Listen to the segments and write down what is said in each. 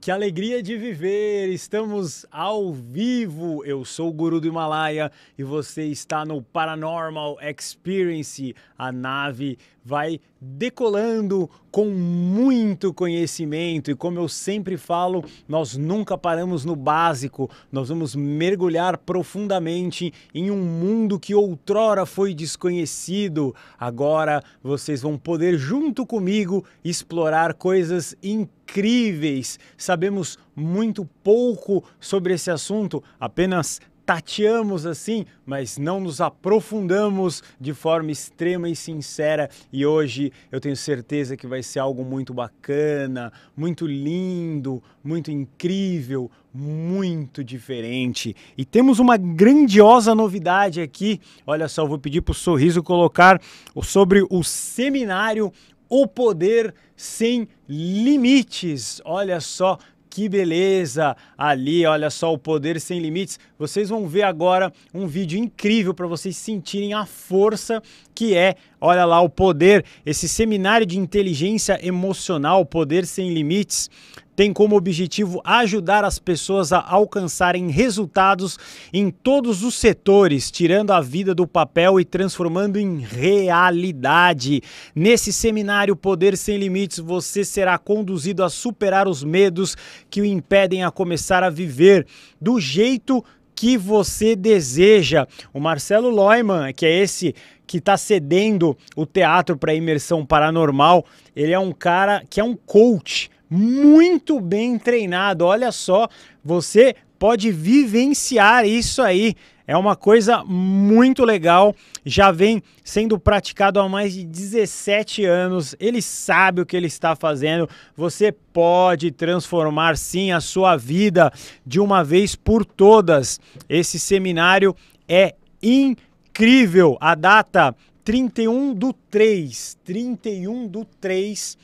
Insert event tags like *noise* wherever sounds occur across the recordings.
Que alegria de viver! Estamos ao vivo. Eu sou o Guru do Himalaia e você está no Paranormal Experience. A nave vai decolando com muito conhecimento e como eu sempre falo, nós nunca paramos no básico. Nós vamos mergulhar profundamente em um mundo que outrora foi desconhecido. Agora vocês vão poder junto comigo explorar coisas incríveis. Sabemos muito pouco sobre esse assunto, apenas tateamos assim, mas não nos aprofundamos de forma extrema e sincera. E hoje eu tenho certeza que vai ser algo muito bacana, muito lindo, muito incrível, muito diferente. E temos uma grandiosa novidade aqui. Olha só, vou pedir para o Sorriso colocar sobre o seminário O Poder Sem Limites. Olha só, que beleza! Ali, olha só, o poder sem limites. Vocês vão ver agora um vídeo incrível para vocês sentirem a força que é, olha lá, o poder, esse seminário de inteligência emocional, poder sem limites tem como objetivo ajudar as pessoas a alcançarem resultados em todos os setores, tirando a vida do papel e transformando em realidade. Nesse seminário Poder Sem Limites, você será conduzido a superar os medos que o impedem a começar a viver do jeito que você deseja. O Marcelo Loiman, que é esse que está cedendo o teatro para imersão paranormal, ele é um cara que é um coach muito bem treinado. Olha só, você pode vivenciar isso aí. É uma coisa muito legal, já vem sendo praticado há mais de 17 anos. Ele sabe o que ele está fazendo. Você pode transformar sim a sua vida de uma vez por todas. Esse seminário é incrível. A data 31 do 3, 31 do 3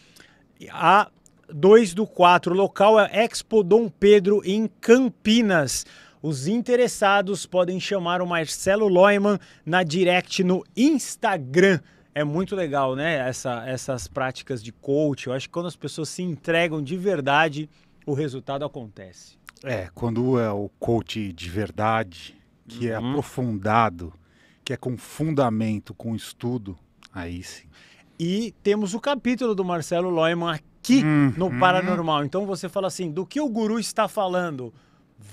a 2 do 4. O local é Expo Dom Pedro, em Campinas. Os interessados podem chamar o Marcelo Loiman na direct no Instagram. É muito legal, né? Essa, essas práticas de coach. Eu acho que quando as pessoas se entregam de verdade, o resultado acontece. É, quando é o coach de verdade, que é uhum. é aprofundado, que é com fundamento, com estudo, aí sim. E temos o capítulo do Marcelo Loiman aqui hum, no hum. Paranormal. Hum. Então você fala assim: do que o guru está falando?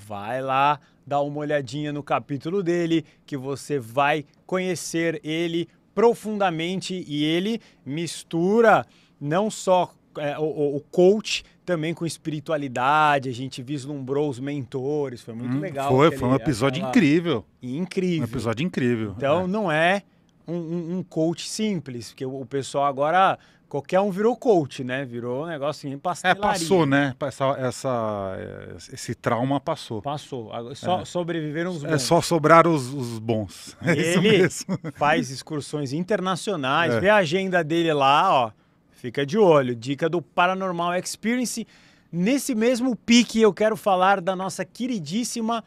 Vai lá, dá uma olhadinha no capítulo dele, que você vai conhecer ele profundamente e ele mistura não só é, o, o coach também com espiritualidade, a gente vislumbrou os mentores, foi muito hum, legal. Foi, aquele, foi um episódio aquela... incrível. Incrível. Um episódio incrível. Então é. não é um, um, um, coach simples, porque o, o pessoal agora Qualquer um virou coach, né? Virou um negócio assim, É, passou, né? Essa, essa, eh, esse trauma passou. Passou. Ah, é. Só é. sobreviveram os é, bons. É, só sobraram os, os bons. *laughs* É Ele faz excursões internacionais, é. vê a agenda dele lá, ó. Fica de olho. Dica do Paranormal Experience. Nesse mesmo pique, eu quero falar da nossa queridíssima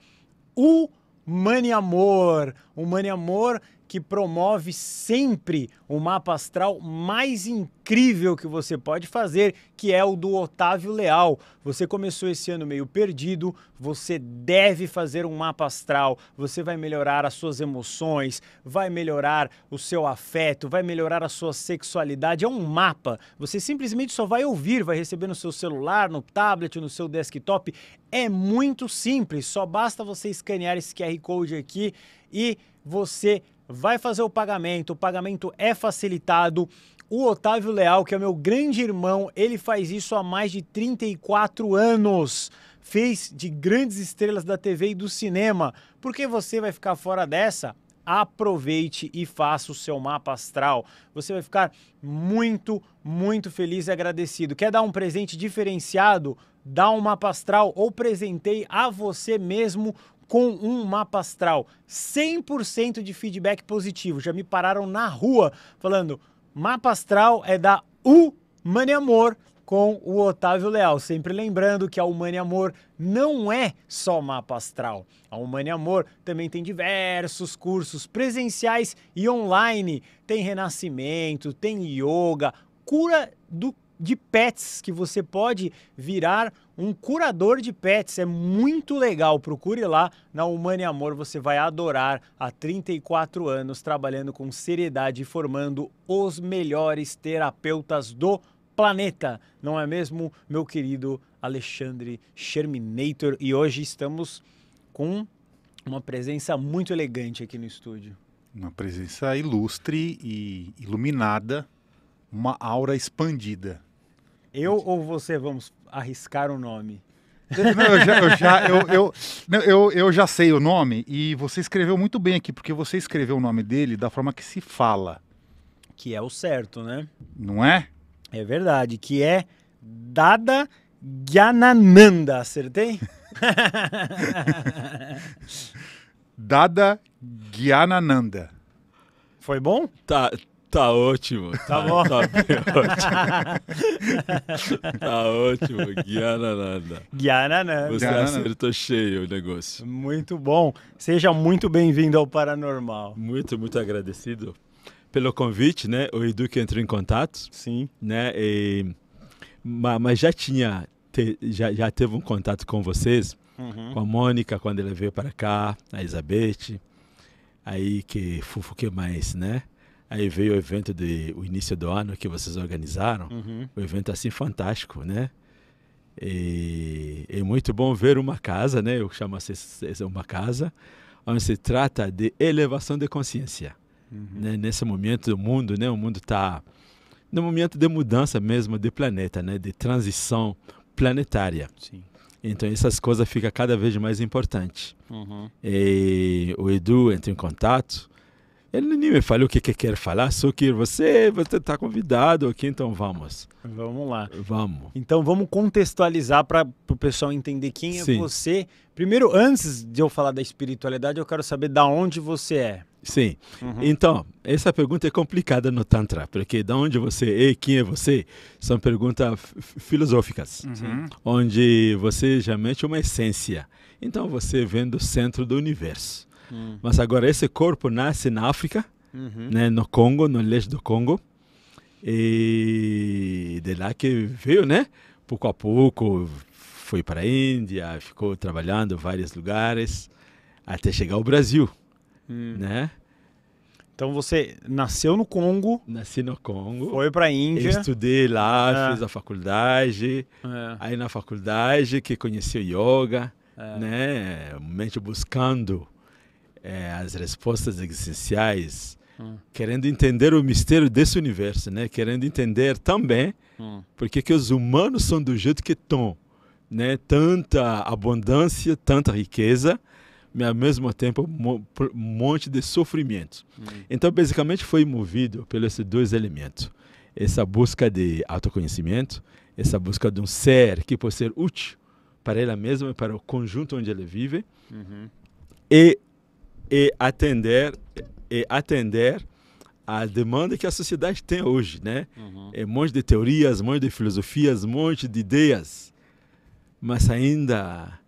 Humane Amor. Humane Amor que promove sempre o mapa astral mais incrível que você pode fazer, que é o do Otávio Leal. Você começou esse ano meio perdido, você deve fazer um mapa astral. Você vai melhorar as suas emoções, vai melhorar o seu afeto, vai melhorar a sua sexualidade. É um mapa. Você simplesmente só vai ouvir, vai receber no seu celular, no tablet, no seu desktop. É muito simples, só basta você escanear esse QR Code aqui e você vai fazer o pagamento, o pagamento é facilitado. O Otávio Leal, que é meu grande irmão, ele faz isso há mais de 34 anos. Fez de grandes estrelas da TV e do cinema. Por que você vai ficar fora dessa? aproveite e faça o seu mapa astral. Você vai ficar muito, muito feliz e agradecido. Quer dar um presente diferenciado? Dá um mapa astral ou presentei a você mesmo com um mapa astral 100% de feedback positivo. Já me pararam na rua falando: mapa astral é da Humane Amor com o Otávio Leal. Sempre lembrando que a Humane Amor não é só mapa astral. A Humane Amor também tem diversos cursos presenciais e online. Tem renascimento, tem yoga, cura do, de pets que você pode virar um curador de pets. É muito legal. Procure lá na Humane Amor, você vai adorar. Há 34 anos trabalhando com seriedade e formando os melhores terapeutas do planeta. Não é mesmo, meu querido Alexandre Sherminator? E hoje estamos com uma presença muito elegante aqui no estúdio. Uma presença ilustre e iluminada, uma aura expandida. Eu ou você vamos arriscar o nome? Não, eu já, eu, já eu, eu, não, eu, eu, já sei o nome e você escreveu muito bem aqui, porque você escreveu o nome dele da forma que se fala. Que é o certo, né? Não é? É verdade, que é Dada Gyanananda, acertei? *laughs* Dada Gyanananda. Foi bom? Tá, Tá ótimo. Tá bom. Tá ótimo. tá ótimo. Guiana Guianananda. Você Guianananda. acertou cheio o negócio. Muito bom. Seja muito bem-vindo ao Paranormal. Muito, muito agradecido pelo convite, né? O Edu que entrou em contato. Sim. Né? E, mas já tinha, te, já, já teve um contato com vocês, uhum. com a Mônica, quando ela veio para cá, a Elizabeth. Aí que fofo que mais, né? Aí veio o evento de o início do ano que vocês organizaram, uhum. um evento assim fantástico, né? E é muito bom ver uma casa, né? Eu chamo assim, essa uma casa onde se trata de elevação de consciência. Uhum. Né? Nesse momento do mundo, né? O mundo está no momento de mudança mesmo de planeta, né? De transição planetária. Sim. Então essas coisas ficam cada vez mais importantes. Uhum. E o Edu entra em contato ele nem me falou o que, que quer falar, só que você você está convidado aqui, então vamos. Vamos lá. Vamos. Então vamos contextualizar para o pessoal entender quem é Sim. é você. Primeiro, antes de eu falar da espiritualidade, eu quero saber da onde você é. Sim. Uhum. Então, essa pergunta é complicada no Tantra, porque da onde você é, quem é você, são perguntas filosóficas, uhum. onde você já mete uma essência. Então, você vem do centro do universo. Hum. Mas agora esse corpo nasce na África, uhum. né, no Congo, no leste do Congo. E de lá que veio, né? Pouco a pouco foi para a Índia, ficou trabalhando em vários lugares até chegar ao Brasil, hum. né? Então você nasceu no Congo? Nasci no Congo. Foi para a Índia? Estudei lá, é. fiz a faculdade. É. Aí na faculdade que conheci o yoga, é. né? Mente buscando é, as respostas existenciais, hum. querendo entender o mistério desse universo, né? Querendo entender também hum. porque que os humanos são do jeito que estão, né? Tanta abundância, tanta riqueza, mas ao mesmo tempo um monte de sofrimento. Hum. Então, basicamente, foi movido pelos dois elementos: essa busca de autoconhecimento, essa busca de um ser que possa ser útil para ela mesma e para o conjunto onde ela vive. Uhum. E e atender e atender a demanda que a sociedade tem hoje, né? Uhum. É um monte de teorias, um monte de filosofias, um monte de ideias, mas ainda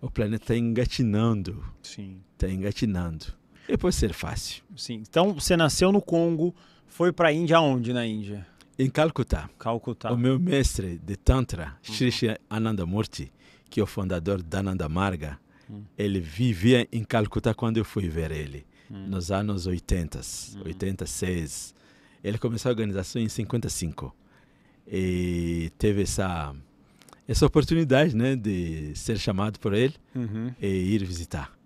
o planeta está engatinando. Sim. Está engatinando. E pode ser fácil. Sim. Então você nasceu no Congo, foi para a Índia onde na Índia? Em Calcutá. Calcutá. O meu mestre de Tantra, uhum. Shri Anandamurti, que é o fundador da Anandamarga, Marga, ele vivia em Calcutá quando eu fui ver ele, hum. nos anos 80, hum. 86. Ele começou a organização em 55 e teve essa essa oportunidade, né, de ser chamado por ele uhum. e ir visitar.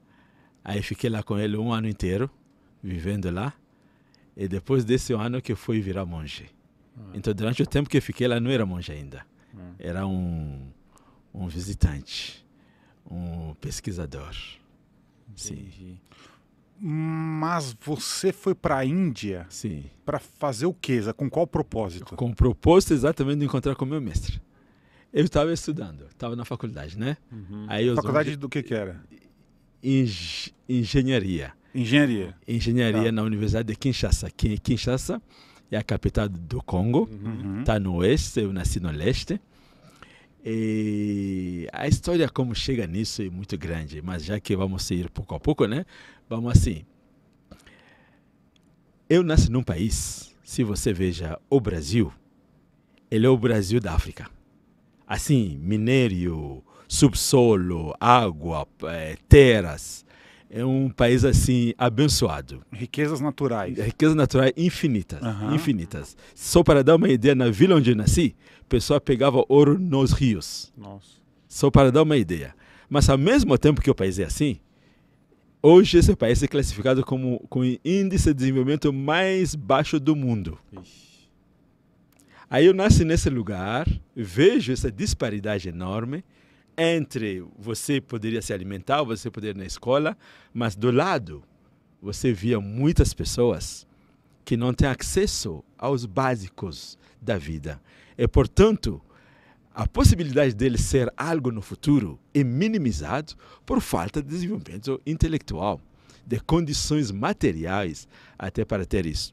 Aí fiquei lá com ele um ano inteiro, vivendo lá. E depois desse ano que eu fui virar monge. Uhum. Então, durante o tempo que eu fiquei lá, não era monge ainda. Uhum. Era um, um visitante um pesquisador. Entendi. Sim. Mas você foi para a Índia? Sim. Para fazer o quê? Com qual propósito? Com o propósito exatamente de encontrar com o meu mestre. Eu estava estudando, estava na faculdade, né? Uhum. Aí faculdade homens... do que que era? Eng... Engenharia. Engenharia. Engenharia tá. na Universidade de Kinshasa. Kinshasa é a capital do Congo, está uhum. Tá no oeste, eu nasci no leste. E a história como chega nisso é muito grande, mas já que vamos seguir pouco a pouco, né? Vamos assim. Eu nasci num país, se você veja o Brasil, ele é o Brasil da África. Assim, minério, subsolo, água, eh, terras, é um país assim abençoado. Riquezas naturais. Riquezas naturais infinitas, uhum. infinitas. Só para dar uma ideia, na vila onde eu nasci, o pessoal pegava ouro nos rios. Nossa. Só para dar uma ideia. Mas ao mesmo tempo que o país é assim, hoje esse país é classificado como com o índice de desenvolvimento mais baixo do mundo. Ixi. Aí eu nasci nesse lugar, vejo essa disparidade enorme entre você poderia se alimentar, você poderia ir na escola, mas do lado você via muitas pessoas que não têm acesso aos básicos da vida. E, portanto, a possibilidade dele ser algo no futuro é minimizado por falta de desenvolvimento intelectual, de condições materiais até para ter isso.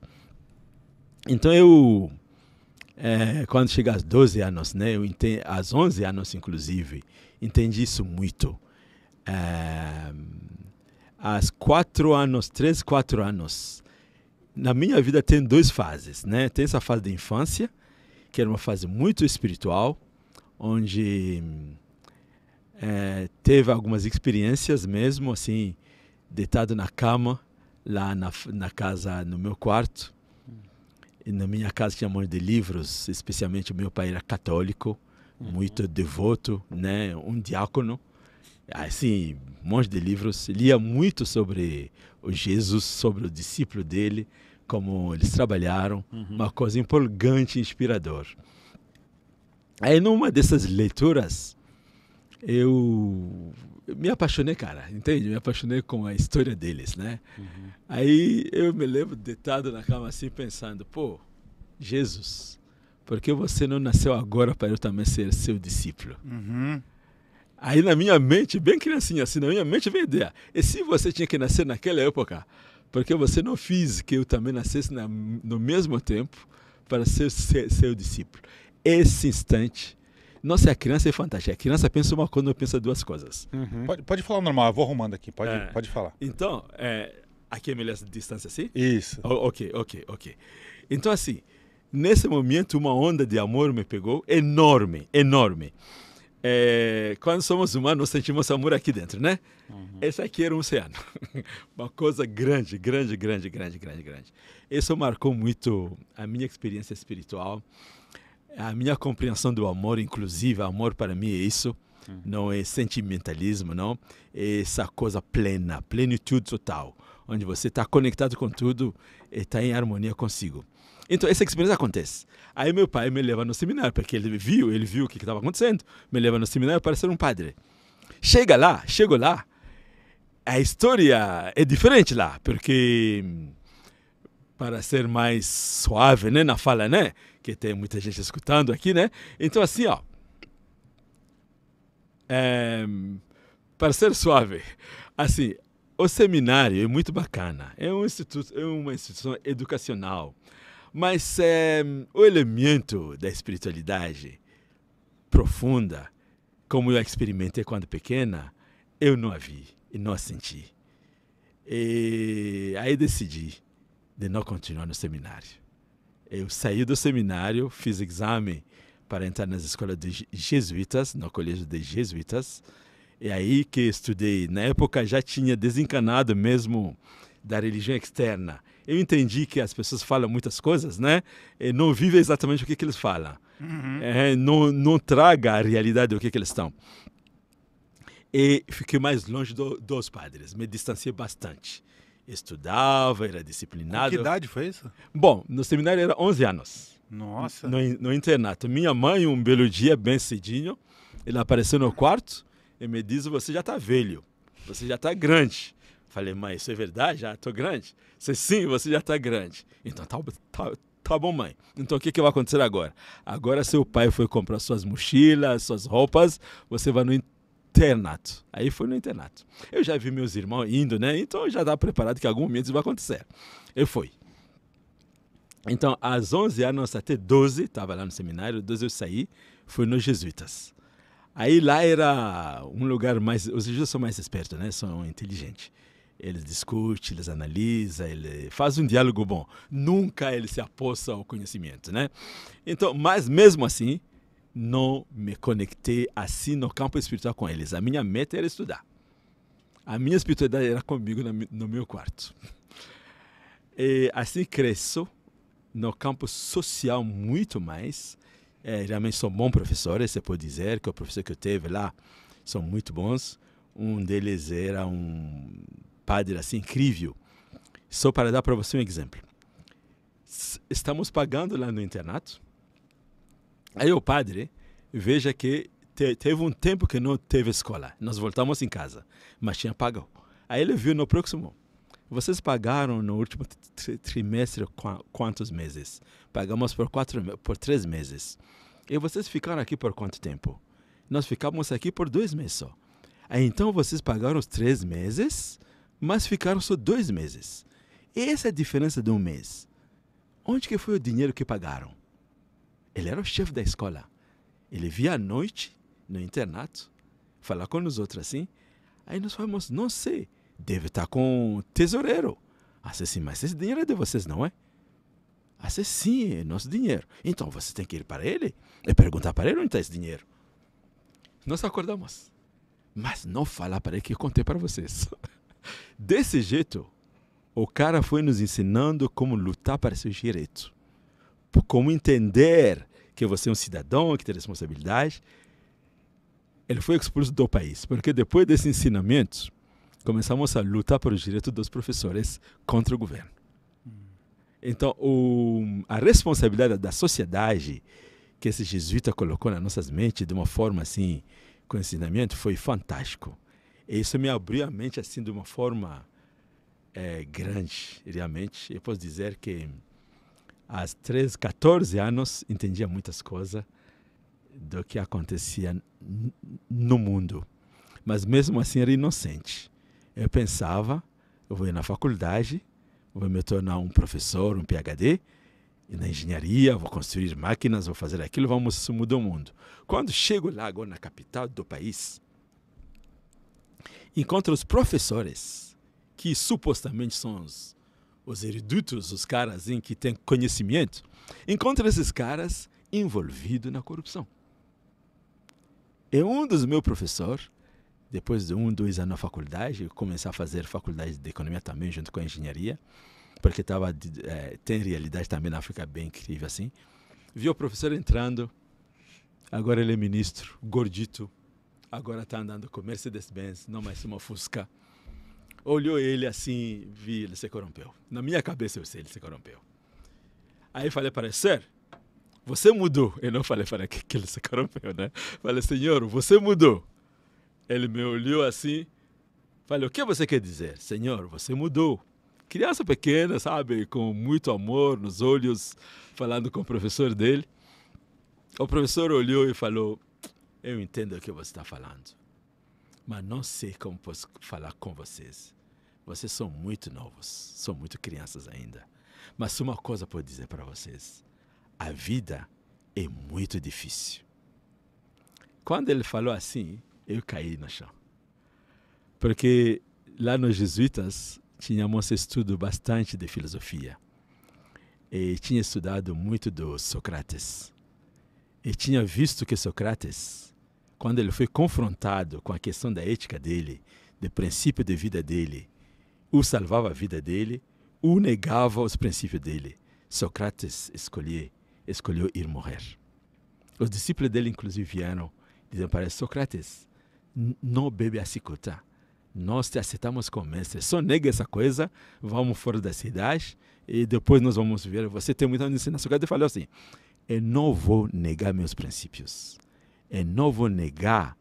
Então eu é, quando chega aos 12 anos, né, eu entendi, aos 11 anos inclusive, entendi isso muito. É, às 4 anos, 3, 4 anos, na minha vida tem duas fases, né? Tem essa fase da infância, que era uma fase muito espiritual, onde é, teve algumas experiências mesmo, assim, deitado na cama, lá na, na casa, no meu quarto, e na minha casa tinha muito de livros, especialmente o meu pai era católico, uhum. muito devoto, né? Um diácono. Assim, um monte de livros. Lia muito sobre o Jesus, sobre o discípulo dele, como eles trabalharam. Uhum. Uma coisa empolgante, inspirador. Aí, numa dessas leituras, eu me apaixonei, cara, entende? Me apaixonei com a história deles, né? Uhum. Aí eu me lembro deitado na cama assim, pensando, pô, Jesus, por que você não nasceu agora para eu também ser seu discípulo? Uhum. Aí na minha mente, bem criancinha assim, na minha mente veio a ideia. E se você tinha que nascer naquela época, por que você não fez que eu também nascesse na, no mesmo tempo para ser, ser seu discípulo? Esse instante nossa, a criança é fantástica. A criança pensa uma coisa, não pensa duas coisas. Uhum. Pode, pode falar normal, eu vou arrumando aqui. Pode, é. pode falar. Então, é, aqui é melhor distância, assim? Isso. O, ok, ok, ok. Então, assim, nesse momento, uma onda de amor me pegou enorme, enorme. É, quando somos humanos, sentimos amor aqui dentro, né? Uhum. Esse aqui era um oceano. *laughs* Uma coisa grande, grande, grande, grande, grande, grande. Isso marcou muito a minha experiência espiritual a minha compreensão do amor, inclusive, amor para mim é isso. Hum. Não é sentimentalismo, não. É essa coisa plena, plenitude total, onde você está conectado com tudo e está em harmonia consigo. Então, essa experiência acontece. Aí meu pai me leva no seminário, porque ele viu, ele viu o que estava acontecendo. Me leva no seminário para ser um padre. Chega lá, chego lá. A história é diferente lá, porque para ser mais suave, né, na fala, né? Que tem muita gente escutando aqui, né? Então assim, ó, é, para ser suave, assim, o seminário é muito bacana, é um instituto, é uma instituição educacional, mas é, o elemento da espiritualidade profunda, como eu experimentei quando pequena, eu não a vi e não a senti. E aí decidi de não continuar no seminário. Eu saí do seminário, fiz exame para entrar nas escolas de jesuítas, no colégio de jesuítas, e aí que estudei. Na época já tinha desencanado mesmo da religião externa. Eu entendi que as pessoas falam muitas coisas, né? E não vivem exatamente o que, que eles falam. Uhum. É, não, não traga a realidade do que, que eles estão. E fiquei mais longe do, dos padres, me distanciei bastante estudava, era disciplinado. Com que idade foi isso? Bom, no seminário era 11 anos. Nossa. No, no internato. Minha mãe, um belo dia, bem cedinho, ele apareceu no quarto e me disse: Você já está velho, você já está grande. Falei, mãe, isso é verdade? Já estou grande? Você sim, você já está grande. Então tá, tá, tá bom, mãe. Então o que, que vai acontecer agora? Agora seu pai foi comprar suas mochilas, suas roupas, você vai no, internato. Aí foi no internato. Eu já vi meus irmãos indo, né? Então eu já estava preparado que algum momento isso vai acontecer. Eu fui. Então, às 11 anos até 12, estava lá no seminário, 12 eu saí, fui nos jesuítas. Aí lá era um lugar mais. Os jesuítas são mais espertos, né? São inteligentes. Eles discutem, eles analisam, eles fazem um diálogo bom. Nunca eles se apossam ao conhecimento, né? Então, mas mesmo assim, não me conectei assim no campo espiritual com eles. A minha meta era estudar. A minha espiritualidade era comigo no meu quarto. *laughs* E assim cresço no campo social muito mais. É, realmente são bons professores, você pode dizer que o professor que eu teve lá são muito bons. Um deles era um padre assim incrível. Só para dar para você um exemplo. Estamos pagando lá no internato Aí o padre, veja que te, teve um tempo que não teve escola. Nós voltamos em casa, mas tinha pago. Aí ele viu no próximo. Vocês pagaram no último trimestre quantos meses? Pagamos por, quatro, por três meses. E vocês ficaram aqui por quanto tempo? Nós ficamos aqui por dois meses só. Aí ah, então vocês pagaram os três meses, mas ficaram só dois meses. E essa é a diferença de um mês. Onde que foi o dinheiro que pagaram? Ele era o chefe da escola. Ele via à noite no internato falar com os outros assim. Aí nós falamos, não sei, deve estar tá com o tesoureiro. Assim, mas esse dinheiro é de vocês, não é? Assim, sim, é nosso dinheiro. Então você tem que ir para ele e perguntar para ele onde está esse dinheiro. Nós acordamos. Mas não falar para ele que eu contei para vocês. *laughs* Desse jeito, o cara foi nos ensinando como lutar para seus direitos como entender que você é um cidadão, que tem responsabilidade. Ele foi expulso do país, porque depois desse ensinamento, começamos a lutar pelos direitos dos professores contra o governo. Então, o, a responsabilidade da sociedade que esse jesuíta colocou nas nossas mentes de uma forma assim, com ensinamento, foi fantástico. E isso me abriu a mente assim de uma forma é, grande, realmente. Eu posso dizer que aos 13, 14 anos, entendia muitas coisas do que acontecia no mundo. Mas mesmo assim era inocente. Eu pensava, eu vou ir na faculdade, vou me tornar um professor, um PhD, na engenharia, vou construir máquinas, vou fazer aquilo, vamos mudar o mundo. Quando chego lá agora na capital do país, encontro os professores que supostamente são os os eruditos, os caras em que têm conhecimento, encontra esses caras envolvidos na corrupção. E um dos meus professores, depois de um, dois anos na faculdade, eu comecei a fazer faculdade de economia também, junto com a engenharia, porque tava, é, tem realidade também na África bem incrível assim. Viu o professor entrando, agora ele é ministro, gordito, agora está andando com Mercedes-Benz, não mais uma Fusca olhou ele assim, vi, ele se corrompeu. Na minha cabeça eu sei, ele se corrompeu. Aí falei para ele, Sir, você mudou. Eu não falei para que, que ele se corrompeu, né? Falei, Senhor, você mudou. Ele me olhou assim, falei, o que você quer dizer? Senhor, você mudou. Criança pequena, sabe, com muito amor nos olhos, falando com o professor dele. O professor olhou e falou, eu entendo o que você está falando mas não sei como posso falar com vocês. Vocês são muito novos, são muito crianças ainda. Mas uma coisa posso dizer para vocês: a vida é muito difícil. Quando ele falou assim, eu caí no chão. Porque lá nos jesuítas tínhamos estudo bastante de filosofia. E tinha estudado muito do Sócrates. E tinha visto que Sócrates quando ele foi confrontado com a questão da ética dele, do princípio de vida dele, o salvava a vida dele, o negava os princípios dele. Sócrates escolheu, escolheu ir morrer. Os discípulos dele, inclusive, vieram dizendo para ele, Sócrates, não bebe a cicuta. Nós te aceitamos como mestre. Só nega essa coisa, vamos fora da cidade e depois nós vamos ver. Você tem muita ensinar. Sócrates falou assim, eu não vou negar meus princípios. Eu não vou negar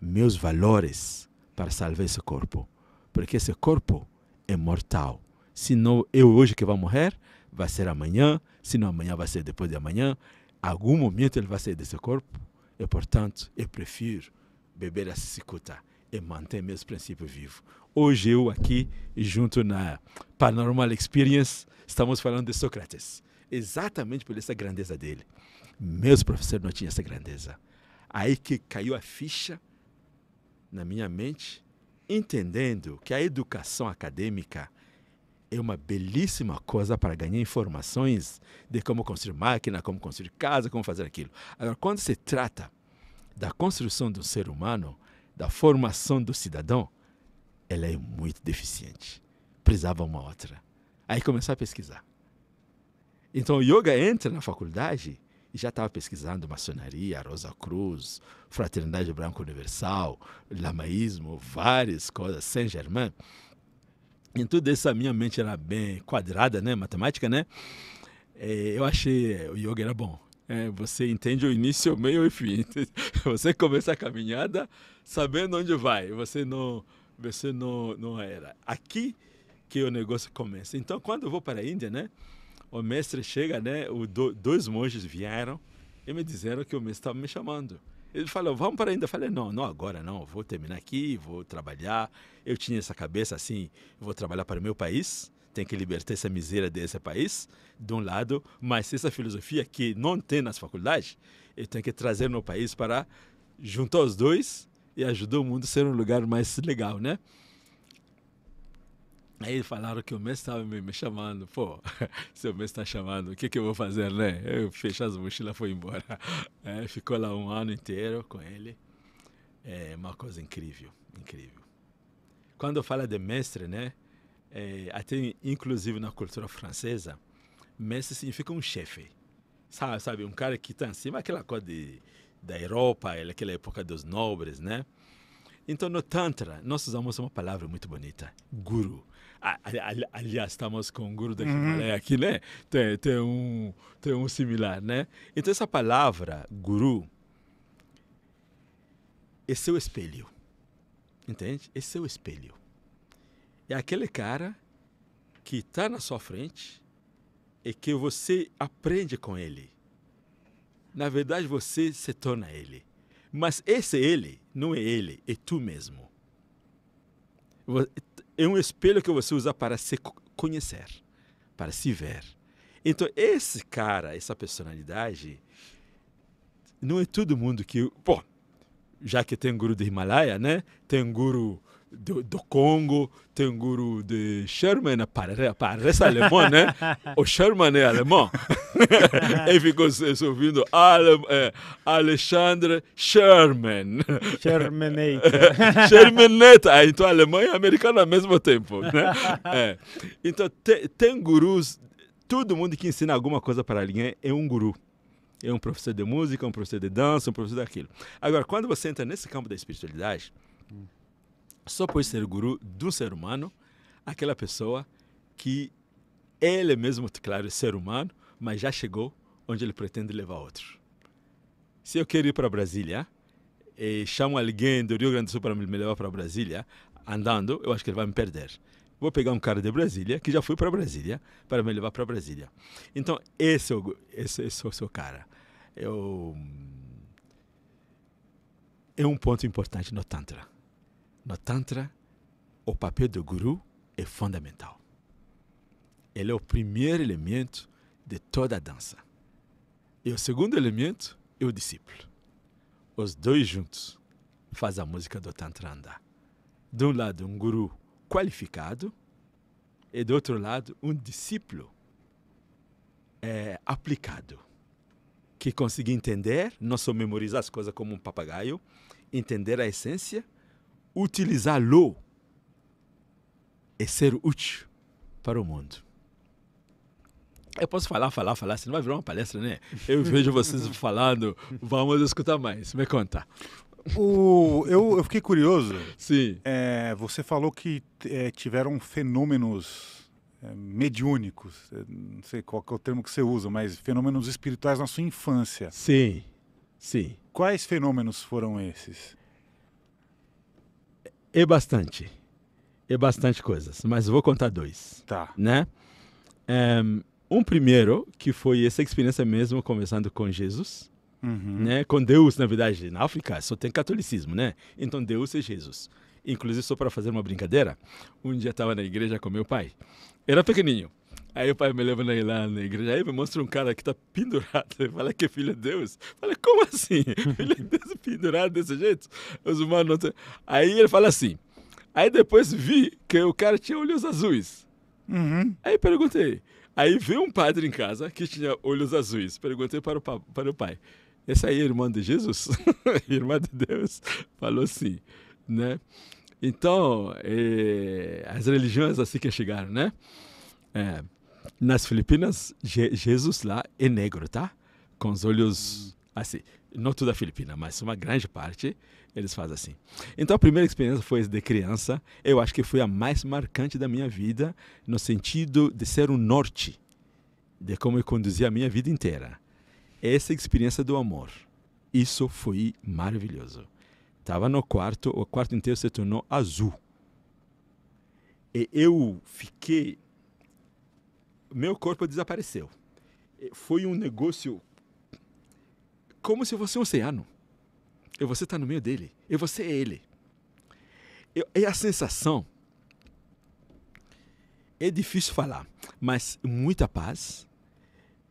meus valores para salvar esse corpo, porque esse corpo é mortal. Se não eu hoje que vou morrer, vai ser amanhã, se não amanhã vai ser depois de amanhã, algum momento ele vai sair desse corpo. E portanto, eu prefiro beber a cicuta e manter meus princípios vivos. Hoje eu aqui, junto na Paranormal Experience, estamos falando de Sócrates. Exatamente por essa grandeza dele. Meus professores não tinham essa grandeza. Aí que caiu a ficha na minha mente, entendendo que a educação acadêmica é uma belíssima coisa para ganhar informações de como construir máquina, como construir casa, como fazer aquilo. Agora, quando se trata da construção do ser humano, da formação do cidadão, ela é muito deficiente. Precisava uma outra. Aí começar a pesquisar. Então, o yoga entra na faculdade e já estava pesquisando maçonaria, Rosa Cruz, Fraternidade Branca Universal, lamaísmo, várias coisas, Saint-Germain. Em tudo isso a minha mente era bem quadrada, né, matemática, né? Eh, eu achei o yoga era bom. Eh, você entende o início, o meio e o fim. *laughs* Você começa a caminhada sabendo onde vai. Você não, você não, não era. Aqui que o negócio começa. Então, quando eu vou para a Índia, né? O mestre chega, né? O do, dois monges vieram e me disseram que o mestre estava me chamando. Ele falou, vamos para ainda. Eu falei, não, não agora não, vou terminar aqui, vou trabalhar. Eu tinha essa cabeça assim, vou trabalhar para o meu país, tem que libertar essa miséria desse país, de um lado, mas essa filosofia que não tem nas faculdades, eu tenho que trazer no país para juntar os dois e ajudar o mundo a ser um lugar mais legal, né? Aí falaram que o mestre estava me, me, chamando. Pô, *laughs* se o mestre está chamando, o que, que eu vou fazer, né? Eu fechei as mochilas e fui embora. *laughs* É, ficou lá um ano inteiro com ele. É uma coisa incrível, incrível. Quando fala de mestre, né? É, até inclusive na cultura francesa, mestre significa um chefe. Sabe, sabe um cara que está em cima, aquela coisa de, da Europa, aquela época dos nobres, né? Então, no Tantra, nós usamos uma palavra muito bonita, guru aliás, estamos com um guru daqui, uhum. aqui, né? Tem, tem, um, tem um similar, né? Então, essa palavra, guru, é seu espelho. Entende? é seu espelho. É aquele cara que está na sua frente e que você aprende com ele. Na verdade, você se torna ele. Mas esse ele não é ele, é tu mesmo é um espelho que você usa para se conhecer, para se ver. Então, esse cara, essa personalidade, não é todo mundo que. Bom, já que tem um guru do Himalaia, né? Tem um guru do, do, Congo, tem um guru de Sherman, parece, alemão, né? *laughs* O Sherman é alemão. *laughs* e ficou ouvindo Ale, é, Alexandre Sherman. Shermaneta. *laughs* Shermanator. Ah, então alemão e americano ao mesmo tempo, né? É. Então te, tem gurus, todo mundo que ensina alguma coisa para alguém é um guru. É um professor de música, um professor de dança, um professor daquilo. Agora, quando você entra nesse campo da espiritualidade, hum só pode ser guru do ser humano aquela pessoa que ele mesmo, claro, é ser humano, mas já chegou onde ele pretende levar outro. Se eu quero ir para Brasília e chamo alguém do Rio Grande do Sul para me levar para Brasília, andando, eu acho que ele vai me perder. Vou pegar um cara de Brasília, que já fui para Brasília, para me levar para Brasília. Então, esse é o, esse, esse é o seu cara. Eu, é, é um ponto importante no Tantra. No Tantra, o papel do guru é fundamental. Ele é o primeiro elemento de toda a dança. E o segundo elemento é o discípulo. Os dois juntos fazem a música do Tantra andar. De um lado, um guru qualificado, e do outro lado, um discípulo é, aplicado, que conseguir entender, não só memorizar as coisas como um papagaio, entender a essência utilizar l'eau e ser útil para o mundo. Eu posso falar, falar, falar, você vai virar uma palestra, né? Eu vejo vocês *laughs* falando, vamos escutar mais, me conta. O, eu, eu fiquei curioso. Sim. É, você falou que é, tiveram fenômenos é, mediúnicos, é, não sei qual é o termo que você usa, mas fenômenos espirituais na sua infância. Sim, sim. Quais fenômenos foram esses? E bastante. E bastante coisas. Mas vou contar dois. Tá. Né? Eh, um primeiro, que foi essa experiência mesmo, começando com Jesus. Uhum. Né? Com Deus, na verdade, na África só tem catolicismo, né? Então Deus é Jesus. Inclusive, só para fazer uma brincadeira, um dia estava na igreja com meu pai. Era pequenininho. Aí o pai me leva na, lá na igreja, aí me mostra um cara que tá pendurado. Ele fala é que é filho de Deus. Fala, como assim? *laughs* Filho de Deus pendurado desse jeito? Os humanos Aí ele fala assim. Aí depois vi que o cara tinha olhos azuis. Uhum. Aí perguntei. Aí veio um padre em casa que tinha olhos azuis. Perguntei para o, pa, para o pai: Essa aí é irmã de Jesus? *laughs* irmã de Deus? Falou assim, né? Então, eh, as religiões assim que chegaram, né? É. Nas Filipinas, Je Jesus lá é negro, tá? Com os olhos assim. Não toda a Filipina, mas uma grande parte eles fazem assim. Então a primeira experiência foi de criança. Eu acho que foi a mais marcante da minha vida, no sentido de ser um norte, de como eu conduzi a minha vida inteira. Essa experiência do amor. Isso foi maravilhoso. Estava no quarto, o quarto inteiro se tornou azul. E eu fiquei meu corpo desapareceu. Foi um negócio como se fosse um oceano. E você está no meio dele. E você é ele. E a sensação é difícil falar, mas muita paz,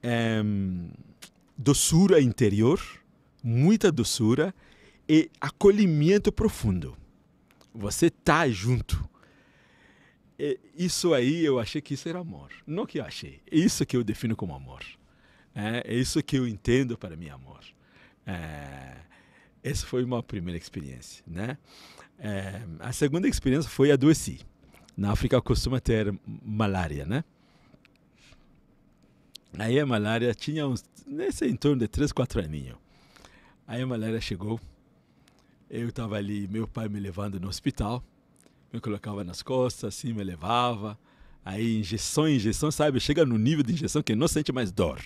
é, doçura interior, muita doçura e acolhimento profundo. Você está junto é, isso aí eu achei que isso era amor. Não que eu achei, é isso que eu defino como amor. É, é isso que eu entendo para mim amor. É, essa foi uma primeira experiência, né? É, a segunda experiência foi adoecer. Na África costuma ter malária, né? Aí a malária tinha uns, nesse em torno de 3, 4 aninhos. Aí a malária chegou, eu estava ali, meu pai me levando no hospital me colocava nas costas, assim, me levava. Aí injeção, injeção, sabe? Chega no nível de injeção que não sente mais dor.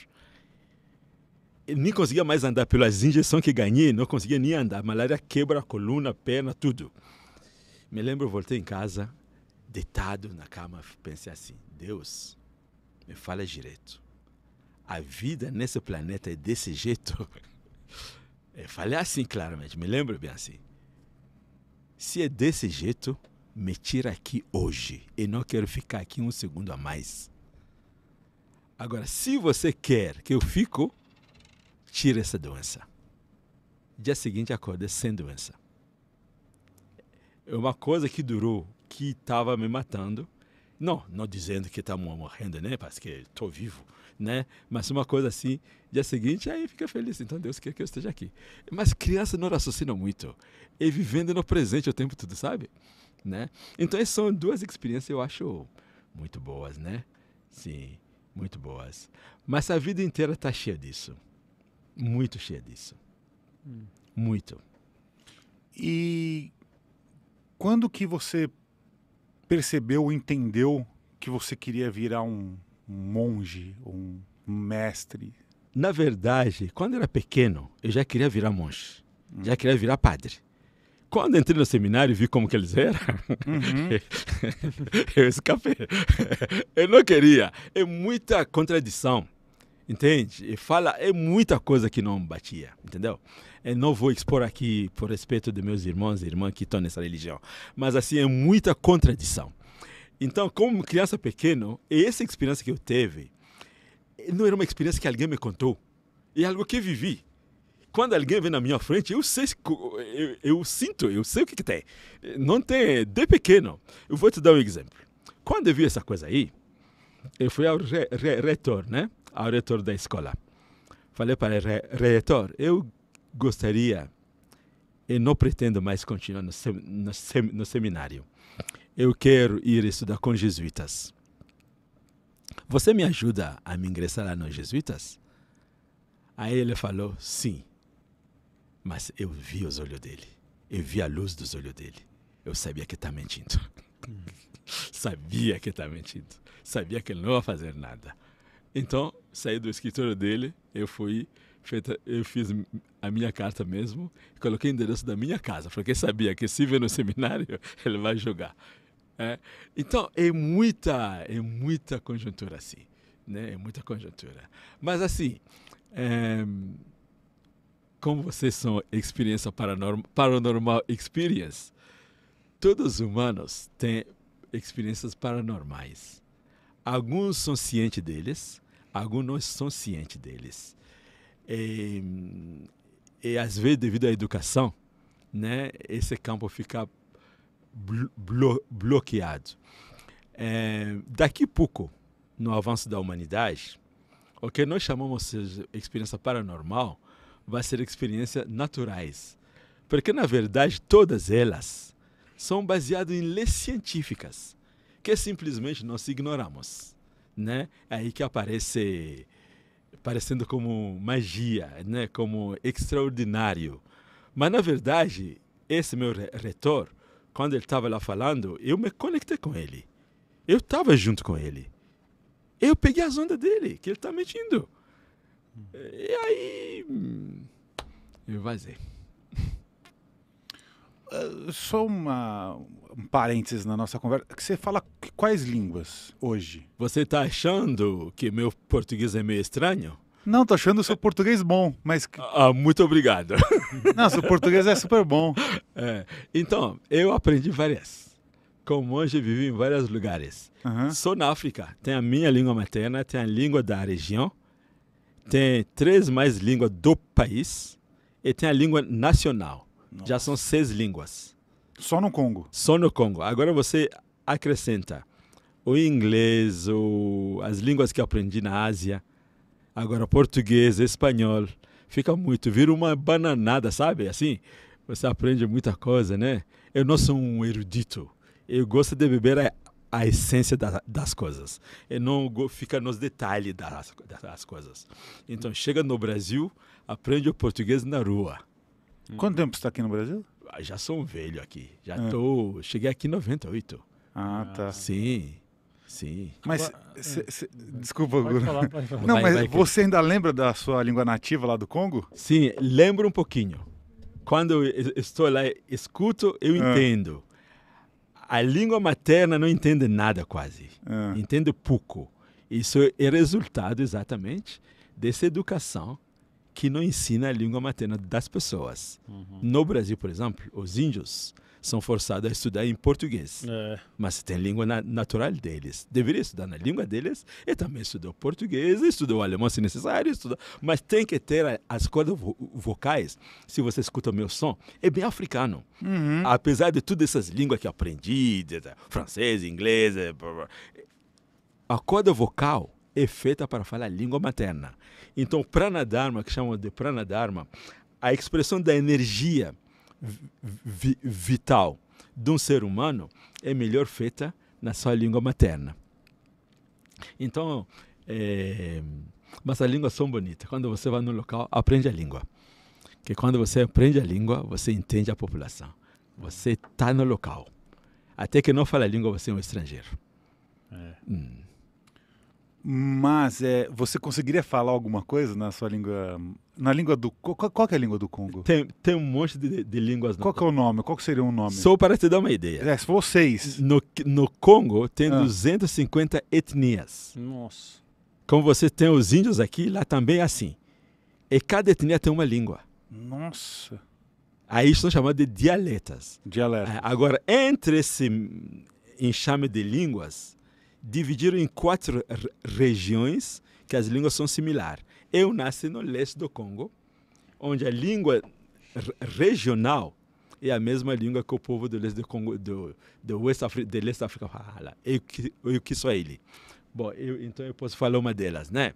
Eu nem conseguia mais andar pelas injeções que ganhei, não conseguia nem andar. malária quebra a coluna, a perna, tudo. Me lembro, voltei em casa, deitado na cama, pensei assim: Deus, me fala direito. A vida nesse planeta é desse jeito? *laughs* Eu falei assim claramente, me lembro bem assim. Se é desse jeito, me tira aqui hoje. Eu não quero ficar aqui um segundo a mais. Agora, se você quer que eu fico, tira essa doença. Dia seguinte, acordei sem doença. É uma coisa que durou, que estava me matando. Não, não dizendo que estava morrendo, né? Porque estou vivo, né? Mas uma coisa assim, dia seguinte, aí fica feliz. Então Deus quer que eu esteja aqui. Mas criança não raciocina muito. E é vivendo no presente o tempo todo, sabe? né? Então, essas são duas experiências eu acho muito boas, né? Sim, muito boas. Mas a vida inteira está cheia disso. Muito cheia disso. Hum. Muito. E quando que você percebeu, entendeu que você queria virar um monge, um mestre? Na verdade, quando eu era pequeno, eu já queria virar monge. Hum. Já queria virar padre. Quando entrei no seminário e vi como que eles eram, uhum. *laughs* eu escapei. Eu não queria. É muita contradição. Entende? E fala, é muita coisa que não batia, entendeu? Eu não vou expor aqui por respeito de meus irmãos e irmãs que estão nessa religião, mas assim, é muita contradição. Então, como criança pequeno, essa experiência que eu teve não era uma experiência que alguém me contou, é algo que eu vivi quando alguém vem na minha frente, eu sei, eu, eu sinto, eu sei o que, que tem. Não tem, de pequeno. Eu vou te dar um exemplo. Quando eu vi essa coisa aí, eu fui ao re, re, reitor, né? Ao reitor da escola. Falei para ele, reitor, eu gostaria, e não pretendo mais continuar no, sem, no, sem, no seminário. Eu quero ir estudar com jesuítas. Você me ajuda a me ingressar lá nos jesuítas? Aí ele falou, sim. Mas eu vi os olhos dele. Eu vi a luz dos olhos dele. Eu sabia que está mentindo. *laughs* sabia que está mentindo. Sabia que ele não ia fazer nada. Então, saí do escritório dele, eu fui feita, eu fiz a minha carta mesmo, coloquei o endereço da minha casa, porque sabia que se vier no seminário, *laughs* ele vai jogar. É, então, é muita, é muita conjuntura assim, né? É muita conjuntura. Mas assim, é, como vocês são experiência paranormal, paranormal experience, todos os humanos têm experiências paranormais. Alguns são cientes deles, alguns não são cientes deles. E, e às vezes, devido à educação, né, esse campo fica blo bloqueado. É, daqui a pouco, no avanço da humanidade, o que nós chamamos de experiência paranormal vai ser experiências naturais. Porque, na verdade, todas elas são baseadas em leis científicas que simplesmente nós ignoramos. Né? É aí que aparece parecendo como magia, né? como extraordinário. Mas, na verdade, esse meu retor quando ele estava lá falando, eu me conectei com ele. Eu estava junto com ele. Eu peguei as ondas dele, que ele está mentindo. E aí. Hum, eu vazei. Ah, só uma, um parênteses na nossa conversa. Que você fala quais línguas hoje? Você está achando que meu português é meio estranho? Não, tô achando o seu português bom, mas. Ah, ah, muito obrigado. *laughs* Nossa, seu português é super bom. É, então, eu aprendi várias. Como hoje vivi em vários lugares. Uhum. Sou na África. Tem a minha língua materna, tem a língua da região tem três mais línguas do país e tem a língua nacional. Nossa. Já são seis línguas. Só no Congo? Só no Congo. Agora você acrescenta o inglês, o, as línguas que aprendi na Ásia, agora português, espanhol. Fica muito, vira uma bananada, sabe? Assim, você aprende muita coisa, né? Eu não sou um erudito. Eu gosto de beber a essência da, das coisas e não fica nos detalhes das, das coisas. Então, chega no Brasil, aprende o português na rua. Hum. Quanto tempo você está aqui no Brasil? Ah, já sou um velho aqui. Já é. tô, cheguei aqui em 98. Ah, tá. Ah. Sim. Sim. Mas, é. cê, cê, desculpa, pode falar, pode falar. Não, mas vai, vai, você ainda lembra da sua língua nativa lá do Congo? Sim, lembro um pouquinho. Quando estou lá, escuto, eu ah. entendo a língua materna não entende nada quase. É. Entende pouco. Isso é resultado exatamente dessa educação que não ensina a língua materna das pessoas. Uhum. No Brasil, por exemplo, os índios são forçados a estudar em português. É. Mas tem língua na, natural deles. Deveria estudar na língua deles e também estudou português, estudou alemão se necessário, estudou. Mas tem que ter as cordas vo vocais. Se você escuta o meu som, é bem africano. Uhum. Apesar de todas essas línguas que aprendi, francês, inglês, é, blá, blá, a corda vocal é feita para falar a língua materna. Então, pranadharma, que chamam de pranadharma, a expressão da energia vi vital de um ser humano é melhor feita na sua língua materna. Então, é, mas as línguas são bonitas. Quando você vai num local, aprende a língua. Que quando você aprende a língua, você entende a população. Você está no local. Até que não fala a língua, você é um estrangeiro. É. Hum. Mas é, você conseguiria falar alguma coisa na sua língua na língua do. Qual, qual é a língua do Congo? Tem, tem um monte de, de línguas. Qual é o nome? Qual seria o um nome? Só para te dar uma ideia. É, vocês. No, no Congo tem ah. 250 etnias. Nossa. Como você tem os índios aqui, lá também é assim. E cada etnia tem uma língua. Nossa. Aí são chamados de dialetas. Dialetas. É, agora, entre esse enxame de línguas, dividiram em quatro regiões que as línguas são similares. Eu nasci no leste do Congo, onde a língua regional é a mesma língua que o povo do leste do Congo, do, do West Afri, do leste da África fala, é o é ele Bom, eu, então eu posso falar uma delas, né?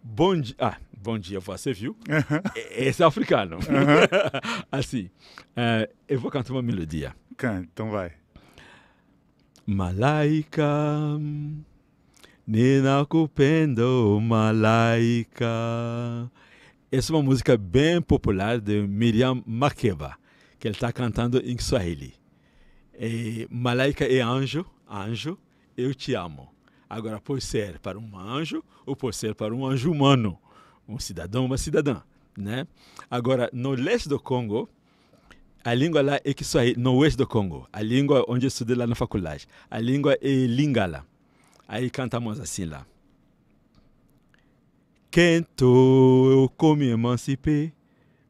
Bom dia. Ah, bom dia, você viu? Uhum. Esse é africano. Uhum. *laughs* assim, uh, eu vou cantar uma melodia. Canta, então vai. Malaika. Nina Cupendo Malaika. Essa é uma música bem popular de Miriam Makeba, que ele está cantando em Swahili. E é, Malaika é anjo, anjo, eu te amo. Agora, por ser para um anjo ou por ser para um anjo humano, um cidadão, uma cidadã, né? Agora, no leste do Congo, a língua lá é Kiswahili, no oeste do Congo, a língua onde eu estudei lá na faculdade, a língua é Lingala. Aí cantamos assim lá. Kento eu komi emancipe,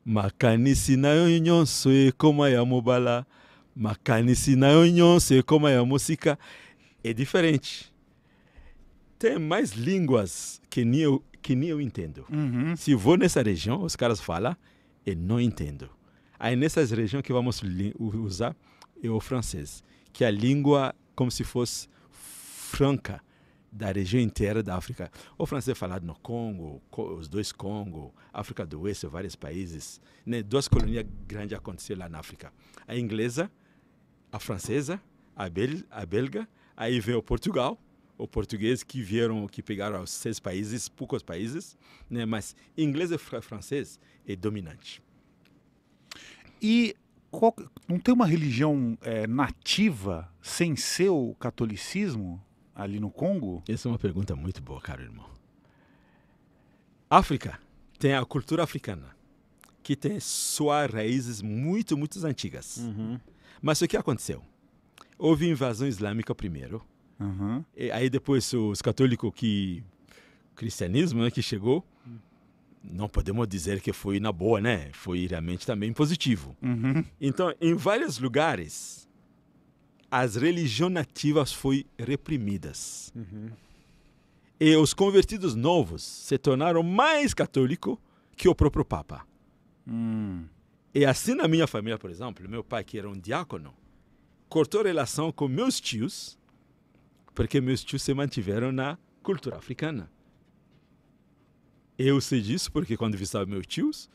makanisi na yo nyonso ekoma a mobala, makanisi na yo nyonso ekoma a música. É diferente. Tem mais línguas que nem eu, que nem eu entendo. Uhum. Se vou nessa região, os caras falam, e não entendo. Aí nessas regiões que vamos usar é o francês, que é a língua como se fosse franca da região inteira da África. O francês é falado no Congo, os dois Congo, África do Oeste, vários países. Né? Duas colônias grandes aconteceram lá na África. A inglesa, a francesa, a, bel a belga, aí veio Portugal, o português que vieram, que pegaram os seis países, poucos países, né? mas inglês e francês é dominante. E qual, não tem uma religião é, nativa sem ser o catolicismo? ali no Congo? Essa é uma pergunta muito boa, caro irmão. África tem a cultura africana, que tem suas raízes muito, muito antigas. Uhum. Mas o que aconteceu? Houve invasão islâmica primeiro, uhum. e aí depois os católicos que cristianismo né, que chegou, não podemos dizer que foi na boa, né? Foi realmente também positivo. Uhum. Então, em vários lugares, as religiões nativas foram reprimidas. Uhum. E os convertidos novos se tornaram mais católicos que o próprio Papa. Hum. E assim na minha família, por exemplo, meu pai, que era um diácono, cortou relação com meus tios, porque meus tios se mantiveram na cultura africana. Eu sei disso porque quando visitava meus tios,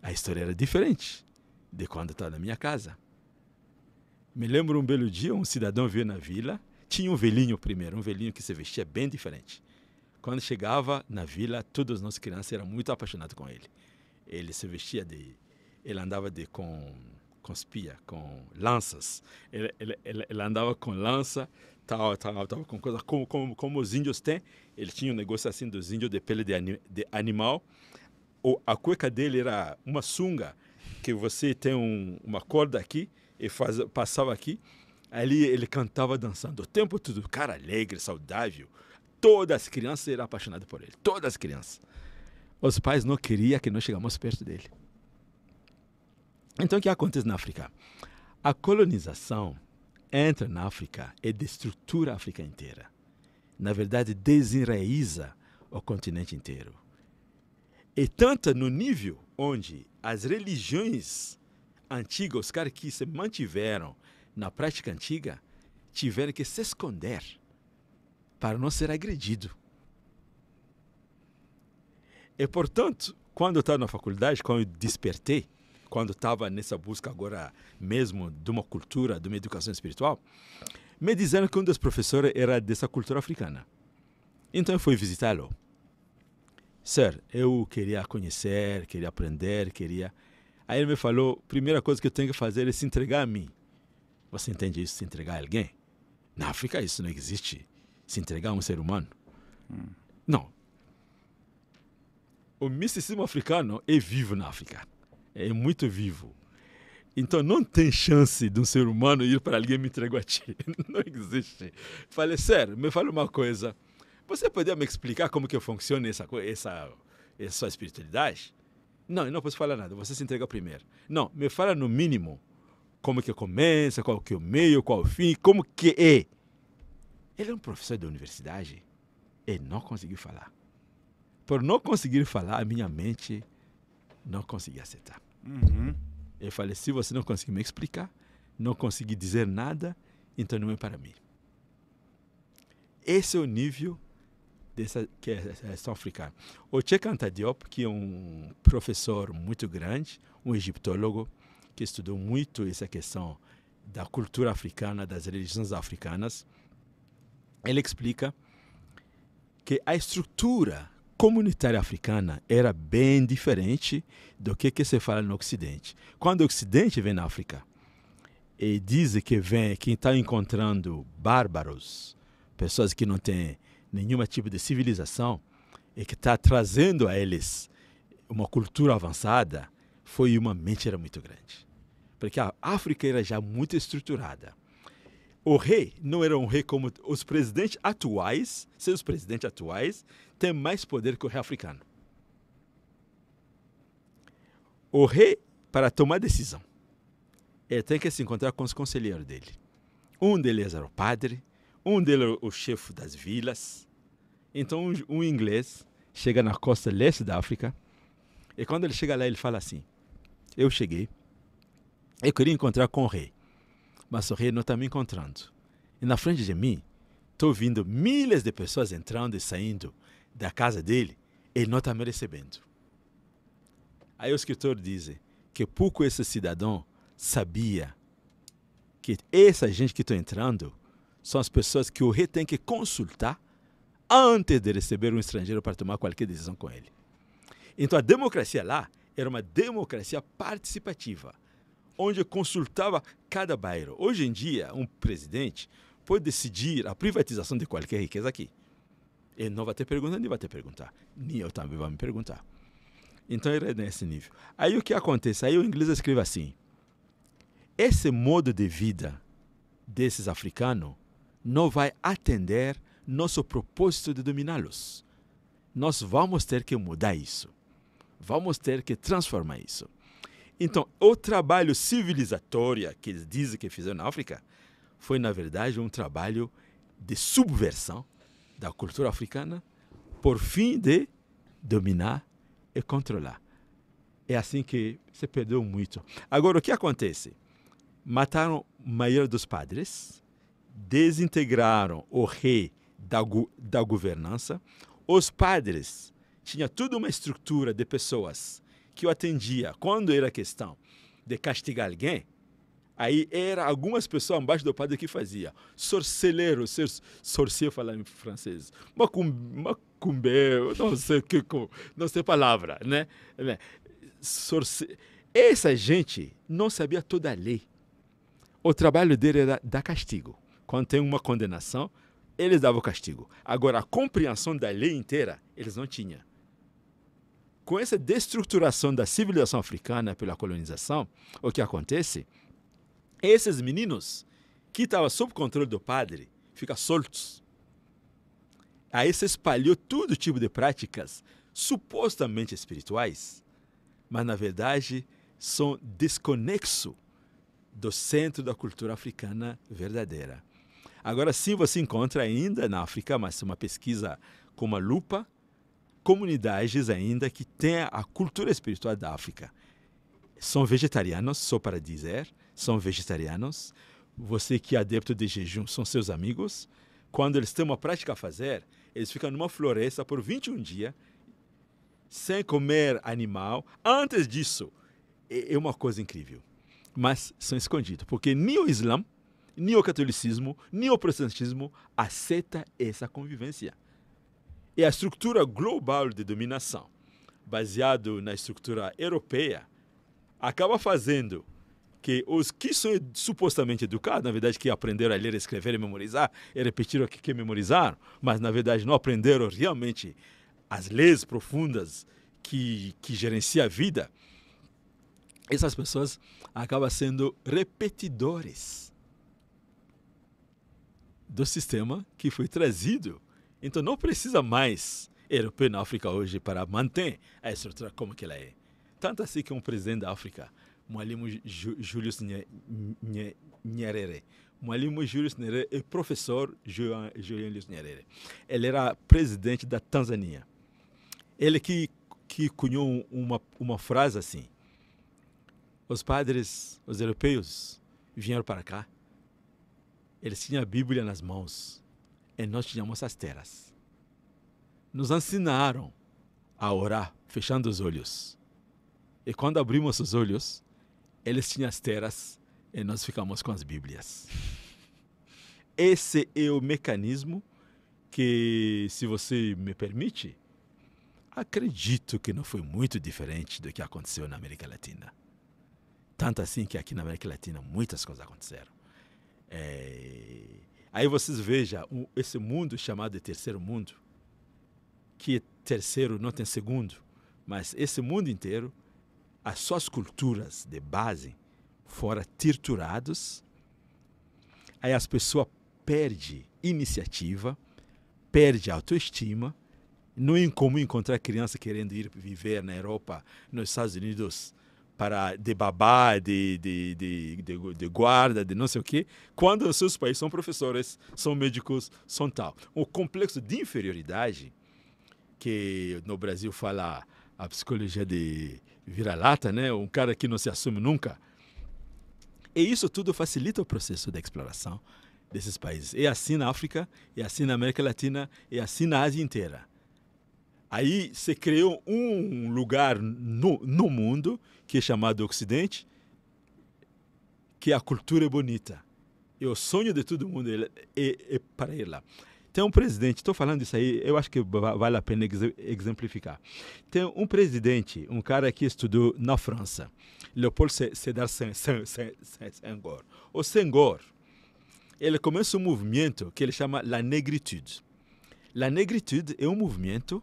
a história era diferente de quando estava tá na minha casa. Me lembro um belo dia, um cidadão veio na vila, tinha um velhinho primeiro, um velhinho que se vestia bem diferente. Quando chegava na vila, todos os nossos crianças eram muito apaixonados com ele. Ele se vestia de. Ele andava de com, com espia, com lanças. Ele, ele, ele, ele andava com lança, tal, tal, tal, com coisa. Como, como, como os índios têm, ele tinha um negócio assim dos índios de pele de, anim, de animal. ou a cueca dele era uma sunga, que você tem um, uma corda aqui, e faz, passava aqui. Ali ele cantava dançando o tempo todo, cara alegre, saudável. Todas as crianças eram apaixonadas por ele, todas as crianças. Os pais não queriam que nós chegássemos perto dele. Então o que acontece na África? A colonização entra na África e destrutura a África inteira. Na verdade, desenraiza o continente inteiro. E tanto no nível onde as religiões antiga, os caras que se mantiveram na prática antiga tiveram que se esconder para não ser agredido. E portanto, quando eu estava na faculdade, quando eu despertei, quando estava nessa busca agora mesmo de uma cultura, de uma educação espiritual, me dizendo que um dos professores era dessa cultura africana. Então eu fui visitá-lo. Sir, eu queria conhecer, queria aprender, queria. Aí ele me falou: primeira coisa que eu tenho que fazer é se entregar a mim. Você entende isso? Se entregar a alguém? Na África isso não existe. Se entregar a um ser humano. Hum. Não. O misticismo africano é vivo na África. É muito vivo. Então não tem chance de um ser humano ir para alguém me entregar a ti. *laughs* Não existe. Falei, sério, me fala uma coisa. Você poderia me explicar como que funciona essa, essa, essa espiritualidade? Não, eu não posso falar nada, você se entrega primeiro. Não, me fala no mínimo como que começa, qual que é o meio, qual o fim, como que é. Ele é um professor da universidade e não conseguiu falar. Por não conseguir falar, a minha mente não conseguia aceitar. Uhum. Eu falei, se você não conseguir me explicar, não conseguir dizer nada, então não é para mim. Esse é o nível dessa que é, é, é sul-africana. O Che Anta Diop, que é um professor muito grande, um egiptólogo que estudou muito essa questão da cultura africana, das religiões africanas, ele explica que a estrutura comunitária africana era bem diferente do que, que se fala no Ocidente. Quando o Ocidente vem na África e diz que vem, que está encontrando bárbaros, pessoas que não têm nenhum tipo de civilização e é que está trazendo a eles uma cultura avançada, foi uma mentira muito grande. Porque a África era já muito estruturada. O rei não era um rei como os presidentes atuais, seus presidentes atuais têm mais poder que o rei africano. O rei, para tomar decisão, ele tem que se encontrar com os conselheiros dele. Um deles era o padre, um deles é o chefe das vilas. Então, um inglês chega na costa leste da África. E quando ele chega lá, ele fala assim: Eu cheguei, eu queria encontrar com o rei, mas o rei não está me encontrando. E na frente de mim, estou vendo milhares de pessoas entrando e saindo da casa dele, ele não está me recebendo. Aí o escritor diz que pouco esse cidadão sabia que essa gente que está entrando são as pessoas que o rei tem que consultar antes de receber um estrangeiro para tomar qualquer decisão com ele. Então a democracia lá era uma democracia participativa, onde consultava cada bairro. Hoje em dia, um presidente pode decidir a privatização de qualquer riqueza aqui. Ele não vai ter pergunta, nem vai ter perguntar. Nem eu também vou me perguntar. Então era é nesse nível. Aí o que acontece? Aí o inglês escreve assim: esse modo de vida desses africanos não vai atender nosso propósito de dominá-los. Nós vamos ter que mudar isso. Vamos ter que transformar isso. Então, o trabalho civilizatório que eles dizem que fizeram na África foi, na verdade, um trabalho de subversão da cultura africana por fim de dominar e controlar. É assim que se perdeu muito. Agora, o que acontece? Mataram o maior dos padres, desintegraram o rei da, da governança. Os padres tinham toda uma estrutura de pessoas que o atendia quando era questão de castigar alguém. Aí era algumas pessoas embaixo do padre que fazia. Sorceleiro, sor, sorceiro falar em francês. Macumbeu, não sei que não sei palavra, né? né? Sorce... Essa gente não sabia toda a lei. O trabalho dele era dar castigo quando tem uma condenação, eles davam castigo. Agora, a compreensão da lei inteira, eles não tinham. Com essa destruturação da civilização africana pela colonização, o que acontece? Esses meninos que estavam sob controle do padre ficam soltos. Aí se espalhou todo tipo de práticas supostamente espirituais, mas na verdade são desconexo do centro da cultura africana verdadeira. Agora sim você encontra ainda na África, mas uma pesquisa com uma lupa, comunidades ainda que têm a cultura espiritual da África. São vegetarianos, só para dizer, são vegetarianos. Você que é adepto de jejum são seus amigos. Quando eles têm uma prática a fazer, eles ficam numa floresta por 21 dias sem comer animal. Antes disso, é, é uma coisa incrível. Mas são escondidos, porque nem o Islã catolicismo, o protestantismo aceita essa convivência. E é a estrutura global de dominação, baseado na estrutura europeia, acaba fazendo que os que são supostamente educados, na verdade, que aprenderam a ler, escrever e memorizar, e repetiram o que, que memorizaram, mas na verdade não aprenderam realmente as leis profundas que, que gerenciam a vida, essas pessoas acabam sendo repetidores do sistema que foi trazido. Então não precisa mais europeu na África hoje para manter a estrutura como que ela é. Tanto assim que um presidente da África, Mwalimu Julius Nyerere, Mwalimu Julius Nyerere é professor Julius Nyerere. Ele era presidente da Tanzânia. Ele que, que cunhou uma, uma frase assim, os padres, os europeus, vieram para cá eles tinham a Bíblia nas mãos e nós tínhamos as terras. Nos ensinaram a orar fechando os olhos. E quando abrimos os olhos, eles tinham as terras e nós ficamos com as Bíblias. *laughs* Esse é o mecanismo que, se você me permite, acredito que não foi muito diferente do que aconteceu na América Latina. Tanto assim que aqui na América Latina muitas coisas aconteceram. É... Aí vocês vejam esse mundo chamado de terceiro mundo, que terceiro não tem segundo, mas esse mundo inteiro, as suas culturas de base foram trituradas, aí as pessoas perdem iniciativa, perdem autoestima, não é comum encontrar criança querendo ir viver na Europa, nos Estados Unidos, para de babá, de, de, de, de, guarda, de não sei o quê, quando os seus pais são professores, são médicos, são tal. O complexo de inferioridade, que no Brasil fala a psicologia de vira-lata, né? um cara que não se assume nunca. E isso tudo facilita o processo da exploração desses países. É assim na África, é assim na América Latina, é assim na Ásia inteira. Aí se criou um lugar no, no mundo que é chamado Ocidente, que a cultura é bonita. E o sonho de todo mundo é, é, é para ir lá. Tem um presidente, estou falando isso aí, eu acho que vale a pena exemplificar. Tem um presidente, um cara que estudou na França, Leopoldo Sedar Senghor. O Senghor, ele começa um movimento que ele chama La Negritude. La Negritude é um movimento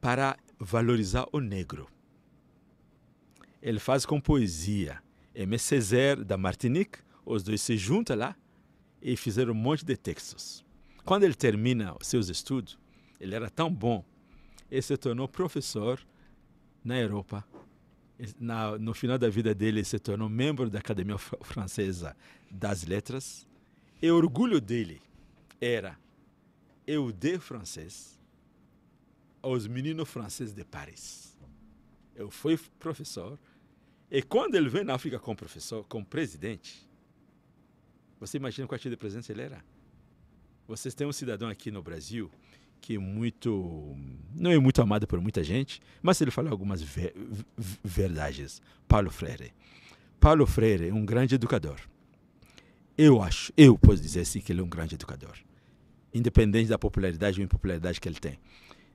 para valorizar o negro ele faz com poesia. M. César da Martinique, os dois se juntam lá e fizeram um monte de textos. Quando ele termina os seus estudos, ele era tão bom Ele se tornou professor na Europa. Na, no final da vida dele, ele se tornou membro da Academia Francesa das Letras. E o orgulho dele era eu dei francês aos meninos franceses de Paris. Eu fui professor e quando ele vem na África como professor, como presidente, você imagina qual tipo de presidente ele era? Vocês têm um cidadão aqui no Brasil que é muito não é muito amado por muita gente, mas ele falou algumas ver, verdades. Paulo Freire. Paulo Freire é um grande educador. Eu acho, eu posso dizer assim que ele é um grande educador. Independente da popularidade ou impopularidade que ele tem.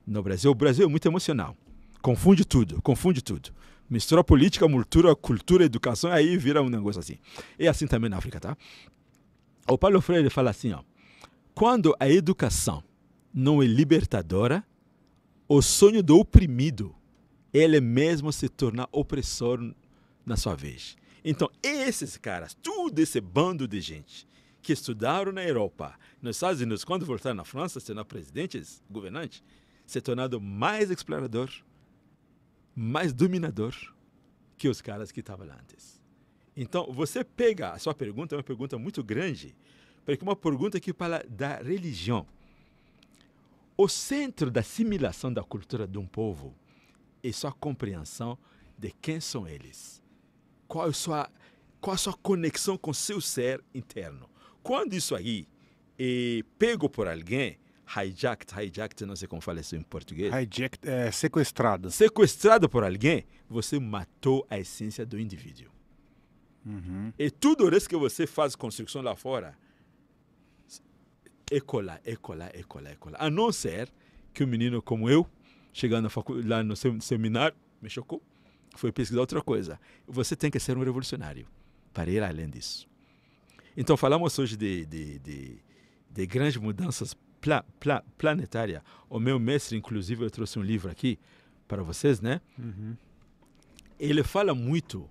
No Brasil, o Brasil é muito emocional. Confunde tudo, confunde tudo mistura política, cultura, cultura, educação, aí vira um negócio assim. E assim também na África, tá? O Paulo Freire fala assim, ó, quando a educação não é libertadora, o sonho do oprimido, ele mesmo se torna opressor na sua vez. Então, esses caras, todo esse bando de gente que estudaram na Europa, nos Estados Unidos, quando voltaram na França, sendo presidentes, governantes, se tornando mais explorador, mais dominador que os caras que estavam lá antes. Então, você pega a sua pergunta, é uma pergunta muito grande, porque é uma pergunta que fala da religião. O centro da assimilação da cultura de um povo é sua compreensão de quem são eles. Qual a é sua, qual a é sua conexão com seu ser interno. Quando isso aí é pego por alguém, hijacked, hijacked, não sei como fala isso em português. Hijacked, é, sequestrado. Sequestrado por alguém, você matou a essência do indivíduo. Uhum. E tudo o resto que você faz construção lá fora, é é, é colar, é colar. A não ser que um menino como eu, chegando lá no seminário, me chocou, foi pesquisar outra coisa. Você tem que ser um revolucionário para ir além disso. Então, falamos hoje de, de, de, de grandes mudanças pla, pla, planetária. O meu mestre, inclusive, eu trouxe um livro aqui para vocês, né? Uhum. Ele fala muito,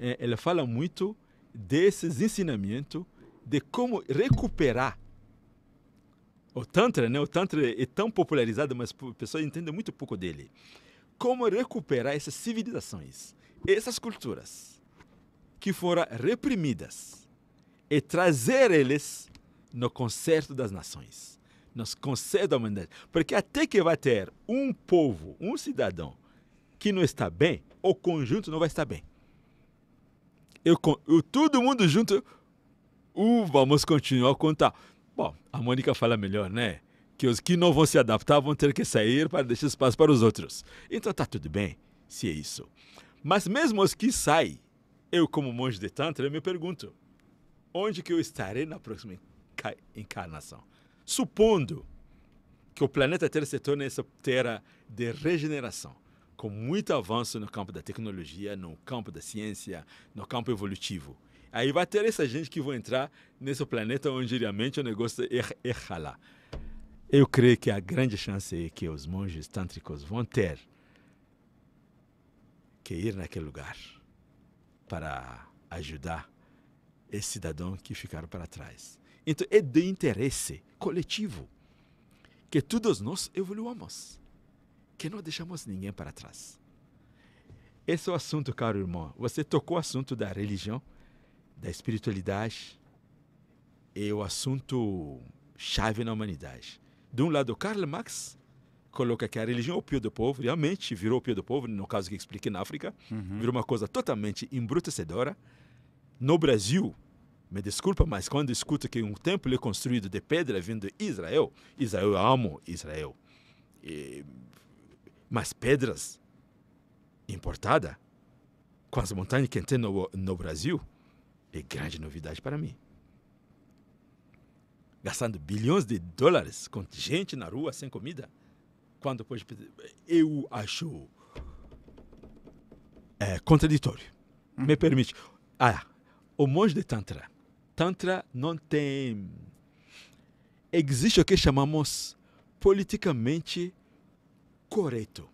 é, ele fala muito desses ensinamentos de como recuperar o Tantra, né? O Tantra é tão popularizado, mas o pessoal entende muito pouco dele. Como recuperar essas civilizações, essas culturas que foram reprimidas e trazer eles no concerto das nações nos conceda a humanidade. Porque até que vai ter um povo, um cidadão, que não está bem, o conjunto não vai estar bem. Eu, eu todo mundo junto, uh, vamos continuar a contar. Bom, a Mônica fala melhor, né? Que os que não vão se adaptar vão ter que sair para deixar espaço para os outros. Então tá tudo bem, se é isso. Mas mesmo os que saem, eu como monge de Tantra, eu me pergunto, onde que eu estarei na próxima encarnação? Supondo que o planeta Terra se torne essa terra de regeneração, com muito avanço no campo da tecnologia, no campo da ciência, no campo evolutivo. Aí vai ter essa gente que vai entrar nesse planeta onde realmente o negócio é, é ralar. Eu creio que a grande chance é que os monges tântricos vão ter que ir naquele lugar para ajudar esse cidadão que ficaram para trás. Então é de interesse coletivo que todos nós evoluamos, que não deixamos ninguém para trás. Esse é o assunto, caro irmão. Você tocou o assunto da religião, da espiritualidade, é o assunto chave na humanidade. De um lado, Karl Marx coloca que a religião é o pio do povo, realmente virou o pio do povo, no caso que expliquei na África, uhum. virou uma coisa totalmente embrutecedora. No Brasil, me desculpa, mas quando escuto que um templo é construído de pedra vindo de Israel, Israel amo Israel. E, mas pedras importada com as montanhas que tem no, no Brasil é grande novidade para mim. Gastando bilhões de dólares com gente na rua sem comida, quando depois eu acho é, contraditório. Uhum. Me permite. Ah, o monge de Tantra Tantra não tem. Existe o que chamamos politicamente correto.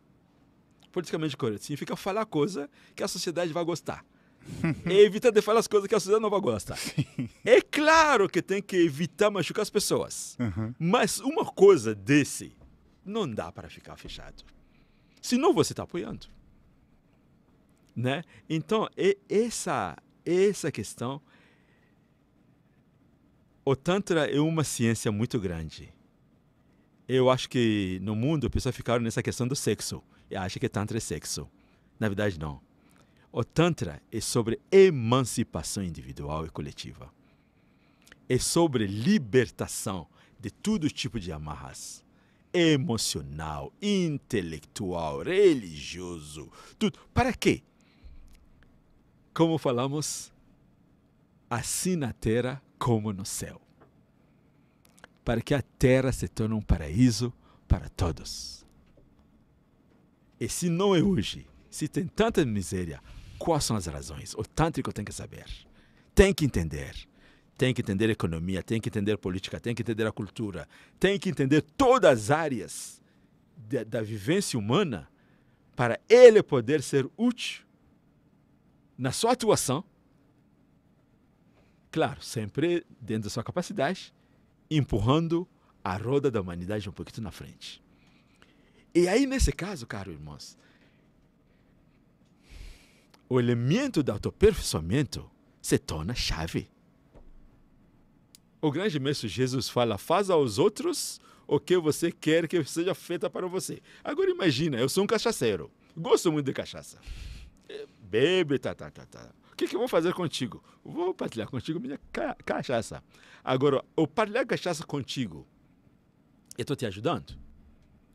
Politicamente correto significa falar coisa que a sociedade vai gostar. *laughs* evita evitar de falar as coisas que a sociedade não vai gostar. Sim. É claro que tem que evitar machucar as pessoas. Uhum. Mas uma coisa desse não dá para ficar fechado. Senão você está apoiando. Né? Então, é essa, essa questão o Tantra é uma ciência muito grande. Eu acho que no mundo as pessoas ficaram nessa questão do sexo e acha que Tantra é sexo. Na verdade, não. O Tantra é sobre emancipação individual e coletiva. É sobre libertação de todo tipo de amarras emocional, intelectual, religioso, tudo. Para quê? Como falamos, assim na terra como no céu, para que a terra se torne um paraíso para todos. E se não é hoje, se tem tanta miséria, quais são as razões? O tântrico tem que saber, tem que entender. Tem que entender economia, tem que entender política, tem que entender a cultura, tem que entender todas as áreas da vivência humana para ele poder ser útil na sua atuação Claro, sempre dentro da sua capacidade, empurrando a roda da humanidade um pouquinho na frente. E aí, nesse caso, caros irmãos, o elemento do autoperfeiçoamento se torna chave. O grande mestre Jesus fala: faz aos outros o que você quer que seja feito para você. Agora imagina, eu sou um cachaceiro, gosto muito de cachaça. Bebe, tá, tá, tá, tá que, que eu vou fazer contigo? Vou partilhar contigo minha ca cachaça. Agora, eu partilhar cachaça contigo, eu estou te ajudando?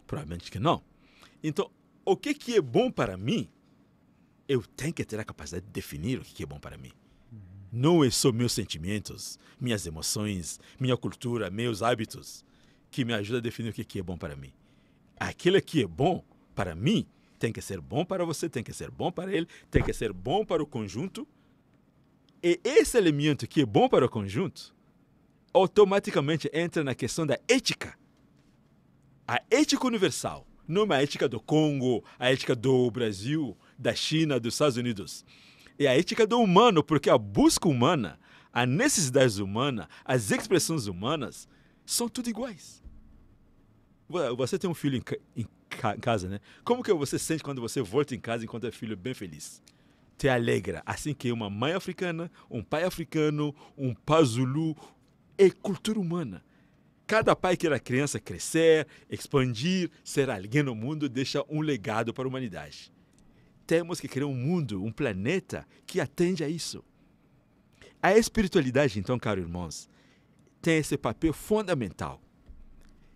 Provavelmente que não. Então, o que, que é bom para mim, eu tenho que ter a capacidade de definir o que, que é bom para mim. Não é só meus sentimentos, minhas emoções, minha cultura, meus hábitos que me ajuda a definir o que, que é bom para mim. Aquilo que é bom para mim tem que ser bom para você, tem que ser bom para ele, tem que ser bom para o conjunto e esse elemento que é bom para o conjunto automaticamente entra na questão da ética. A ética universal, não é a ética do Congo, a ética do Brasil, da China, dos Estados Unidos. É a ética do humano, porque a busca humana, a necessidade humana, as expressões humanas são tudo iguais. Você tem um filho em, em casa, né? Como que você sente quando você volta em casa enquanto é filho bem feliz? te alegra, assim que uma mãe africana, um pai africano, um pai zulu, é cultura humana. Cada pai que a criança crescer, expandir, ser alguém no mundo, deixa um legado para a humanidade. Temos que criar um mundo, um planeta que atende a isso. A espiritualidade, então, caros irmãos, tem esse papel fundamental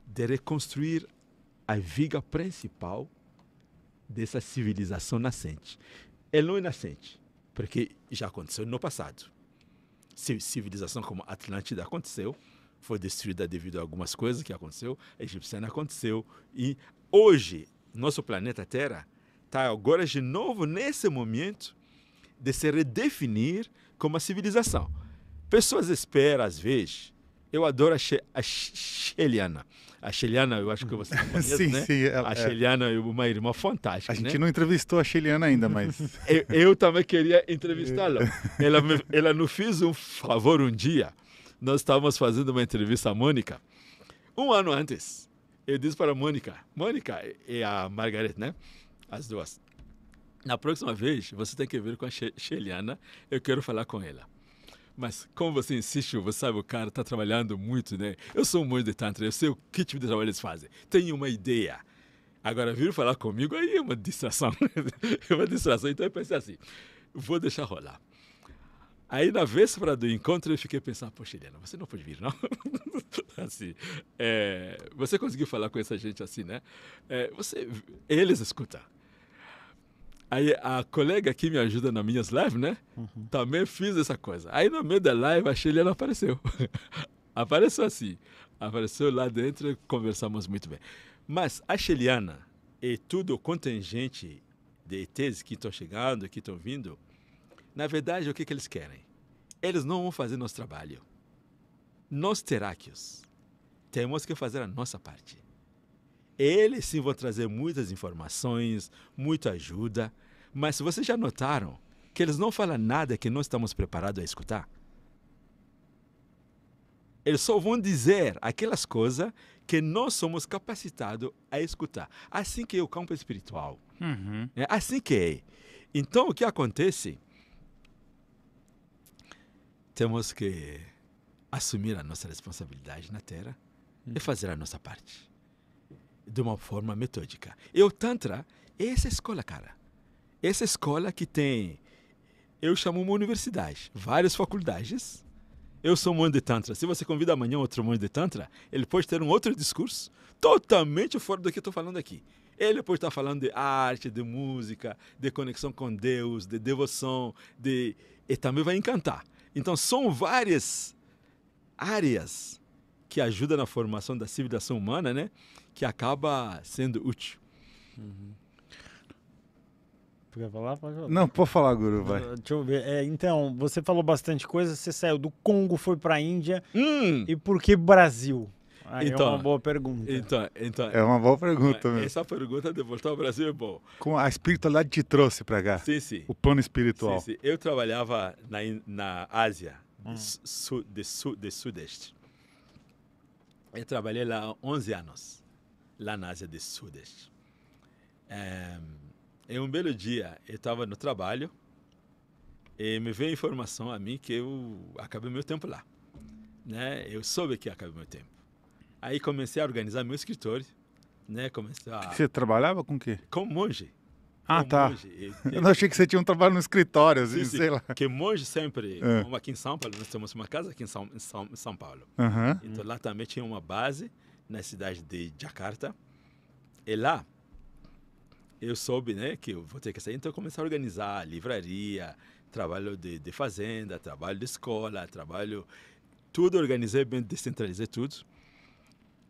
de reconstruir a viga principal dessa civilização nascente ele não é nascente, porque já aconteceu no passado. Civilização como Atlântida aconteceu, foi destruída devido a algumas coisas que aconteceu, a egipciana aconteceu, e hoje, nosso planeta Terra está agora de novo nesse momento de se redefinir como uma civilização. Pessoas esperam, às vezes, eu adoro a, che, a Cheliana. A Cheliana, eu acho que você *laughs* conhece, sim, né? Sim, ela, a Cheliana é. é uma irmã fantástica, A gente né? não entrevistou a Cheliana ainda, mas... *laughs* eu, eu também queria entrevistá-la. *laughs* Ela, me, ela nos fez um favor um dia. Nós estávamos fazendo uma entrevista à Mônica, um ano antes. Eu disse para a Mônica, Mônica e a Margaret, né? As duas. Na próxima vez, você tem que vir com a Cheliana. Eu quero falar com ela. Mas como você insiste, você sabe, o cara está trabalhando muito, né? Eu sou um monge de Tantra, eu sei o que tipo de trabalho eles fazem. Tenho uma ideia. Agora, vir falar comigo aí é uma distração. *laughs* é uma distração. Então eu pensei assim, vou deixar rolar. Aí na véspera do encontro eu fiquei pensando, poxa Helena, você não pode vir, não? *laughs* assim, é, você conseguiu falar com essa gente assim, né? É, você, eles escutam. Aí a colega que me ajuda nas minhas lives, né? Uhum. Também fiz essa coisa. Aí no meio da live a Sheila apareceu. *laughs* apareceu assim. Apareceu lá dentro, conversamos muito bem. Mas a Sheliana e todo o contingente é de ETs que estão chegando, que estão vindo, na verdade o que, que eles querem? Eles não vão fazer nosso trabalho. Nós teráqueos temos que fazer a nossa parte. Ele sim vai trazer muitas informações, muita ajuda. Mas se vocês já notaram que eles não falam nada que não estamos preparados a escutar, eles só vão dizer aquelas coisas que nós somos capacitados a escutar. Assim que é o campo espiritual. Uhum. É assim que é. Então, o que acontece? Temos que assumir a nossa responsabilidade na Terra uhum. e fazer a nossa parte de uma forma metódica. E o Tantra é essa escola, cara. Essa é escola que tem, eu chamo uma universidade, várias faculdades. Eu sou um monge de Tantra. Se você convida amanhã outro monge de Tantra, ele pode ter um outro discurso totalmente fora do que eu estou falando aqui. Ele pode estar tá falando de arte, de música, de conexão com Deus, de devoção, de e também vai encantar. Então são várias áreas que ajudam na formação da civilização humana, né? que acaba sendo útil. Uhum. quer falar? falar? Não, pode falar, Guru, vai. Ah, deixa eu ver. É, então, você falou bastante coisa, você saiu do Congo, foi para a Índia. Hum. E por que Brasil? Aí então, é uma então, boa pergunta. Então, então, é uma boa pergunta é, mesmo. Essa pergunta de voltar ao Brasil é bom. Com a espiritualidade te trouxe para cá? Sim, sim. O plano espiritual. Sim, sim. Eu trabalhava na, na Ásia, hum. de, su, de, su, de Sudeste. Eu trabalhei lá 11 anos lá na Ásia do Sudeste. É, em um belo dia, eu estava no trabalho e me veio a informação a mim que eu acabei meu tempo lá. Né? Eu soube que acabei meu tempo. Aí comecei a organizar meu escritório, né? Comecei a... Você trabalhava com o quê? Com monge. Ah, com tá. Monge. *laughs* Eu, eu... eu, achei que você tinha um trabalho no escritório, assim, sim, sim. sei lá. Porque monge sempre, é. aqui em São Paulo, nós temos uma casa aqui em São, São, São Paulo. Uhum. Então lá também tinha uma base na cidade de Jakarta. E lá eu soube né, que eu vou ter que sair, então eu comecei a organizar livraria, trabalho de, de fazenda, trabalho de escola, trabalho. Tudo organizei bem, descentralizei tudo.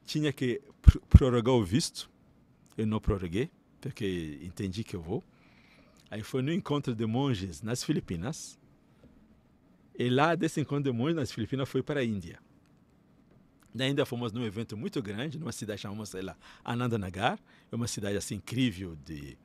Tinha que pr prorrogar o visto, eu não prorroguei, porque entendi que eu vou. Aí foi no encontro de monges nas Filipinas. E lá desse encontro de monges nas Filipinas foi para a Índia. Né, ainda fomos num evento muito grande, numa cidade chamada, lá, Anandanagar. É uma cidade assim incrível de...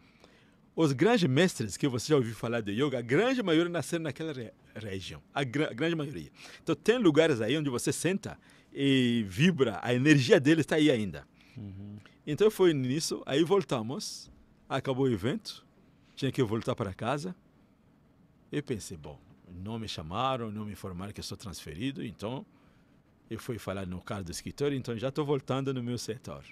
Os grandes mestres que você já ouviu falar de yoga, a grande maioria nasceram naquela re região. A, a, grande maioria. Então, tem lugares aí onde você senta e vibra, a energia dele está aí ainda. Uhum. Então, foi nisso. Aí voltamos, acabou o evento, tinha que voltar para casa. Eu pensei, bom, não me chamaram, não me informaram que eu sou transferido, então eu fui falar no carro do escritório, então já estou voltando no meu setor.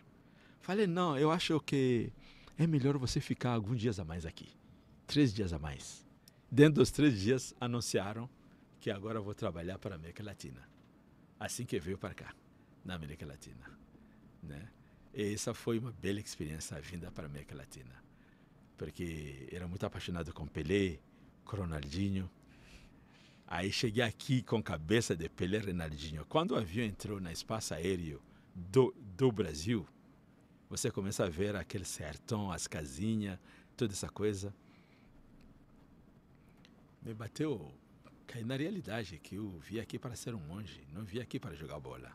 Falei, não, eu acho que é melhor você ficar alguns dias a mais aqui. Três dias a mais. Dentro dos três dias, anunciaram que agora vou trabalhar para a América Latina. Assim que veio para cá, na América Latina. Né? E essa foi uma bela experiência a vinda para a América Latina. Porque era muito apaixonado com Pelé, com Ronaldinho, Aí cheguei aqui com cabeça de Pelé Renaldinho. Quando o avião entrou no espaço aéreo do, do Brasil, você começa a ver aquele sertão, as casinhas, toda essa coisa. Me bateu, caí na realidade que eu vim aqui para ser um monge, não vim aqui para jogar bola.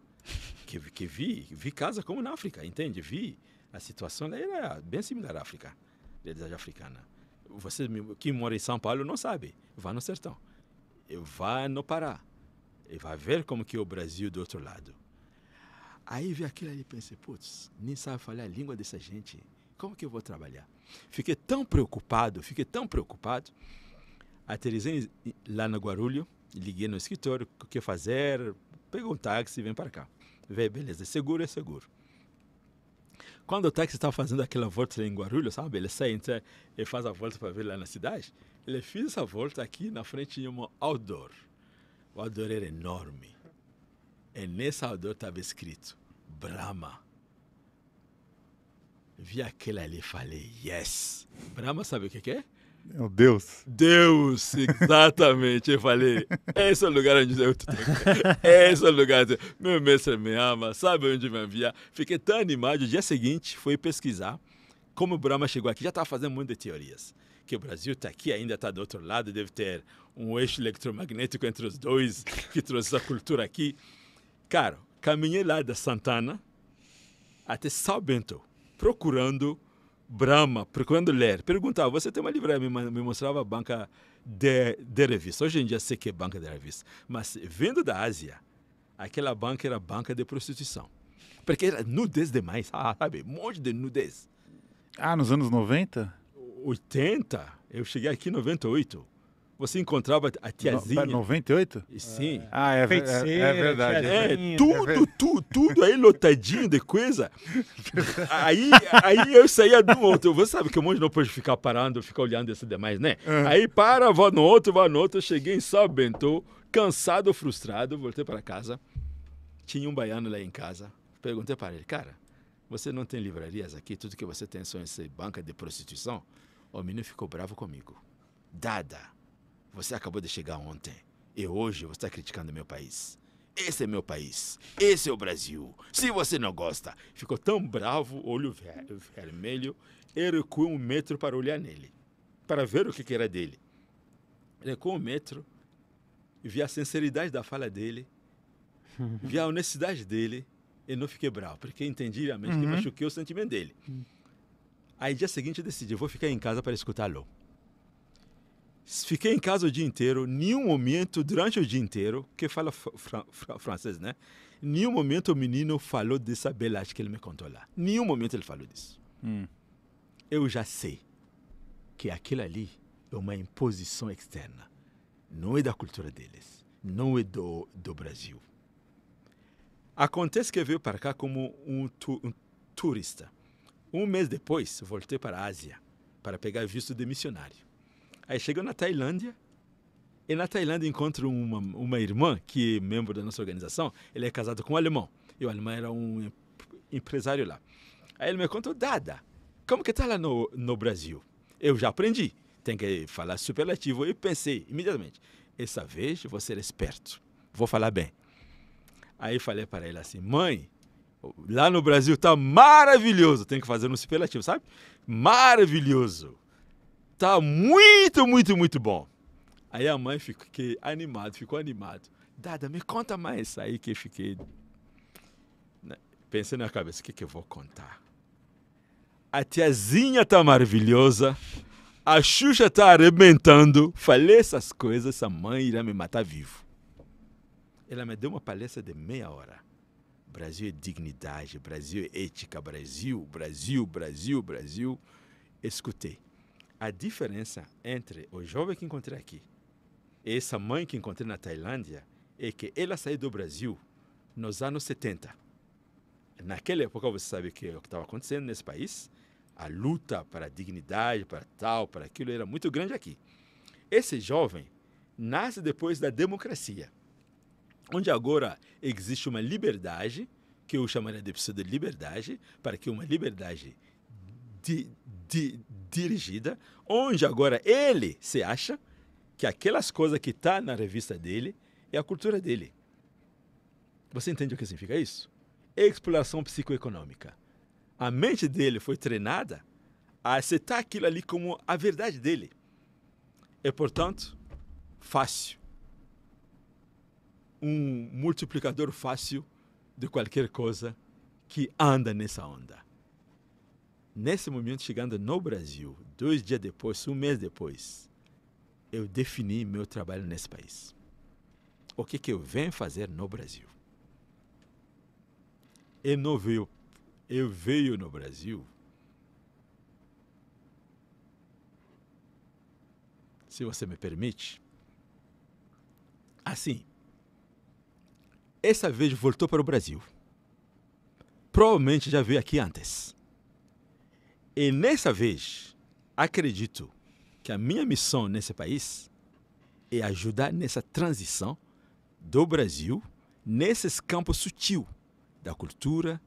Que, que vi, vi casa como na África, entende? Vi a situação lá era bem similar à África, realidade africana. Você que mora em São Paulo não sabe, vá no sertão eu vá no Pará e vai ver como que é o Brasil do outro lado. Aí vi aquilo ali e pensei, putz, nem sabe falar a língua dessa gente. Como que eu vou trabalhar? Fiquei tão preocupado, fiquei tão preocupado. Aterizei lá no Guarulho, liguei no escritório, o que fazer? Pego um táxi e vem para cá. Vê, beleza, seguro é seguro. Quando o táxi estava fazendo aquela volta em Guarulhos, sabe? Ele sai, ele e faz a volta para ver lá na cidade. Ele fez essa volta aqui na frente de um outdoor. O outdoor era enorme. E nesse outdoor estava escrito Brahma. Vi aquele ali e falei, yes! Brahma sabe o que, é? é? o Deus. Deus, exatamente. eu falei, é esse é o lugar onde eu estou. *laughs* É esse é o lugar. Onde... Meu mestre me ama, sabe onde me envia. Fiquei tão animado. O dia seguinte fui pesquisar como o Brahma chegou aqui. Já estava fazendo muitas teorias que o Brasil está aqui, ainda está do outro lado, deve ter um eixo eletromagnético entre os dois que trouxe a cultura aqui. Cara, caminhei lá da Santana até São Bento, procurando Brahma, procurando ler. Perguntava, você tem uma livraria? Me mostrava a banca de, de revista. Hoje em dia sei que é banca de revista. Mas vendo da Ásia, aquela banca era banca de prostituição. Porque era nudez demais, *laughs* sabe? Um monte de nudez. Ah, nos anos 90? 80, eu cheguei aqui em 98. Você encontrava a tiazinha. No, 98? Sim. É. Ah, é, é, é Feiticeira, é, é verdade. É, tudo, tudo, tudo aí lotadinho de coisa. *laughs* aí, aí eu saía de um outro. Você sabe que o mundo não pode ficar parando, ficar olhando esse demais, né? Uhum. Aí para, vou no outro, vou no outro. Eu cheguei em São Bento, cansado, frustrado, voltei para casa. Tinha um baiano lá em casa. Perguntei para ele, cara, você não tem livrarias aqui? Tudo que você tem são essas bancas de prostituição? O menino ficou bravo comigo. Dada, você acabou de chegar ontem e hoje você está criticando meu país. Esse é meu país. Esse é o Brasil. Se você não gosta. Ficou tão bravo, olho ver vermelho. Ele recuou um metro para olhar nele, para ver o que, que era dele. Recuou um metro, vi a sinceridade da fala dele, vi a honestidade dele e não fiquei bravo, porque entendi realmente uhum. que machuquei o sentimento dele. Uhum. Aí dia seguinte eu decidi, vou ficar em casa para escutá-lo. Fiquei em casa o dia inteiro, nenhum momento durante o dia inteiro, que fala francês, né? Nenhum momento o menino falou dessa bela que ele me contou lá. Nenhum momento ele falou disso. Hum. Eu já sei que aquilo ali é uma imposição externa. Não é da cultura deles, não é do, do Brasil. Acontece que veio para cá como um, tu, um turista. Um mês depois, voltei para a Ásia para pegar visto de missionário. Aí chego na Tailândia e na Tailândia encontro uma, uma irmã que é membro da nossa organização. Ele é casado com um alemão e o alemão era um empresário lá. Aí ele me contou, Dada, como que tá lá no, no Brasil? Eu já aprendi, tem que falar superlativo. Eu pensei imediatamente, essa vez vou ser esperto, vou falar bem. Aí falei para ele assim, mãe, Lá no Brasil tá maravilhoso. Tem que fazer no superlativo, sabe? Maravilhoso. Tá muito, muito, muito bom. Aí a mãe ficou animado, ficou animado. Dada, me conta mais. Aí que eu fiquei. pensando né, Pensei na cabeça, o que, que eu vou contar? A tiazinha tá maravilhosa. A Xuxa tá arrebentando. Falei essas coisas, essa mãe irá me matar vivo. Ela me deu uma palestra de meia hora. Brasil é dignidade, Brasil é ética, Brasil, Brasil, Brasil, Brasil. Escutei. A diferença entre o jovem que encontrei aqui e essa mãe que encontrei na Tailândia é que ela saiu do Brasil nos anos 70. Naquela época, você sabe que é o que estava acontecendo nesse país, a luta para a dignidade, para tal, para aquilo, era muito grande aqui. Esse jovem nasce depois da democracia onde agora existe uma liberdade, que eu chamaria de pseudo liberdade, para que uma liberdade dirigida, onde agora ele se acha que aquelas coisas que está na revista dele é a cultura dele. Você entende o que significa isso? Exploração psicoeconômica. A mente dele foi treinada a aceitar aquilo ali como a verdade dele. É, portanto, fácil um multiplicador fácil de qualquer coisa que anda nessa onda. Nesse momento, chegando no Brasil, dois dias depois, um mês depois, eu defini meu trabalho nesse país. O que, que eu venho fazer no Brasil? Eu não veio, eu veio no Brasil. Se você me permite, assim, essa vez voltou para o Brasil. Provavelmente já veio aqui antes. E nessa vez, acredito que a minha missão nesse país é ajudar nessa transição do Brasil nesses campos sutil da cultura,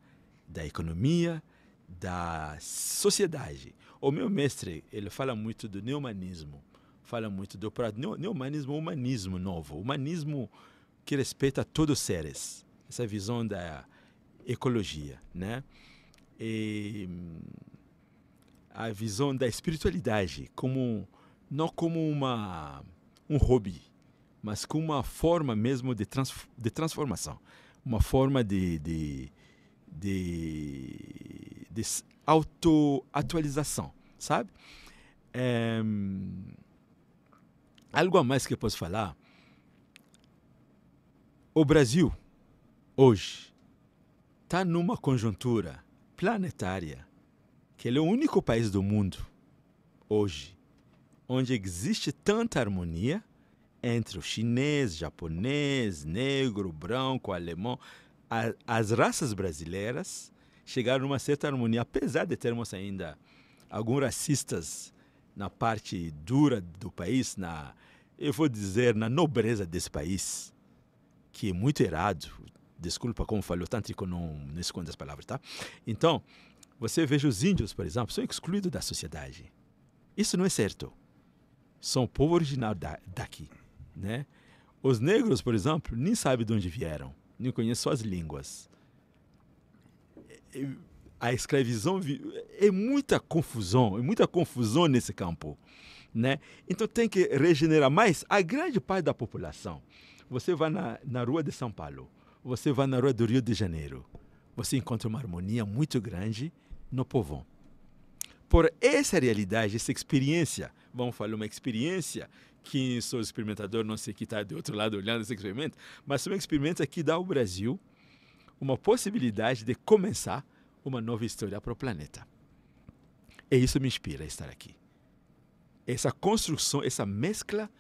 da economia, da sociedade. O meu mestre, ele fala muito do neumanismo, fala muito do neomanismo, humanismo novo, humanismo que respeita todos os seres. Essa é visão da ecologia, né? E hum, a visão da espiritualidade como não como uma um hobby, mas como uma forma mesmo de, trans, de transformação, uma forma de, de, de, de auto-atualização, sabe? É, algo a mais que eu posso falar o Brasil, hoje, está numa conjuntura planetária que ele é o único país do mundo, hoje, onde existe tanta harmonia entre o chinês, japonês, negro, branco, alemão. A, as raças brasileiras chegaram a uma certa harmonia, apesar de termos ainda alguns racistas na parte dura do país, na, eu vou dizer, na nobreza desse país que é muito errado. Desculpa como falou tanto que eu não, não escondo as palavras, tá? Então, você veja os índios, por exemplo, são excluídos da sociedade. Isso não é certo. São povo original da, daqui, né? Os negros, por exemplo, nem sabem de onde vieram, nem conhecem suas línguas. A escravidão é muita confusão, é muita confusão nesse campo, né? Então tem que regenerar mais a grande parte da população. Você vai na, na rua de São Paulo, você vai na rua do Rio de Janeiro, você encontra uma harmonia muito grande no povão. Por essa realidade, essa experiência, vamos falar uma experiência que sou experimentador, não sei que está do outro lado olhando esse experimento, mas é um experimento que dá ao Brasil uma possibilidade de começar uma nova história para o planeta. E isso me inspira a estar aqui. Essa construção, essa mescla,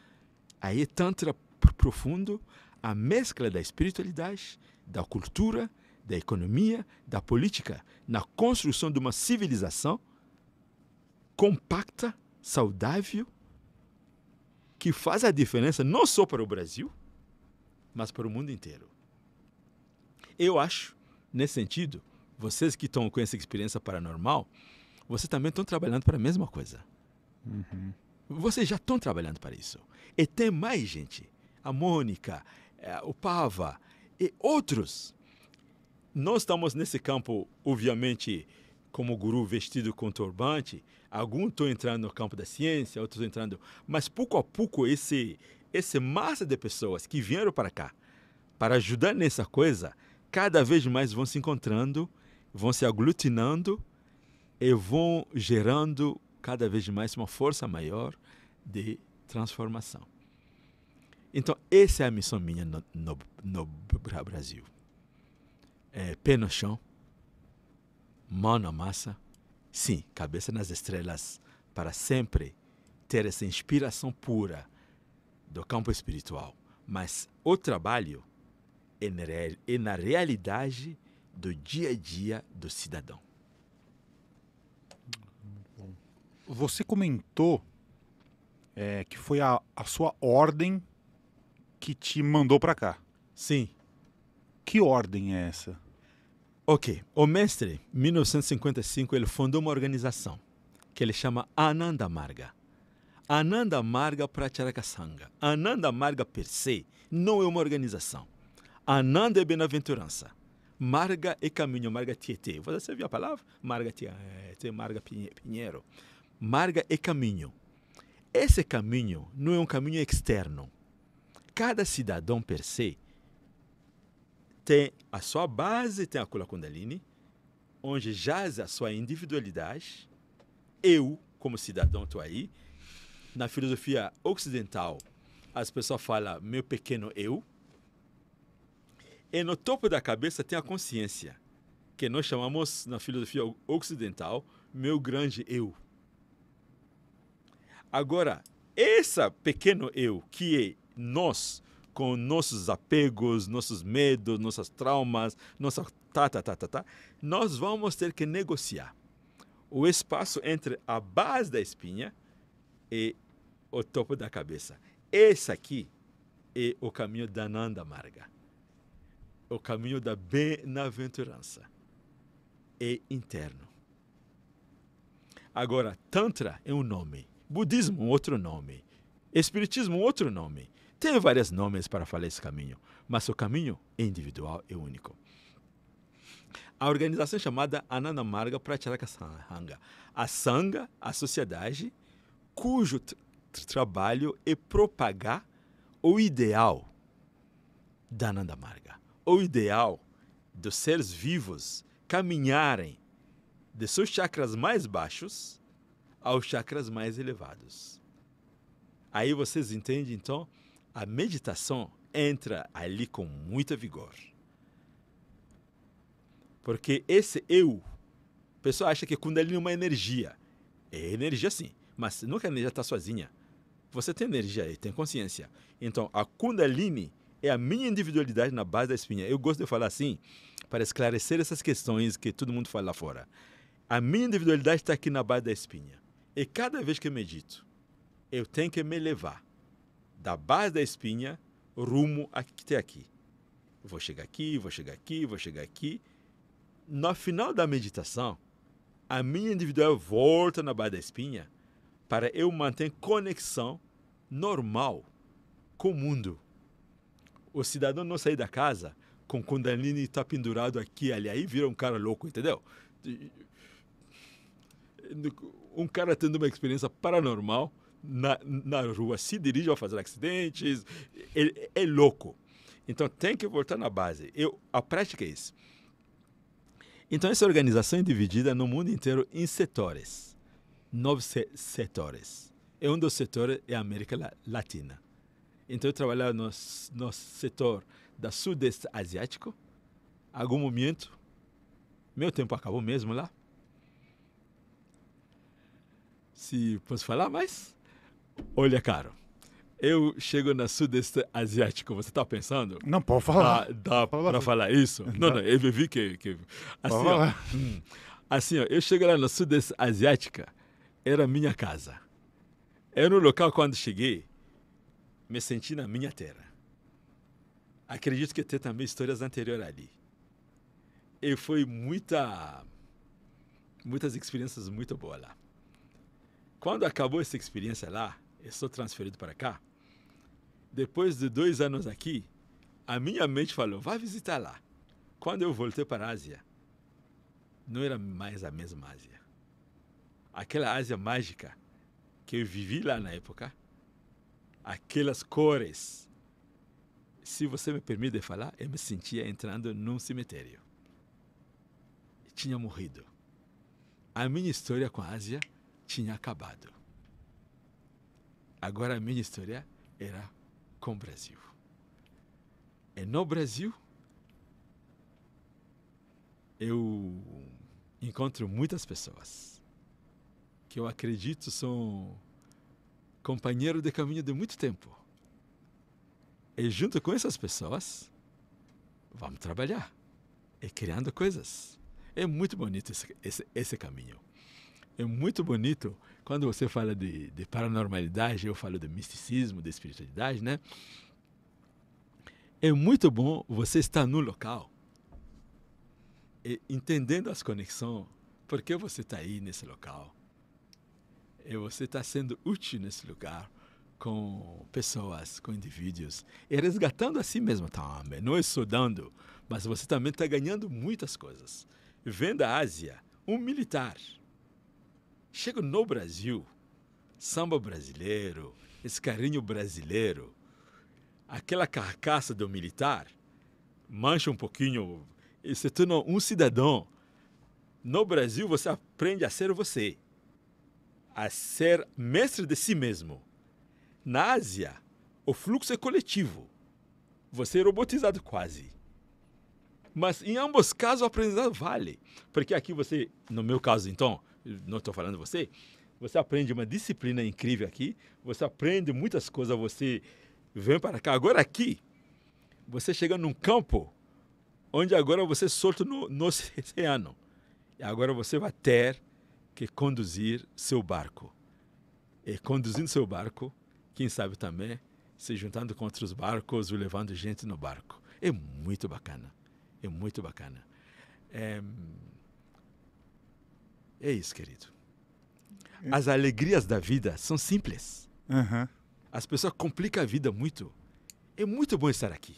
aí Tantra por profundo a mescla da espiritualidade, da cultura, da economia, da política na construção de uma civilização compacta, saudável, que faz a diferença não só para o Brasil, mas para o mundo inteiro. Eu acho, nesse sentido, vocês que estão com essa experiência paranormal, vocês também estão trabalhando para a mesma coisa. Uhum. Vocês já estão trabalhando para isso. E tem mais gente a Mônica, é, o Pava e outros. Nós estamos nesse campo, obviamente, como guru vestido com turbante. Alguns estão entrando no campo da ciência, outros entrando. Mas pouco a pouco, esse, esse massa de pessoas que vieram para cá para ajudar nessa coisa, cada vez mais vão se encontrando, vão se aglutinando e vão gerando cada vez mais uma força maior de transformação. Então, essa é a missão minha no, no, no Brasil. É, pé no chão, mão na massa, sim, cabeça nas estrelas, para sempre ter essa inspiração pura do campo espiritual. Mas o trabalho é na, é na realidade do dia a dia do cidadão. Você comentou é, que foi a, a sua ordem que te mandou para cá. Sim. Que ordem é essa? Ok. O mestre, 1955, ele fundou uma organização que ele chama Ananda Marga. Ananda Marga Pratyaraka Sangha. Ananda Marga per se não é uma organização. Ananda é bem-aventurança. Marga é caminho, Marga Tietê. É Você viu a palavra? Marga Tietê, é Marga Pinheiro. Marga é caminho. Esse caminho não é um caminho externo cada cidadão per se tem a sua base, tem a Kula Kundalini, onde jaz a sua individualidade. Eu, como cidadão, estou aí. Na filosofia ocidental, as pessoas falam meu pequeno eu. E no topo da cabeça tem a consciência, que nós chamamos na filosofia ocidental meu grande eu. Agora, essa pequeno eu, que é nós com nossos apegos, nossos medos, nossas traumas, nossa tá, tá, tá, tá, tá, nós vamos ter que negociar o espaço entre a base da espinha e o topo da cabeça. Esse aqui é o caminho da Nanda Marga, o caminho da bem-aventurança. É interno. Agora, Tantra é um nome, Budismo, outro nome, Espiritismo, outro nome tem vários nomes para falar esse caminho, mas o caminho é individual e único. A organização é chamada Ananda Marga Pracharaka Sangha, a Sangha, a sociedade, cujo trabalho é propagar o ideal da Ananda Marga, o ideal dos seres vivos caminharem de seus chakras mais baixos aos chakras mais elevados. Aí vocês entendem então a meditação entra ali com muita vigor. Porque esse eu, a pessoa acha que Kundalini é, é uma energia. É energia sim, mas nunca a energia está sozinha. Você tem energia e tem consciência. Então, a Kundalini é a minha individualidade na base da espinha. Eu gosto de falar assim para esclarecer essas questões que todo mundo fala lá fora. A minha individualidade está aqui na base da espinha. E cada vez que eu medito, eu tenho que me elevar da base da espinha rumo até aqui. Vou chegar aqui, vou chegar aqui, vou chegar aqui. No final da meditação, a minha individual volta na base da espinha para eu manter conexão normal com o mundo. O cidadão não sair da casa com Kundalini está pendurado aqui ali, aí vira um cara louco, entendeu? Um cara tendo uma experiência paranormal na, na rua, se dirige a fazer acidentes, é, é louco. Então tem que voltar na base. Eu, a prática é isso. Então essa organização é dividida no mundo inteiro em setores. Nove se setores. E um dos setores é a América Latina. Então eu trabalhava no, no setor da Sudeste Asiático. Algum momento, meu tempo acabou mesmo lá. Se posso falar mais? Olha, caro. Eu chego na Sudeste Asiático, você tá pensando? Não, pode falar. Ah, dá Fala. para falar isso? Não, não, eu vi que. que assim, ó, hum, assim, ó, eu chego lá na Sudeste Asiática, era minha casa. Era um local quando cheguei, me senti na minha terra. Acredito que tem também histórias anteriores ali. E foi muita. muitas experiências muito boas lá. Quando acabou essa experiência lá, sou transferido para cá. Depois de dois anos aqui, a minha mente falou: vai visitar lá. Quando eu voltei para a Ásia, não era mais a mesma Ásia. Aquela Ásia mágica que eu vivi lá na época, aquelas cores. Se você me permite falar, eu me sentia entrando num cemitério. Eu tinha morrido. A minha história com a Ásia tinha acabado. Agora a minha história era com o Brasil. E é no Brasil, eu encontro muitas pessoas que eu acredito são companheiros de caminho de muito tempo. E junto com essas pessoas, vamos trabalhar e criando coisas. É muito bonito esse, esse, esse caminho. É muito bonito quando você fala de, de paranormalidade, eu falo de misticismo, de espiritualidade, né? É muito bom você estar no local, entendendo as conexões, por que você está aí nesse local. E você está sendo útil nesse lugar com pessoas, com indivíduos, e resgatando a si mesmo também, não estudando, mas você também está ganhando muitas coisas. Vendo a Ásia um militar chego no Brasil, samba brasileiro, esse carinho brasileiro, aquela carcaça do militar mancha um pouquinho e se torna um cidadão. No Brasil, você aprende a ser você, a ser mestre de si mesmo. Na Ásia, o fluxo é coletivo. Você é robotizado quase. Mas em ambos casos, o aprendizado vale. Porque aqui você, no meu caso então, não estou falando você, você aprende uma disciplina incrível aqui, você aprende muitas coisas, você vem para cá. Agora aqui, você chega num campo onde agora você é solto no, no *laughs* oceano. E agora você vai ter que conduzir seu barco. E conduzindo seu barco, quem sabe também, se juntando com outros barcos, levando gente no barco. É muito bacana. É muito bacana. É... É isso, querido. As alegrias da vida são simples. Uhum. As pessoas complicam a vida muito. É muito bom estar aqui.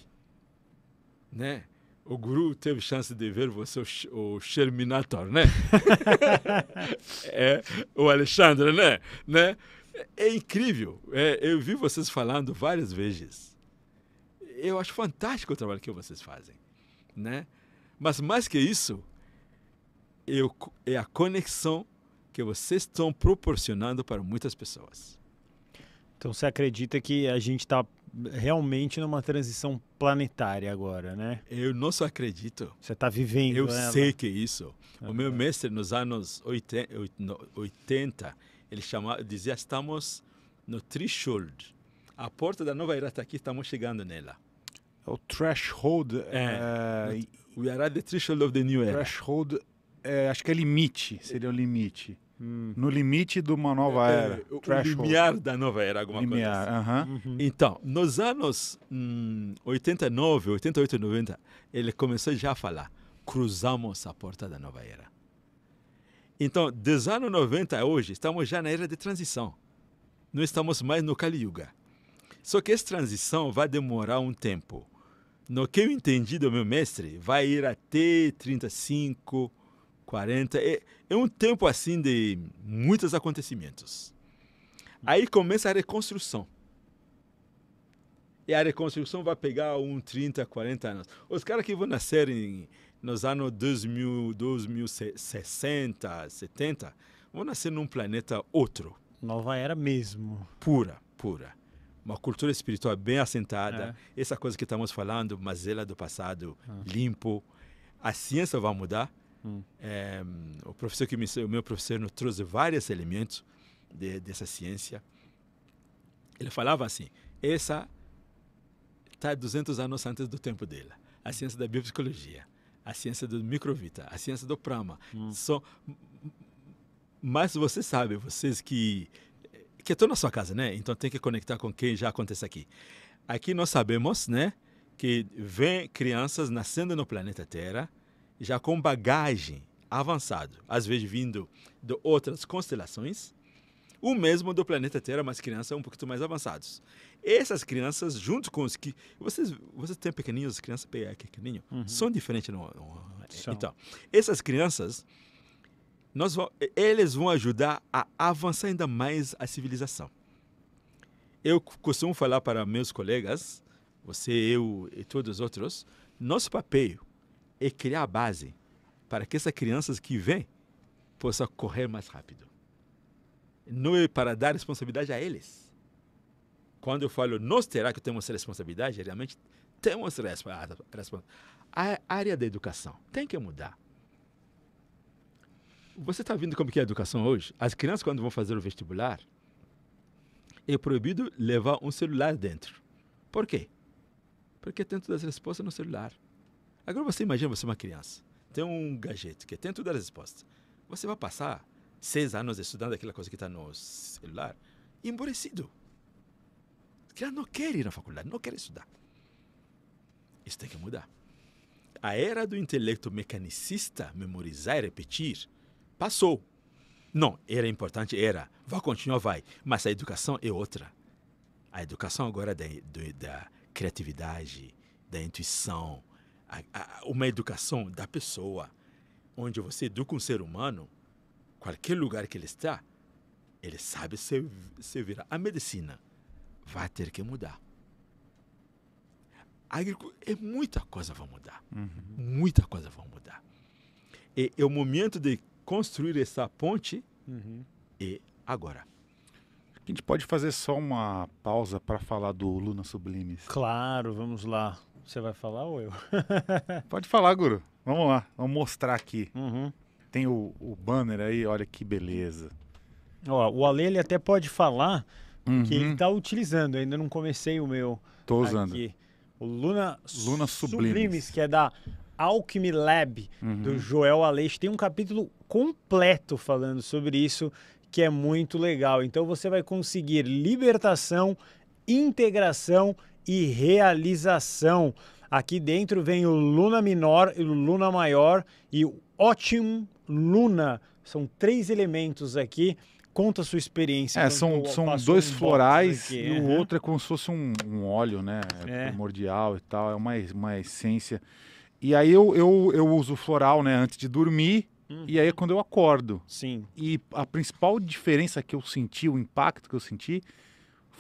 Né? O guru teve chance de ver você, o Sherminator, né? *laughs* é, o Alexandre, né? né? É incrível. É, eu vi vocês falando várias vezes. Eu acho fantástico o trabalho que vocês fazem, né? Mas mais que isso, eu, é a conexão que vocês estão proporcionando para muitas pessoas. Então você acredita que a gente está realmente numa transição planetária agora, né? Eu não só acredito. Você está vivendo. Eu ela. sei que é isso. o meu mestre, nos anos 80, ele chamava, dizia: estamos no threshold. A porta da nova era está aqui, estamos chegando nela. É o threshold. É. Uh, We are at the threshold of the new era. Threshold é, acho que é limite, seria o limite. Hum. No limite de uma nova é, era. É, o limiar da nova era, alguma limiar, coisa assim. uh -huh. uhum. Então, nos anos hum, 89, 88, 90, ele começou já a falar, cruzamos a porta da nova era. Então, dos anos 90 a hoje, estamos já na era de transição. Não estamos mais no Kali Yuga. Só que essa transição vai demorar um tempo. No que eu entendi do meu mestre, vai ir até 35, 40. É, é um tempo assim de muitos acontecimentos. Aí começa a reconstrução. E a reconstrução vai pegar uns 30, 40 anos. Os caras que vão nascer em, nos anos 2000, 2060, 70, vão nascer num planeta outro. Nova era mesmo. Pura, pura. Uma cultura espiritual bem assentada. É. Essa coisa que estamos falando, mas ela é do passado, ah. limpo. A ciência vai mudar, Hum. É, o professor que me, o meu professor nos trouxe vários elementos de, dessa ciência. Ele falava assim: essa está 200 anos antes do tempo dela. A ciência da biopsicologia, a ciência do microvita, a ciência do prama. Hum. São, mas você sabe, vocês que que estão na sua casa, né? Então tem que conectar com quem já acontece aqui. Aqui nós sabemos, né, que vem crianças nascendo no planeta Terra já com bagagem avançado, às vezes vindo de outras constelações, o mesmo do planeta Terra, mas crianças um pouquinho mais avançados. Essas crianças, junto com os que. Vocês, vocês têm pequenininhos, as crianças é, pequenininho, uhum. são diferentes. No, no, Então, essas crianças, nós vamos, eles vão ajudar a avançar ainda mais a civilização. Eu costumo falar para meus colegas, você, eu e todos os outros, nosso papel e criar a base para que essas crianças que vêm possam correr mais rápido. Não é para dar responsabilidade a eles. Quando eu falo nós terá que temos responsabilidade, realmente temos responsabilidade. A área da educação tem que mudar. Você está vendo como que é a educação hoje? As crianças quando vão fazer o vestibular, é proibido levar um celular dentro. Por quê? Porque tem todas as respostas no celular. Agora você imagina você é uma criança, tem um gadget que tem todas as respostas. Você vai passar seis anos estudando aquela coisa que está no celular, emborecido. criança não quer ir na faculdade, não quer estudar. Isso tem que mudar. A era do intelecto mecanicista, memorizar e repetir, passou. Não, era importante, era. Vai continuar, vai. Mas a educação é outra. A educação agora é da, da criatividade, da intuição, a, a, uma educação da pessoa, onde você educa um ser humano, qualquer lugar que ele está, ele sabe se, se A medicina vai ter que mudar. A agricultura, é muita coisa vai mudar. Uhum. Muita coisa vai mudar. E, é o momento de construir essa ponte uhum. e agora. A gente pode fazer só uma pausa para falar do Luna Sublimes. Claro, vamos lá. Você vai falar ou eu? *laughs* Pode falar, Guru. Vamos lá, vamos mostrar aqui. Uhum. Tem o, o, banner aí, olha que beleza. Ó, o Ale ele até pode falar uhum. que ele está uhum. utilizando, ainda não comecei o meu. Estou usando. Aqui. O Luna, Luna Sublimes. Sublimes, que é da Alchemy Lab, uhum. do Joel Aleix. Tem um capítulo completo falando sobre isso, que é muito legal. Então você vai conseguir libertação, integração e realização. Aqui dentro vem o Luna Menor e o Luna Maior e o Ótimo Luna. São três elementos aqui. Conta a sua experiência. É, são são dois um florais aqui, e o outro é como se fosse um, um óleo, né? É. Primordial e tal. É uma, uma essência. E aí eu, eu, eu uso floral, né? Antes de dormir. Uhum. E aí é quando eu acordo. Sim. E a principal diferença que eu senti, o impacto que eu senti,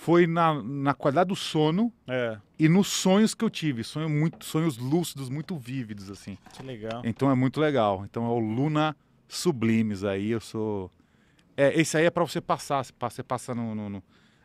foi na, na qualidade do sono é. e nos sonhos que eu tive. Sonho muito, sonhos lúcidos, muito vívidos, assim. Que legal. Então é muito legal. Então é o Luna Sublimes aí. Eu sou. É, esse aí é para você passar. Você passa no, no, no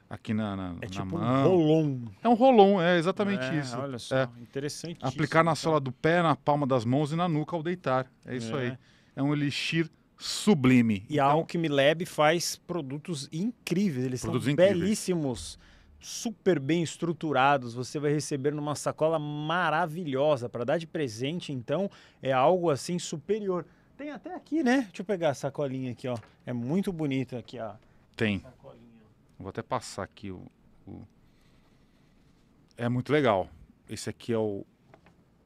aqui na, na É na tipo mão. um rolon. É um rolon, é exatamente é, isso. Olha é. só, é. interessante. Aplicar na sola do pé, na palma das mãos e na nuca ao deitar. É isso é. aí. É um elixir sublime. E então, a Alchemy Lab faz produtos incríveis, eles produtos são incríveis. belíssimos, super bem estruturados. Você vai receber numa sacola maravilhosa para dar de presente, então é algo assim superior. Tem até aqui, né? Deixa eu pegar a sacolinha aqui, ó. É muito bonita aqui, ó. Tem. Vou até passar aqui o, o, É muito legal. Esse aqui é o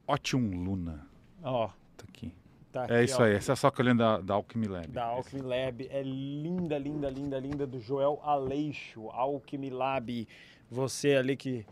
Otium Luna. Ó. Tá aqui. Tá é aqui, é isso ó. aí, essa é só que eu lembro da, da Alchemy Lab. Da Alchemy Lab, é linda, linda, linda, linda, do Joel Aleixo, Alchemy Lab. Você ali que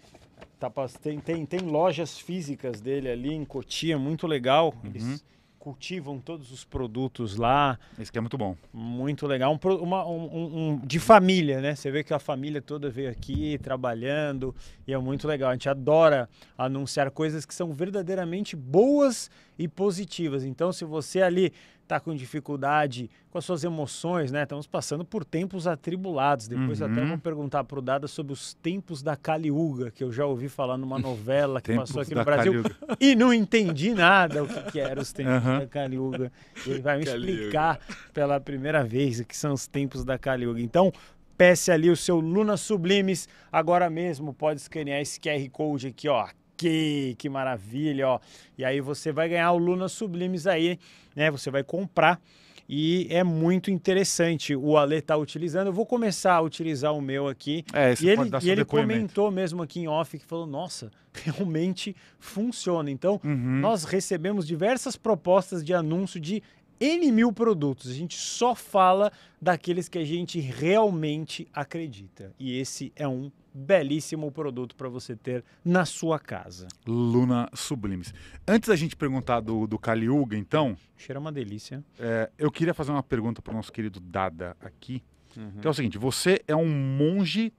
tá, tem, tem, tem lojas físicas dele ali em Cotia, muito legal. Uhum. Eles, cultivam todos os produtos lá. Isso que é muito bom. Muito legal. Um, uma, um, um, de família, né? Você vê que a família toda veio aqui trabalhando e é muito legal. A gente adora anunciar coisas que são verdadeiramente boas e positivas. Então, se você ali está com dificuldade com as suas emoções, né? Estamos passando por tempos atribulados. Depois uhum. até vou perguntar para o Dada sobre os tempos da Caliuga, que eu já ouvi falar numa *laughs* novela que passou aqui no Brasil Caliuga. *laughs* e não entendi nada o que, que eram os tempos uhum. da Caliuga. Ele vai me Caliuga. explicar pela primeira vez o que são os tempos da Caliuga. Então, peça ali o seu Luna Sublimes agora mesmo. Pode escanear esse QR Code aqui, ó, que, que maravilha, ó. E aí você vai ganhar o Luna Sublimes aí, né? Você vai comprar e é muito interessante. O Ale está utilizando. Eu vou começar a utilizar o meu aqui. É, e ele, e ele comentou mesmo aqui em off que falou: nossa, *laughs* realmente funciona. Então, uhum. nós recebemos diversas propostas de anúncio de N mil produtos. A gente só fala daqueles que a gente realmente acredita. E esse é um belíssimo produto para você ter na sua casa. Luna Sublimes. Antes da gente perguntar do, do Caliuga, então. Cheira uma delícia. É, eu queria fazer uma pergunta para o nosso querido Dada aqui. Uhum. Que é o seguinte: você é um monge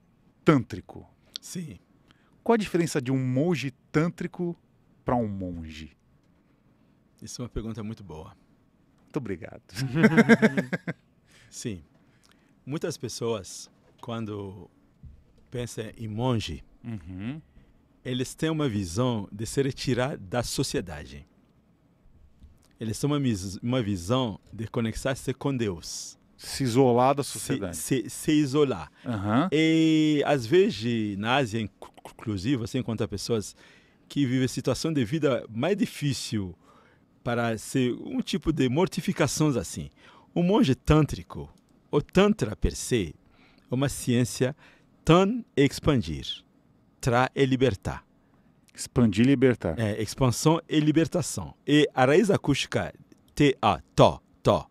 tântrico. Sim. Qual a diferença de um monge tântrico para um monge? Isso é uma pergunta muito boa. Muito obrigado. *laughs* Sim. Muitas pessoas, quando pensam em monge, uhum. eles têm uma visão de se retirar da sociedade. Eles têm uma, uma visão de conectar-se com Deus. Se isolar da sociedade. Se, se, se isolar. Uhum. E às vezes, na Ásia, inclusive, você encontra pessoas que vivem situação de vida mais difícil para ser um tipo de mortificações assim. O monge tântrico, o Tantra per se, é uma ciência tan expandir, tra e libertar. Expandir e libertar. É, expansão e libertação. E a raiz acústica TA, to, to.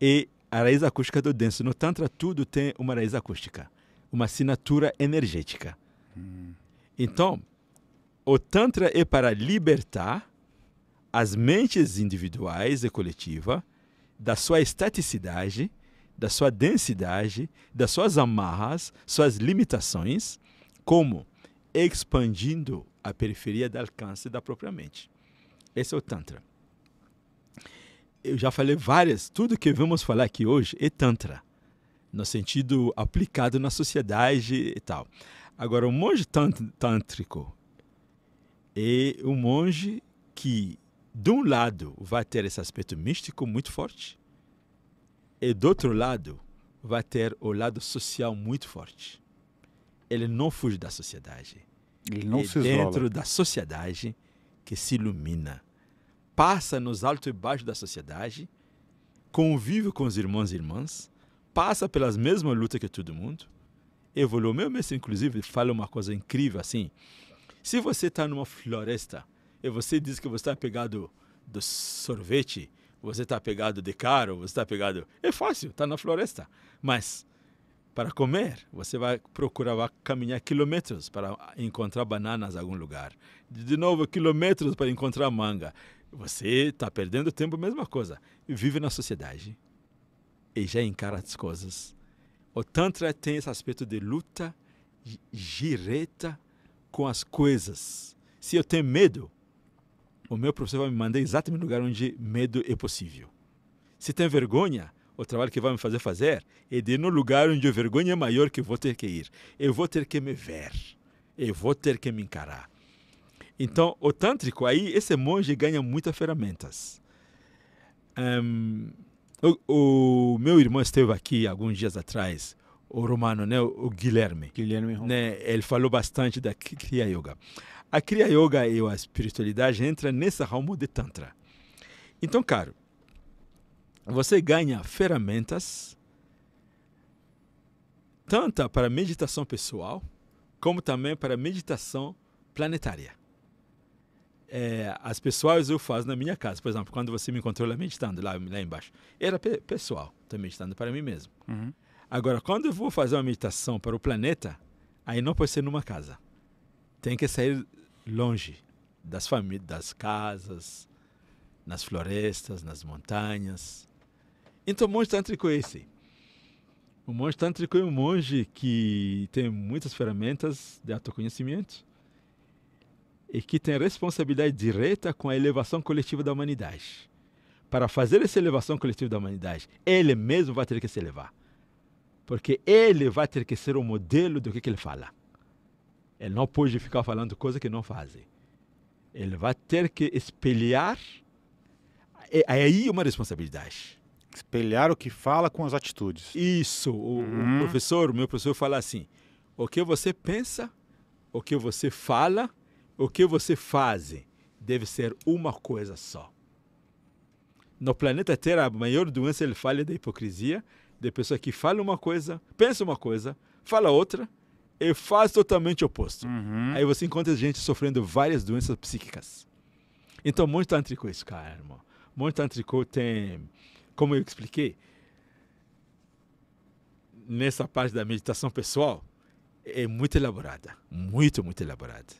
E a raiz acústica do denso. No Tantra, tudo tem uma raiz acústica, uma assinatura energética. Hum. Então, o Tantra é para libertar as mentes individuais e coletiva, da sua estaticidade, da sua densidade, das suas amarras, suas limitações, como expandindo a periferia de alcance da própria mente. Esse é o Tantra. Eu já falei várias, tudo que vamos falar aqui hoje é Tantra, no sentido aplicado na sociedade e tal. Agora, o monge tântrico é um monge que de um lado vai ter esse aspecto místico muito forte e do outro lado vai ter o lado social muito forte. Ele não fuge da sociedade. Ele não é se dentro isola. dentro da sociedade que se ilumina. Passa nos altos e baixos da sociedade, convive com os irmãos e irmãs, passa pelas mesmas lutas que todo mundo, evoluiu. Meu mestre, inclusive, fala uma coisa incrível assim. Se você está numa floresta e você diz que você está pegado do sorvete, você está pegado de caro, você está pegado. É fácil, está na floresta. Mas para comer, você vai procurar vai caminhar quilômetros para encontrar bananas em algum lugar. De novo, quilômetros para encontrar manga. Você está perdendo tempo, mesma coisa. Vive na sociedade e já encara as coisas. O Tantra tem esse aspecto de luta direta com as coisas. Se eu tenho medo, o meu professor vai me mandar exatamente no lugar onde medo é possível. Se tem vergonha, o trabalho que vai me fazer fazer é de ir no lugar onde a vergonha é maior que eu vou ter que ir. Eu vou ter que me ver. Eu vou ter que me encarar. Então, o tântrico aí, esse monge ganha muitas ferramentas. Um, o, o, meu irmão esteve aqui alguns dias atrás, o romano, né, o Guilherme. Guilherme né, ele falou bastante da Kriya Yoga. A Kriya Yoga e a espiritualidade entram nesse ramo de Tantra. Então, caro, você ganha ferramentas tanto para meditação pessoal como também para meditação planetária. É, as pessoas eu faço na minha casa, por exemplo, quando você me encontrou lá meditando, lá, lá embaixo, era pe pessoal, estou tá meditando para mim mesmo. Uhum. Agora, quando eu vou fazer uma meditação para o planeta, aí não pode ser numa casa. Tem que sair longe das famílias, das casas, nas florestas, nas montanhas. Então, o monge tântrico é esse. O monge tântrico é um monge que tem muitas ferramentas de autoconhecimento e que tem responsabilidade direta com a elevação coletiva da humanidade. Para fazer essa elevação coletiva da humanidade, ele mesmo vai ter que se elevar. Porque ele vai ter que ser o modelo do que, que ele fala. Ele não pode ficar falando coisas que não fazem. Ele vai ter que espelhar. É, é aí uma responsabilidade. Espelhar o que fala com as atitudes. Isso. O, o uhum. professor, o meu professor fala assim: o que você pensa, o que você fala, o que você faz, deve ser uma coisa só. No planeta Terra, a maior doença ele fala da hipocrisia, de pessoa que fala uma coisa, pensa uma coisa, fala outra, e faz totalmente o oposto. Uhum. Aí você encontra gente sofrendo várias doenças psíquicas. Então, muito tântrico isso, cara, irmão. Muito tântrico tem, como eu expliquei, nessa parte da meditação pessoal, é muito elaborada. Muito, muito elaborada.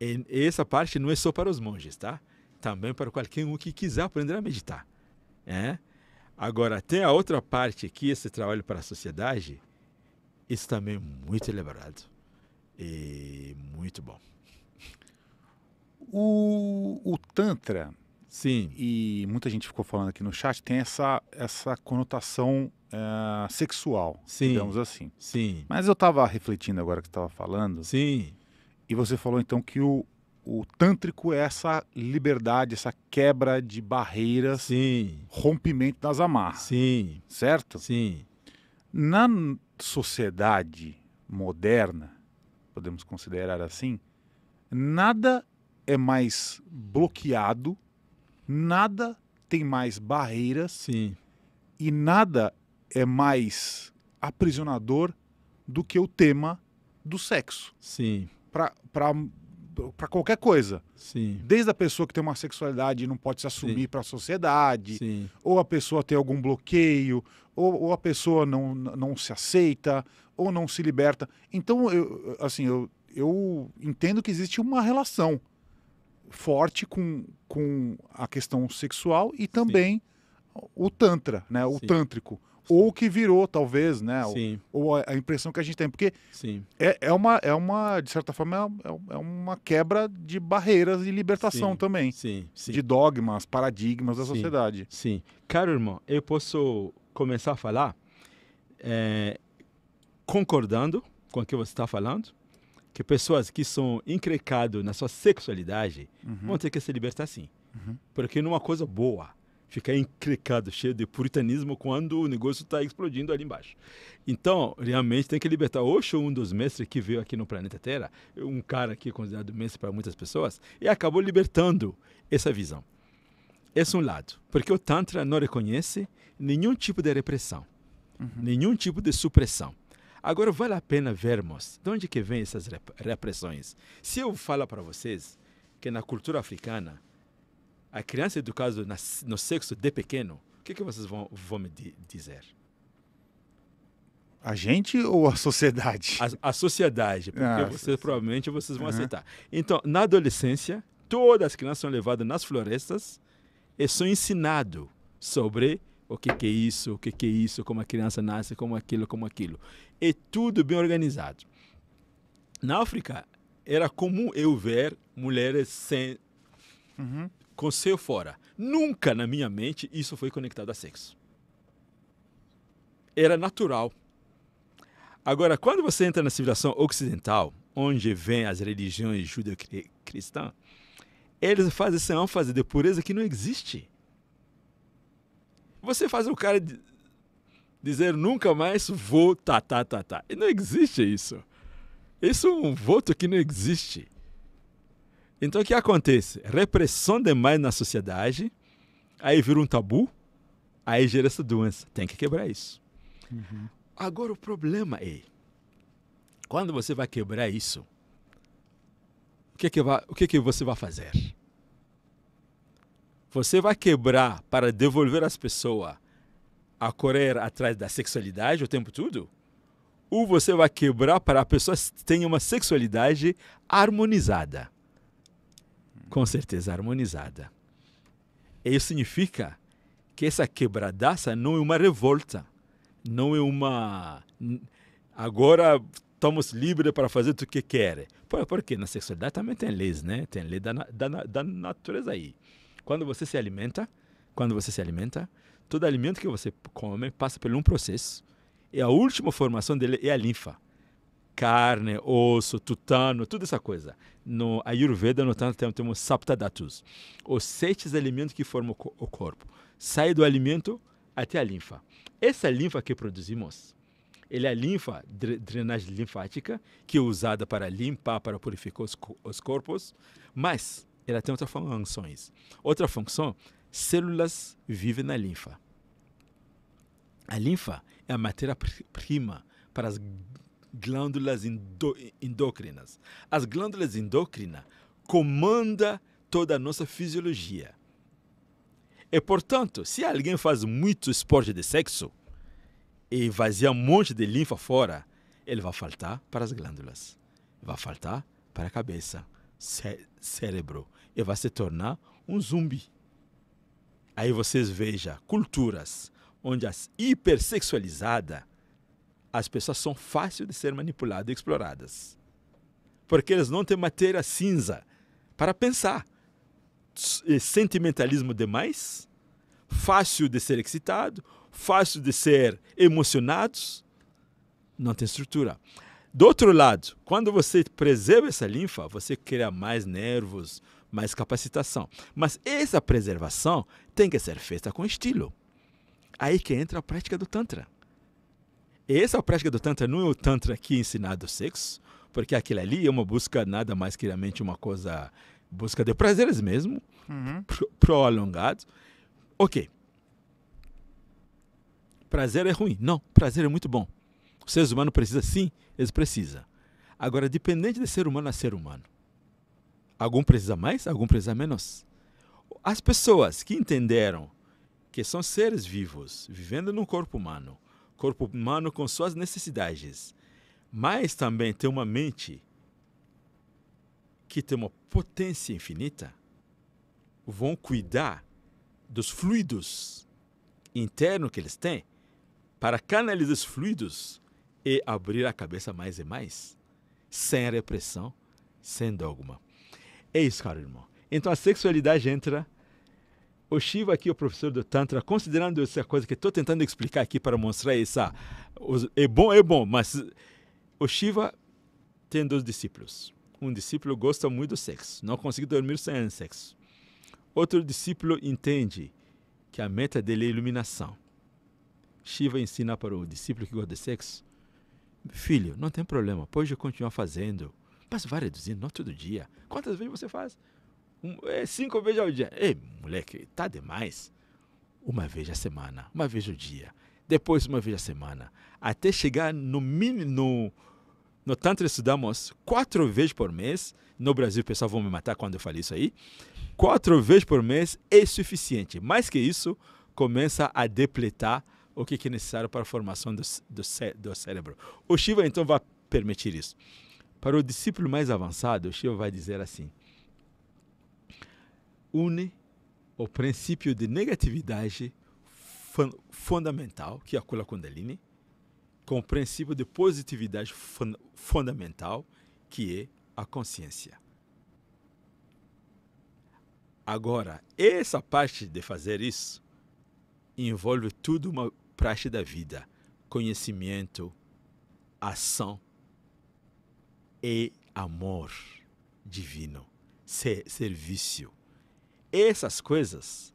E essa parte não é só para os monges, tá? Também para qualquer um que quiser aprender a meditar. É? Agora, tem a outra parte aqui, esse trabalho para a sociedade, isso também é muito elaborado e muito bom. O, o Tantra, Sim. E muita gente ficou falando aqui no chat, tem essa, essa conotação eh, sexual, Sim. digamos assim. Sim. Mas eu estava refletindo agora que estava falando. Sim. E você falou então que o, o tântrico é essa liberdade, essa quebra de barreiras, Sim. rompimento das amarras. Sim. Certo? Sim. Na sociedade moderna, podemos considerar assim, nada é mais bloqueado, nada tem mais barreiras Sim. e nada é mais aprisionador do que o tema do sexo. Sim. Para para qualquer coisa. Sim. Desde a pessoa que tem uma sexualidade e não pode se assumir para a sociedade, Sim. ou a pessoa tem algum bloqueio, ou, ou, a pessoa não, não se aceita, ou não se liberta. Então, eu, assim, eu, eu entendo que existe uma relação forte com, com a questão sexual e também Sim. o tantra, né? o tântrico, ou o que virou, talvez, né? Sim. Ou, a impressão que a gente tem. Porque Sim. É, é, uma, é uma, de certa forma, é, é, é uma quebra de barreiras e libertação sim, também. Sim, sim. De dogmas, paradigmas da sim, sociedade. Sim. Caro irmão, eu posso começar a falar é, concordando com o que você está falando, que pessoas que são encrecadas na sua sexualidade uhum. vão ter que se libertar sim. Uhum. Porque numa é uma coisa boa ficar encrecado, cheio de puritanismo quando o negócio está explodindo ali embaixo. Então, realmente tem que libertar. Osho, um dos mestres que veio aqui no planeta Terra, um cara que é considerado mestre para muitas pessoas, e acabou libertando essa visão. Esse é um lado, porque o Tantra não reconhece nenhum tipo de repressão, uhum. nenhum tipo de supressão. Agora, vale a pena vermos de onde que vem essas repressões. Se eu falar para vocês que na cultura africana, a criança educada no sexo de pequeno, o que, que vocês vão, vão me dizer? A gente ou a sociedade? A, a sociedade, porque ah, vocês, provavelmente vocês vão uhum. aceitar. Então, na adolescência, todas as crianças são levadas nas florestas e são ensinadas sobre o que, que é isso, o que, que é isso, como a criança nasce, como aquilo, como aquilo. É tudo bem organizado. Na África, era comum eu ver mulheres sem uhum com seu fora. Nunca na minha mente isso foi conectado a sexo. Era natural. Agora, quando você entra na civilização ocidental, onde vem as religiões judeu-cristã, eles fazem essa ênfase de pureza que não existe. Você faz o cara dizer nunca mais vou tá, tá, tá, tá. E não existe isso. Isso é um voto que não existe. Então o que acontece? Repressão demais na sociedade, aí vira um tabu, aí gera essa doença. Tem que quebrar isso. Uhum. Agora o problema é, quando você vai quebrar isso, o que, que, vai, o que, que você vai fazer? Você vai quebrar para devolver as pessoas a correr atrás da sexualidade o tempo todo? Ou você vai quebrar para a pessoa ter uma sexualidade harmonizada? com certeza harmonizada. Isso significa que essa quebradaça não é uma revolta, não é uma. Agora estamos livres para fazer o que querem. Porque na sexualidade também tem leis, né? Tem lei da, da, da natureza aí. Quando você se alimenta, quando você se alimenta, todo alimento que você come passa por um processo. E a última formação dele é a linfa carne, osso, tutano, toda essa coisa. No Ayurveda, no tempo temos, temos saptadatus, os sete alimentos que formam o corpo. Sai do alimento até a linfa. Essa linfa que produzimos, ele é a linfa, drenagem linfática, que é usada para limpar, para purificar os, os corpos, mas ela tem outras funções. Outra função, células vivem na linfa. A linfa é a matéria-prima para as glândulas endócrinas. As glândulas endócrinas comandam toda a nossa fisiologia. E, portanto, se alguém faz muito esporte de sexo e vazia um monte de linfa fora, ele vai faltar para as glândulas, vai faltar para a cabeça, cé cérebro, e vai se tornar um zumbi. Aí vocês vejam culturas onde as hipersexualizadas as pessoas são fáceis de ser manipuladas e exploradas. Porque eles não têm matéria cinza para pensar. Eh, sentimentalismo demais, fácil de ser excitado, fácil de ser emocionados, não tem estrutura. Do outro lado, quando você preserva essa linfa, você cria mais nervos, mais capacitação. Mas essa preservação tem que ser feita com estilo. Aí que entra a prática do Tantra. Essa é a prática do Tantra, não é o Tantra aqui ensinado sexo, porque aquilo ali é uma busca nada mais que realmente uma coisa, busca de prazeres mesmo, uhum. pro, prolongado. Ok. Prazer é ruim? Não, prazer é muito bom. O ser humano precisa sim, eles precisam. Agora, dependente de ser humano a ser humano. Algum precisa mais, algum precisa menos. As pessoas que entenderam que são seres vivos, vivendo num corpo humano, corpo humano com suas necessidades, mas também tem uma mente que tem uma potência infinita, vão cuidar dos fluidos internos que eles têm para canalizar os fluidos e abrir a cabeça mais e mais, sem repressão, sem dogma. É isso, caro irmão. Então a sexualidade entra o Shiva aqui, o professor do Tantra, considerando essa coisa que estou tentando explicar aqui para mostrar essa... É bom, é bom, mas o Shiva tem dois discípulos. Um discípulo gosta muito do sexo, não consegue dormir sem sexo. Outro discípulo entende que a meta dele é iluminação. Shiva ensina para o discípulo que gosta de sexo: Filho, não tem problema, pode continuar fazendo, mas vai reduzindo, não todo dia. Quantas vezes você faz? um, é, cinco vezes ao dia. Ei, moleque, tá demais. Uma vez a semana, uma vez o dia, depois uma vez a semana, até chegar no mínimo. No, no Tantra estudamos quatro vezes por mês. No Brasil, o pessoal vão me matar quando eu falo isso aí. Quatro vezes por mês é suficiente. Mais que isso, começa a depletar o que é necessário para a formação do, do, cé do cérebro. O Shiva, então, vai permitir isso. Para o discípulo mais avançado, o Shiva vai dizer assim: une o princípio de negatividade fundamental, que é a Kula Kundalini, com o princípio de positividade fun fundamental, que é a consciência. Agora, essa parte de fazer isso envolve tudo uma parte da vida: conhecimento, ação e amor divino, ser serviço. Essas coisas,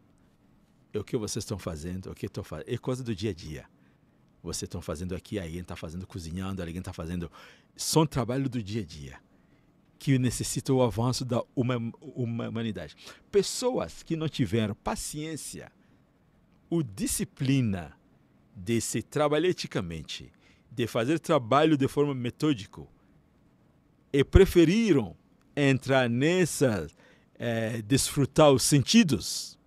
é o que vocês estão fazendo, é o que estão fazendo, é coisa do dia a dia. Vocês estão fazendo aqui, alguém está fazendo cozinhando, alguém está fazendo. São trabalho do dia a dia que necessita o avanço da humanidade. Pessoas que não tiveram paciência ou disciplina de se trabalhar eticamente, de fazer trabalho de forma metódica, e preferiram entrar nessas é, desfrutar os sentidos,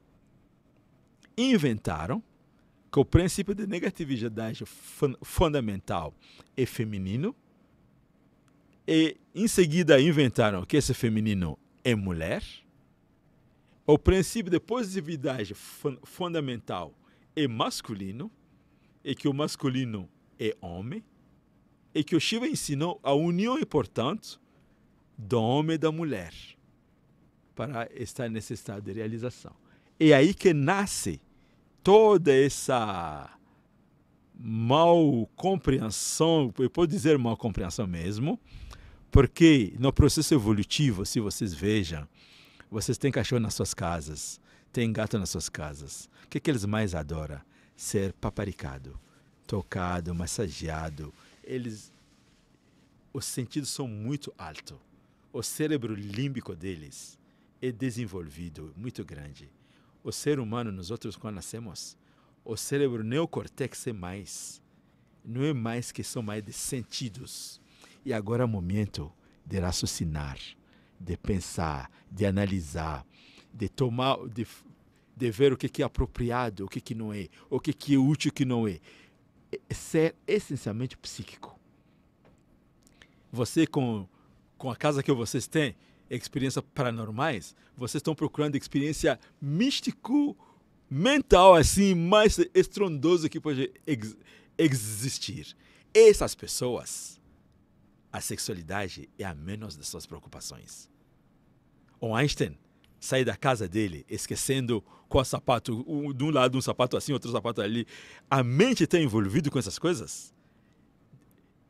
inventaram que o princípio de negatividade fundamental é feminino, e em seguida inventaram que esse feminino é mulher. O princípio de positividade fundamental é masculino, e é que o masculino é homem, e é que o Shiva ensinou a união importante do homem e da mulher para estar nesse estado de realização. É aí que nasce toda essa mal compreensão, eu posso dizer mal compreensão mesmo, porque no processo evolutivo, se vocês vejam, vocês têm cachorro nas suas casas, têm gato nas suas casas. O que, é que eles mais adoram? Ser paparicado, tocado, massageado. Eles, os sentidos são muito altos. O cérebro límbico deles é desenvolvido, muito grande. O ser humano, nós outros, quando nascemos, o cérebro neocortex é mais. Não é mais que são mais de sentidos. E agora é o momento de raciocinar, de pensar, de analisar, de tomar, de, de ver o que é apropriado, o que, que não é, o que, que é útil, o que não é. Ser essencialmente psíquico. Você, com, com a casa que vocês têm, experiência paranormais, vocês estão procurando experiência místico mental assim mais estrondoso que pode ex existir. Essas pessoas, a sexualidade é a menos das suas preocupações. O Einstein sair da casa dele esquecendo qual sapato, um, de um lado um sapato assim, outro sapato ali. A mente está envolvida com essas coisas?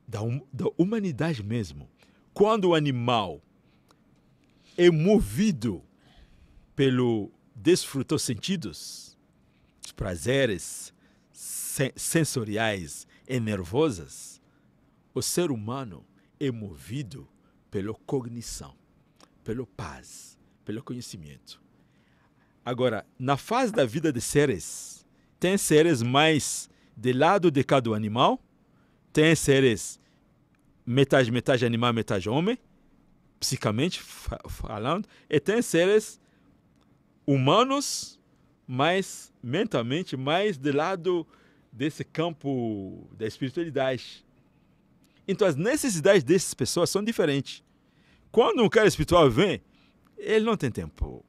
Da, um, da humanidade mesmo. Quando o animal é movido pelo desfrutar sentidos, os prazeres sensoriais e nervosas, o ser humano é movido pela cognição, pelo paz, pelo conhecimento. Agora, na fase da vida de seres, tem seres mais de lado de cada animal, tem seres metade, metade animal, metade homem, psicamente falando, e tem seres humanos, mas mentalmente mais do lado desse campo da espiritualidade. Então as necessidades dessas pessoas são diferentes. Quando um cara espiritual vem, ele não tem tempo.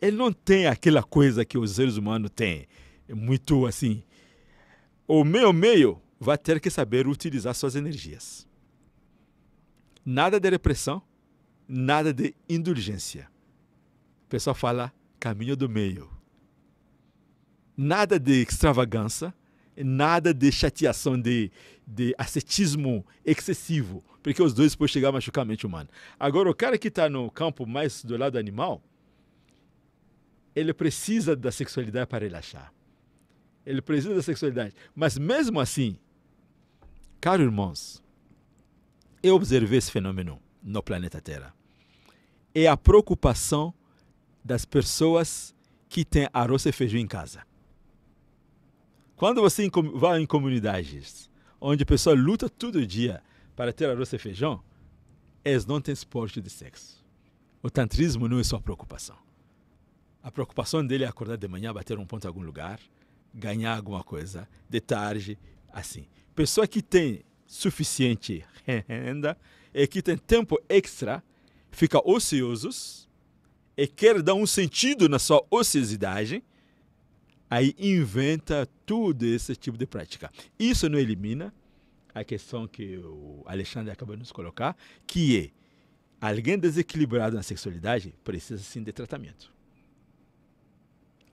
Ele não tem aquela coisa que os seres humanos têm. É muito assim. O meio meio vai ter que saber utilizar suas energias. Nada de repressão, nada de indulgência. O pessoal fala caminho do meio. Nada de extravagância, nada de chateação, de, de ascetismo excessivo, porque os dois podem chegar a machucar a mente humana. Agora, o cara que está no campo mais do lado animal, ele precisa da sexualidade para relaxar. Ele precisa da sexualidade. Mas mesmo assim, caros irmãos, eu observei esse fenômeno no planeta Terra. É a preocupação das pessoas que têm arroz e feijão em casa. Quando você vai em comunidades onde a pessoa luta todo dia para ter arroz e feijão, eles não têm esporte de sexo. O tantrismo não é sua preocupação. A preocupação dele é acordar de manhã, bater um ponto em algum lugar, ganhar alguma coisa, de tarde, assim. Pessoa que tem suficiente renda e que tem tempo extra, fica ociosos e quer dar um sentido na sua ociosidade, aí inventa tudo esse tipo de prática. Isso não elimina a questão que o Alexandre acabou de nos colocar, que é alguém desequilibrado na sexualidade precisa sim de tratamento.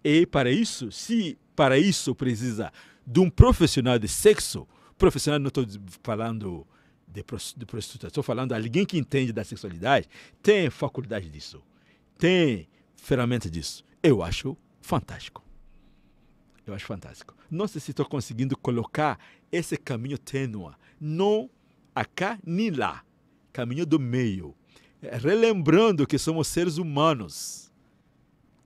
E para isso, se para isso precisa de um profissional de sexo, profissional, não estou falando de, prostituta, estou falando alguém que entende da sexualidade, tem faculdade disso, tem ferramenta disso. Eu acho fantástico. Eu acho fantástico. Não sei se estou conseguindo colocar esse caminho tênue, não acá nem lá, caminho do meio, relembrando que somos seres humanos.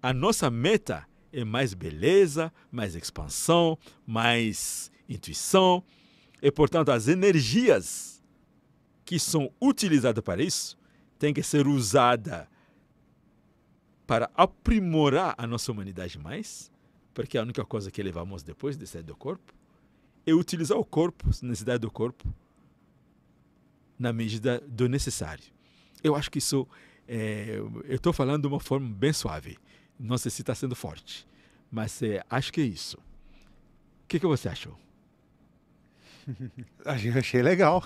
A nossa meta é mais beleza, mais expansão, mais intuição, e, portanto, as energias que são utilizadas para isso têm que ser usadas para aprimorar a nossa humanidade mais, porque a única coisa que levamos depois de sair é do corpo é utilizar o corpo, a necessidade do corpo, na medida do necessário. Eu acho que isso, é, eu estou falando de uma forma bem suave, não sei se está sendo forte, mas é, acho que é isso. O que, que você achou? *laughs* Achei legal.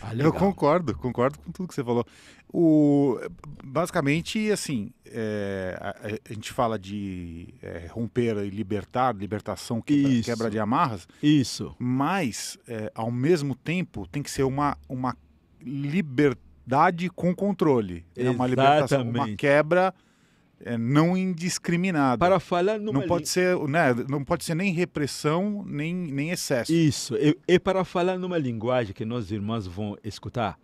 Ah, legal. Eu concordo, concordo com tudo que você falou. O, basicamente, assim, é, a, a, gente fala de é, romper e libertar, libertação, quebra, quebra de amarras. Isso. Mas, é, ao mesmo tempo, tem que ser uma, uma liberdade com controle. é Né? Uma libertação, uma quebra é, não indiscriminado. Para falar numa não pode ser, né, não pode ser nem repressão nem nem excesso. Isso. E, e para falar numa linguagem que nós irmãos vão escutar,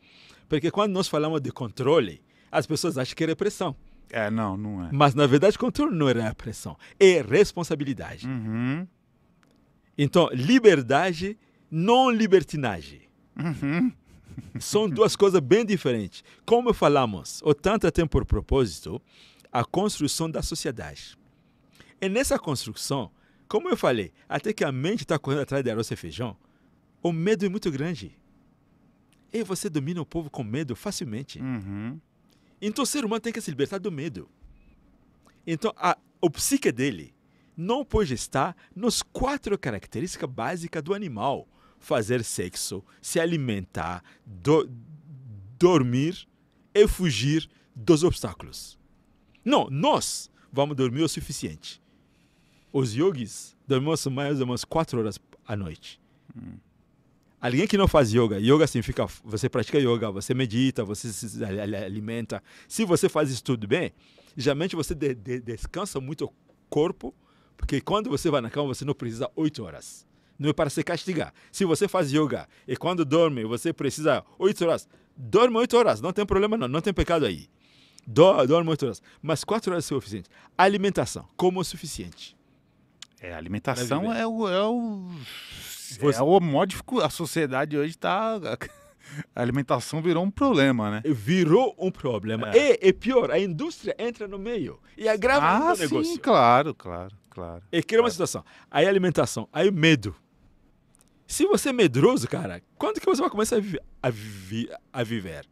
porque quando nós falamos de controle, as pessoas acham que é repressão. É, não, não é. Mas na verdade, controle não é repressão, é responsabilidade. Uhum. Então, liberdade, não libertinagem. Uhum. São duas coisas bem diferentes. Como falamos, o tanto tem por propósito a construção da sociedade. E nessa construção, como eu falei, até que a mente está correndo atrás de arroz e feijão, o medo é muito grande. E você domina o povo com medo facilmente. Uhum. Então o ser humano tem que se libertar do medo. Então a, o psique dele não pode estar nos quatro características básicas do animal: fazer sexo, se alimentar, do, dormir e fugir dos obstáculos. Não, nós vamos dormir o suficiente. Os yogis dormimos mais ou menos 4 horas à noite. Hum. Alguém que não faz yoga, yoga significa você pratica yoga, você medita, você se alimenta. Se você faz isso tudo bem, geralmente você de, de, descansa muito o corpo, porque quando você vai na cama você não precisa 8 horas. Não é para se castigar. Se você faz yoga e quando dorme você precisa 8 horas, dorme 8 horas, não tem problema não, não tem pecado aí dorme oito horas. Mas quatro horas é suficiente. Alimentação, como o suficiente. É, alimentação é o, é o. Você... É o A sociedade hoje está. A alimentação virou um problema, né? Virou um problema. É. E, e pior, a indústria entra no meio e agrava ah, o negócio. Sim, claro, claro, claro. E cria claro. uma situação. Aí alimentação, aí medo. Se você é medroso, cara, quando que você vai começar a, vi a, vi a viver?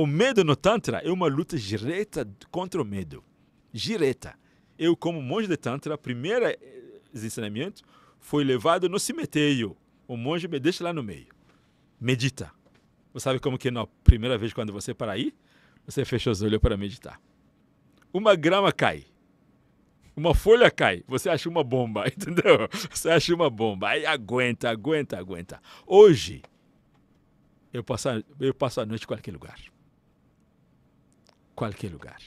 O medo no Tantra é uma luta direta contra o medo. Direta. Eu, como monge de Tantra, primeiro eh, ensinamento foi levado no cemitério. O monge me deixa lá no meio. Medita. Você sabe como que na primeira vez quando você para aí, você fecha os olhos para meditar. Uma grama cai. Uma folha cai, você acha uma bomba, *laughs* entendeu? Você acha uma bomba, aí aguenta, aguenta, aguenta. Hoje, eu passo, eu passo a noite em qualquer lugar qualquer lugar.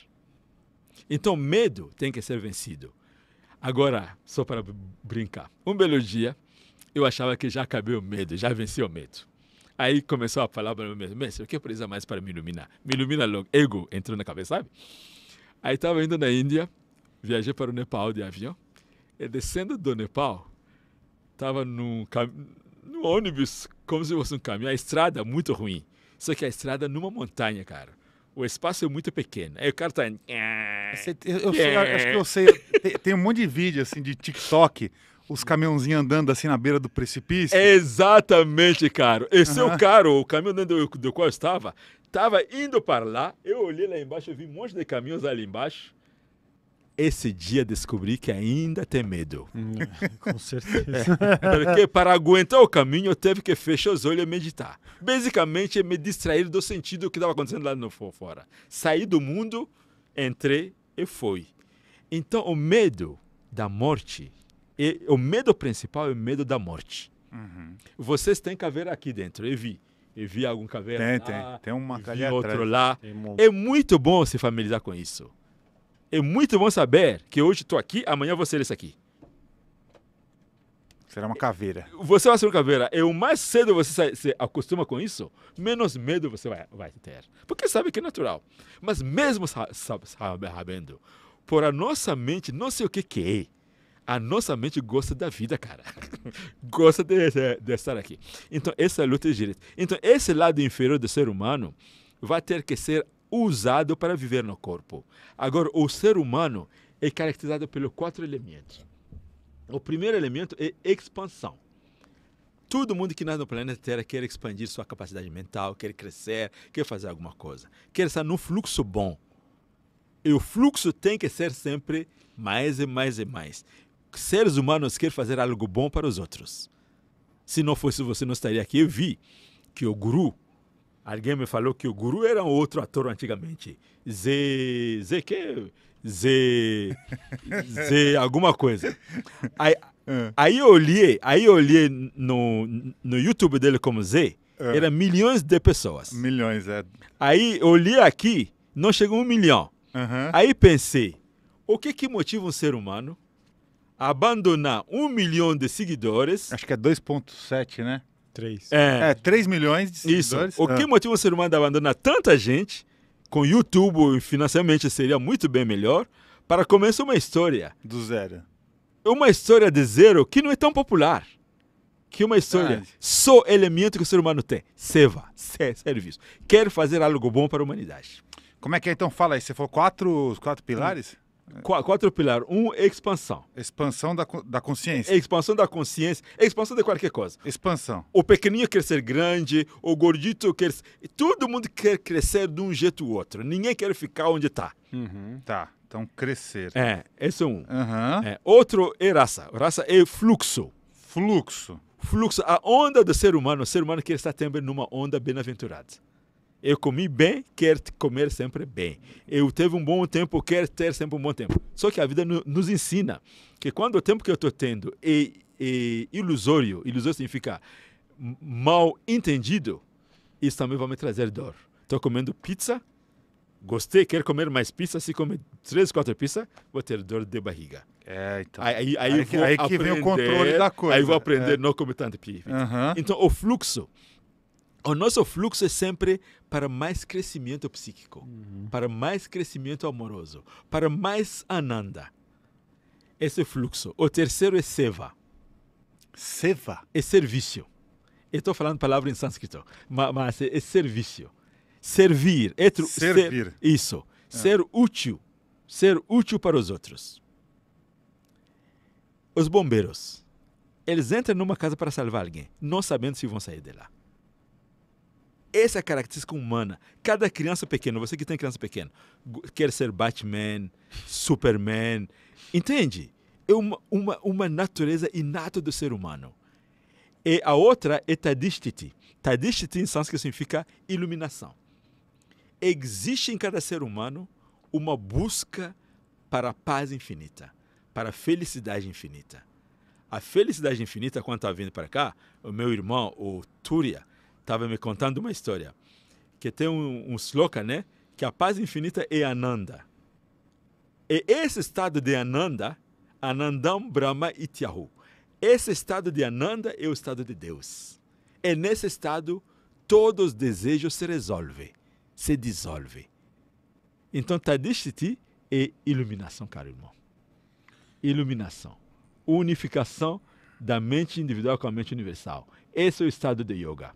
Então, medo tem que ser vencido. Agora, só para brincar, um belo dia eu achava que já acabei o medo, já venci o medo. Aí começou a falar para mim mesmo, mestre, o que precisa mais para me iluminar? Me ilumina logo. Ego entrou na cabeça, sabe? Aí estava indo na Índia, viajei para o Nepal de avião, e descendo do Nepal, estava num, cam... num ônibus, como se fosse um caminho, a estrada muito ruim. Só que a estrada numa montanha, cara o espaço é muito pequeno. Aí o cara tá. Eu, eu, eu acho que eu sei. Tem, tem um monte de vídeo assim de TikTok os caminhãozinhos andando assim na beira do precipício? É exatamente, cara. Esse uhum. é o cara, o caminhão do, do qual eu estava, estava indo para lá, eu olhei lá embaixo, eu vi um monte de caminhões ali embaixo, esse dia descobri que ainda tem medo. É, com certeza. porque *laughs* para aguentar o caminho, eu teve que fechar os olhos e meditar. Basicamente, é me distrair do sentido que estava acontecendo lá no fora. Saí do mundo, entrei e fui. Então, o medo da morte, e, é, o medo principal é o medo da morte. Uhum. Vocês têm caveira aqui dentro, eu vi. Eu vi algum caveira tem, lá, tem, tem uma vi outro atrás. lá. Tem um... É muito bom se familiarizar com isso. É muito bom saber que hoje estou aqui, amanhã vou ser esse aqui. Será uma caveira. Você vai ser uma caveira. E o mais cedo você se acostuma com isso, menos medo você vai, vai ter. Porque sabe que é natural. Mas mesmo sabendo, por a nossa mente, não sei o que que é, a nossa mente gosta da vida, cara. *laughs* gosta de, de, de, estar aqui. Então, essa é luta de direito. Então, esse lado inferior do ser humano vai ter que ser usado para viver no corpo. Agora, o ser humano é caracterizado pelos quatro elementos. O primeiro elemento é expansão. Todo mundo que nasce no planeta Terra quer expandir sua capacidade mental, quer crescer, quer fazer alguma coisa, quer estar num fluxo bom. E o fluxo tem que ser sempre mais e mais e mais. Seres humanos querem fazer algo bom para os outros. Se não fosse você, não estaria aqui. Eu vi que o guru Alguém me falou que o Guru era um outro ator antigamente. Z. Z que? Z. Z alguma coisa. Aí, ah. aí eu olhei, aí eu olhei no, no YouTube dele como Z, é. Ah. era milhões de pessoas. Milhões, é. Aí eu olhei aqui, não chegou um milhão. Aí pensei, o que que motiva um ser humano a abandonar um milhão de seguidores? Acho que é 2.7, né? 3. É, é 3 milhões de seguidores. Isso. O que ah. motiva o ser humano a abandonar tanta gente? Com YouTube financeiramente seria muito bem melhor. Para começar uma história. Do zero. Uma história de zero que não é tão popular. Que uma história. Ah. Só elemento que o ser humano tem. Seva, se, serviço. Quer fazer algo bom para a humanidade. Como é que é então? Fala aí. Você falou quatro, quatro pilares? Qu quatro pilares. Um, expansão. Expansão da, da consciência. Expansão da consciência. Expansão de qualquer coisa. Expansão. O pequenininho quer ser grande, o gordito quer... Todo mundo quer crescer de um jeito ou outro. Ninguém quer ficar onde está. Uhum. Tá. Então, crescer. É, esse é um. Uhum. É. Outro é raça. Raça é fluxo. Fluxo. Fluxo. A onda do ser humano. O ser humano quer estar também numa onda bem-aventurada. Eu comi bem, quero comer sempre bem. Eu teve um bom tempo, quero ter sempre um bom tempo. Só que a vida nos ensina que quando o tempo que eu estou tendo é, é ilusório, ilusório significa mal entendido, isso também vai me trazer dor. Estou comendo pizza, gostei, quero comer mais pizza, se comer três, quatro pizzas, vou ter dor de barriga. É, então. Aí, aí, aí, aí, que, aí que, vem o controle da coisa. Aí vou aprender é. não comer tanto pizza. Uhum. Então, o fluxo o nosso fluxo é sempre para mais crescimento psíquico, uhum. para mais crescimento amoroso, para mais ananda. Esse é o fluxo. O terceiro é seva. Seva? É serviço. estou falando palavra em sânscrito, mas é, é serviço. Servir. É Servir. Ser, isso. É. Ser útil. Ser útil para os outros. Os bombeiros. Eles entram numa casa para salvar alguém, não sabendo se vão sair de lá. Essa é a característica humana. Cada criança pequena, você que tem criança pequena, quer ser Batman, Superman, entende? É uma, uma, uma natureza inata do ser humano. E a outra é Tadishtiti. Tadishtiti em sânscrito significa iluminação. Existe em cada ser humano uma busca para a paz infinita, para a felicidade infinita. A felicidade infinita, quando está vindo para cá, o meu irmão, o Turia, estava me contando uma história, que tem um, um sloka, né? Que a paz infinita é Ananda. E esse estado de Ananda, Anandam Brahma Ityahu. Esse estado de Ananda é o estado de Deus. É nesse estado todos os desejos se resolvem, se dissolvem. Então, Tadishiti é iluminação, caro irmão. Iluminação. Unificação da mente individual com a mente universal. Esse é o estado de yoga.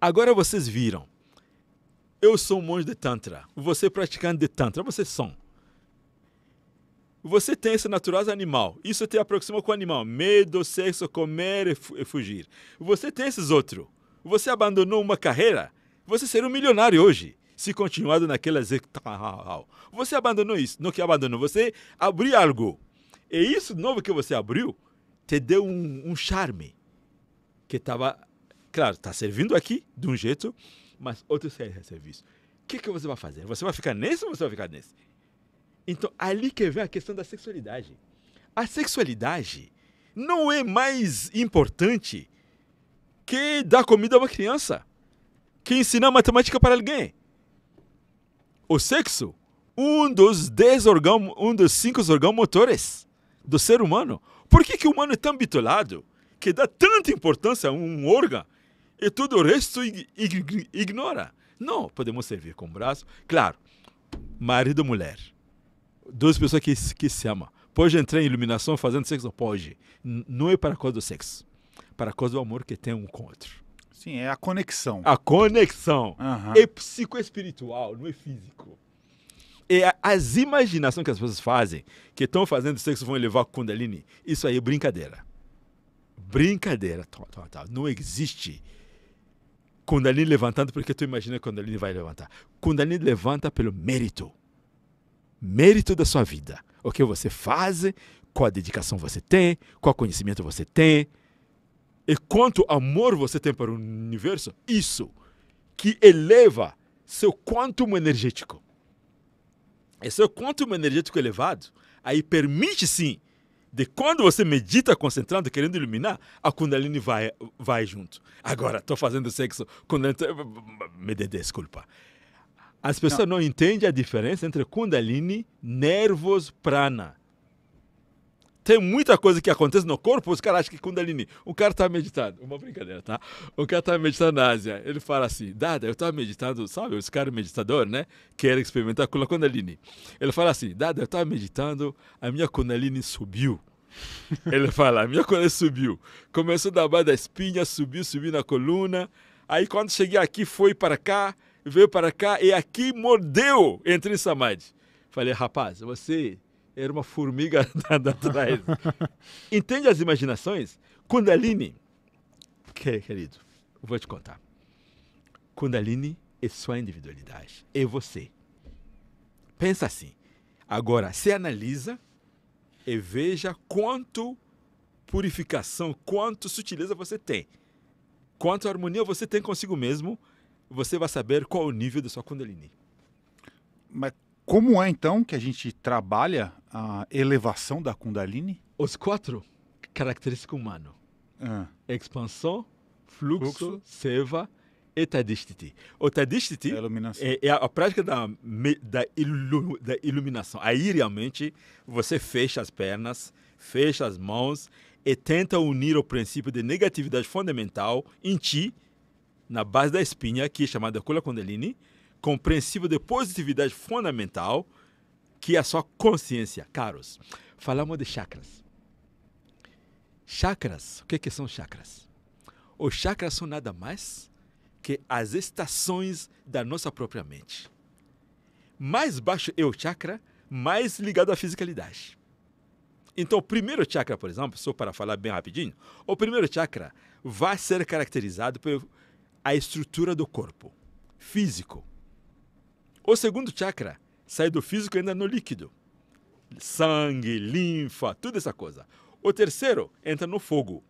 Agora vocês viram. Eu sou um monge de Tantra. Você praticando de Tantra, você são. Você tem essa natureza animal. Isso te aproxima com o animal. Medo, sexo, comer e fugir. Você tem esses outros. Você abandonou uma carreira. Você seria um milionário hoje se continuado naquela tá, você abandonou isso, não que abandonou, você abriu algo. E isso novo que você abriu te deu um, um charme que estava claro, está servindo aqui de um jeito, mas outro serve serviço. O que, que você vai fazer? Você vai ficar nesse ou você vai ficar nesse? Então, ali que vem a questão da sexualidade. A sexualidade não é mais importante que dar comida a uma criança, que ensinar matemática para alguém. O sexo, um dos dez órgãos, um dos cinco órgãos motores do ser humano. Por que, que o humano é tão bitolado que dá tanta importância a um órgão e tudo o resto ignora. Não, podemos servir com o braço. Claro, marido e mulher, duas pessoas que, que se amam, pode entrar em iluminação fazendo sexo? Pode. Não é para a causa do sexo, para a causa do amor que tem um com o outro. Sim, é a conexão. A conexão. Uhum. É psicoespiritual, não é físico. É as imaginações que as pessoas fazem, que estão fazendo sexo, vão elevar a Kundalini. Isso aí é brincadeira. Brincadeira. Tá, Não existe Kundalini levantando, porque tu imagina quando Kundalini vai levantar. Kundalini levanta pelo mérito. Mérito da sua vida. O que você faz, qual dedicação você tem, qual conhecimento você tem, e quanto amor você tem para o universo. Isso que eleva seu quantum energético. Esse quantum energético elevado aí permite sim de quando você medita concentrando, querendo iluminar, a Kundalini vai, vai junto. Agora, estou fazendo sexo. com me dê desculpa. As pessoas não. não entendem a diferença entre Kundalini, nervos, prana tem muita coisa que acontece no corpo, os caras acham que Kundalini. O cara está meditando, uma brincadeira, tá? O cara está meditando na Ásia. Ele fala assim: Dada, eu estava meditando, sabe? Os caras meditador, né? quer experimentar com a Kundalini. Ele fala assim: Dada, eu estava meditando, a minha Kundalini subiu. *laughs* Ele fala: a minha Kundalini subiu. Começou da base da espinha, subiu, subiu na coluna. Aí quando cheguei aqui, foi para cá, veio para cá e aqui mordeu, entrei em Samadhi. Falei, rapaz, você era uma formiga *laughs* atrás. Entende as imaginações? Kundalini, querido, vou te contar. Kundalini é sua individualidade, é você. Pensa assim. Agora, se analisa e veja quanto purificação, quanto sutileza você tem. Quanto harmonia você tem consigo mesmo, você vai saber qual o nível da sua Kundalini. Mas como é então que a gente trabalha a elevação da Kundalini? Os quatro características humanas: ah. É. expansão, fluxo, fluxo, seva e tadishtiti. O tadishtiti é, é, a prática da, da, ilu, da iluminação. Aí realmente você fecha as pernas, fecha as mãos e tenta unir o princípio de negatividade fundamental em ti, na base da espinha, que é chamada Kula Kundalini, compreensível de positividade fundamental, que é a sua consciência. Caros, falamos de chakras. Chakras, o que, que são chakras? Os chakras são nada mais que as estações da nossa própria mente. Mais baixo é o chakra, mais ligado à fisicalidade. Então, o primeiro chakra, por exemplo, só para falar bem rapidinho, o primeiro chakra vai ser caracterizado pela estrutura do corpo físico. O segundo chakra sai do físico ainda no líquido. Sangue, linfa, tudo essa coisa. O terceiro entra no fogo.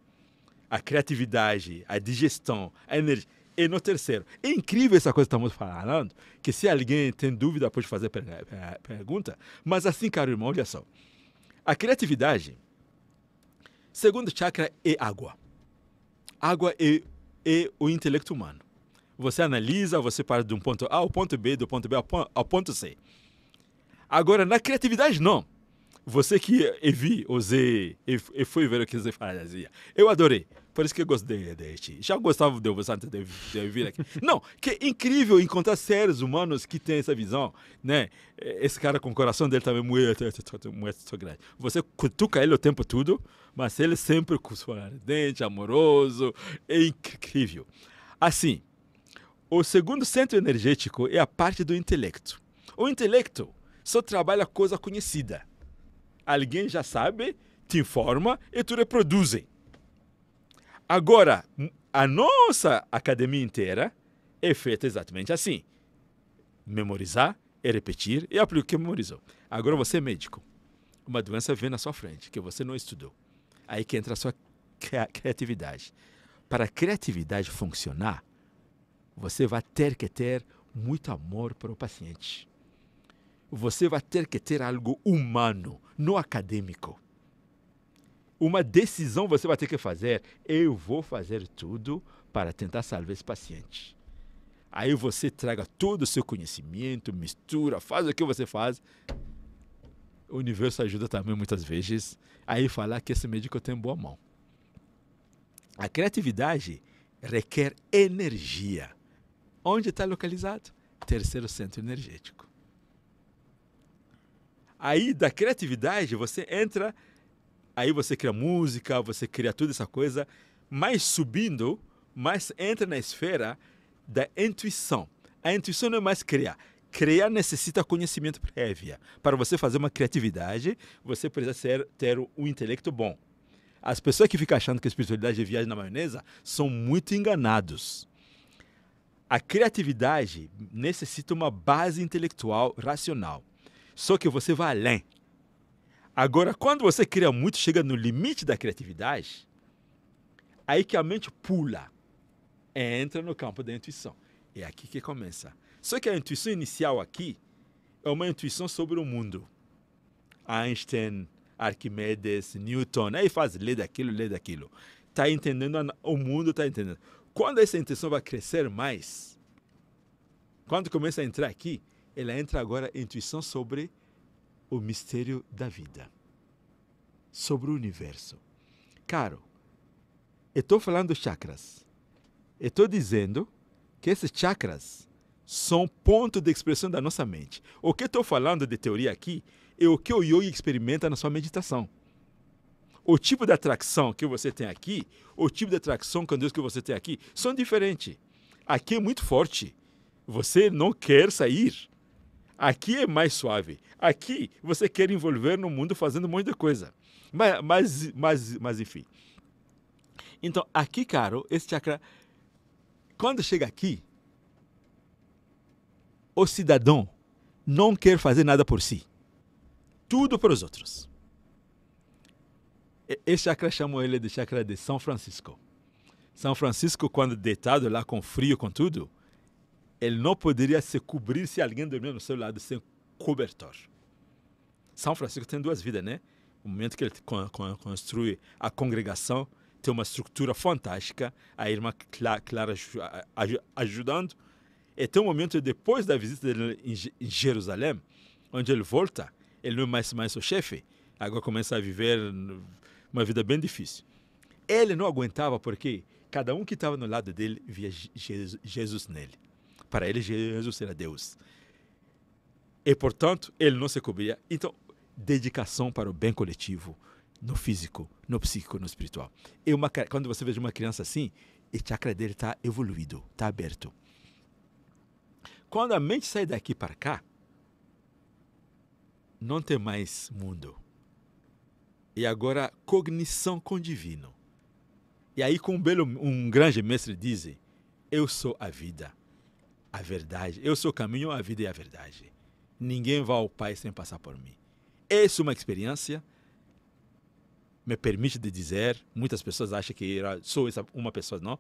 A criatividade, a digestão, a energia. E no terceiro, é incrível essa coisa que estamos falando, que se alguém tem dúvida pode fazer per eh, pergunta. Mas assim, caro irmão, olha só. A criatividade, segundo chakra, é água. Água é, é o intelecto humano você analisa, você para de um ponto A ao ponto B, do ponto B ao ponto C. Agora, na criatividade, não. Você que eu vi, usei, e, fui ver o que você fazia. Eu adorei. Por isso que eu gosto de, Já gostava de você antes de, de vir aqui. *laughs* Não, que é incrível encontrar seres humanos que têm essa visão, né? Esse cara com o coração dele também muito, muito, muito grande. Você cutuca ele o tempo todo, mas ele sempre com ardente, amoroso. É incrível. Assim, o segundo centro energético é a parte do intelecto. O intelecto só trabalha coisa conhecida. Alguém já sabe, te informa e tu reproduz. Agora, a nossa academia inteira é feita exatamente assim: memorizar, e é repetir e aplicar o que memorizou. Agora você é médico. Uma doença vem na sua frente que você não estudou. Aí que entra a sua criatividade. Para a criatividade funcionar, você vai ter que ter muito amor para o paciente. Você vai ter que ter algo humano, não acadêmico. Uma decisão você vai ter que fazer. Eu vou fazer tudo para tentar salvar esse paciente. Aí você traga todo o seu conhecimento, mistura, faz o que você faz. O universo ajuda também muitas vezes. Aí falar que esse médico tem boa mão. A criatividade requer energia. Onde está localizado? Terceiro centro energético. Aí da criatividade você entra, aí você cria música, você cria toda essa coisa, mais subindo, mais entra na esfera da intuição. A intuição não é mais criar. Criar necessita conhecimento prévio. Para você fazer uma criatividade, você precisa ser, ter um intelecto bom. As pessoas que ficam achando que a espiritualidade é viagem na maionese são muito enganados. A criatividade necessita uma base intelectual racional. Só que você vai além. Agora, quando você cria muito, chega no limite da criatividade, aí que a mente pula, entra no campo da intuição. É aqui que começa. Só que a intuição inicial aqui é uma intuição sobre o mundo. Einstein, Arquimedes, Newton, aí faz lê daquilo, lê daquilo. Está entendendo, o mundo está entendendo quando essa intenção vai crescer mais, quando começa a entrar aqui, ela entra agora a intuição sobre o mistério da vida, sobre o universo. Caro, eu estou falando chakras. Eu estou dizendo que esses chakras são ponto de expressão da nossa mente. O que estou falando de teoria aqui é o que o yogi experimenta na sua meditação o tipo de atração que você tem aqui, o tipo de atração com Deus que você tem aqui, são diferentes. Aqui é muito forte. Você não quer sair. Aqui é mais suave. Aqui você quer envolver no mundo fazendo um monte de coisa. Mas, mas, mas, mas enfim. Então, aqui, caro, esse chakra, quando chega aqui, o cidadão não quer fazer nada por si. Tudo para os outros. Esse chakra chamou ele de chakra de São Francisco. São Francisco, quando deitado lá com frio, com tudo, ele não poderia se cobrir se alguém dormia no seu lado sem cobertor. São Francisco tem duas vidas, né? O momento que ele construi a congregação, tem uma estrutura fantástica, a irmã Clara, Clara ajudando. E tem um momento depois da visita dele em Jerusalém, onde ele volta, ele não é mais, mais o chefe, agora começa a viver uma vida bem difícil. Ele não aguentava porque cada um que estava no lado dele via Jesus nele. Para ele, Jesus era Deus. E, portanto, ele não se cobria. Então, dedicação para o bem coletivo, no físico, no psíquico, no espiritual. E uma, quando você vê uma criança assim, o chakra dele está evoluído, está aberto. Quando a mente sai daqui para cá, não tem mais mundo e agora cognição com o divino. E aí, como um, belo, um grande mestre diz, eu sou a vida, a verdade, eu sou o caminho, a vida e a verdade. Ninguém vai ao Pai sem passar por mim. Essa é uma experiência, me permite de dizer, muitas pessoas acham que era só uma pessoa, não,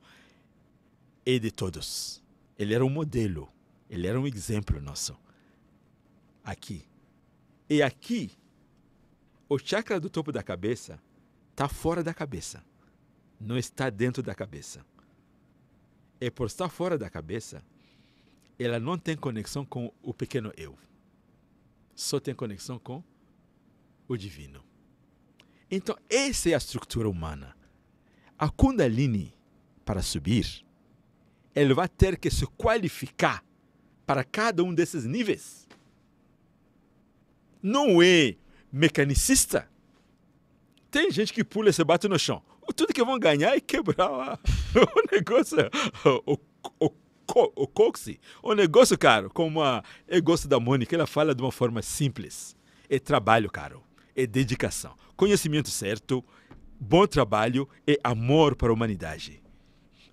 é de todos. Ele era um modelo, ele era um exemplo nosso. Aqui. E aqui o chakra do topo da cabeça está fora da cabeça, não está dentro da cabeça. E por estar fora da cabeça, ela não tem conexão com o pequeno eu, só tem conexão com o divino. Então, essa é a estrutura humana. A Kundalini, para subir, ela vai ter que se qualificar para cada um desses níveis. Não é mecanicista. Tem gente que pula e se bate no chão. Tudo que vão ganhar é quebrar lá. *laughs* o negócio, é o, o, o, o O negócio, caro, como a, eu gosto da Mônica, ela fala de uma forma simples. É trabalho, caro. É dedicação. Conhecimento certo, bom trabalho e amor para a humanidade.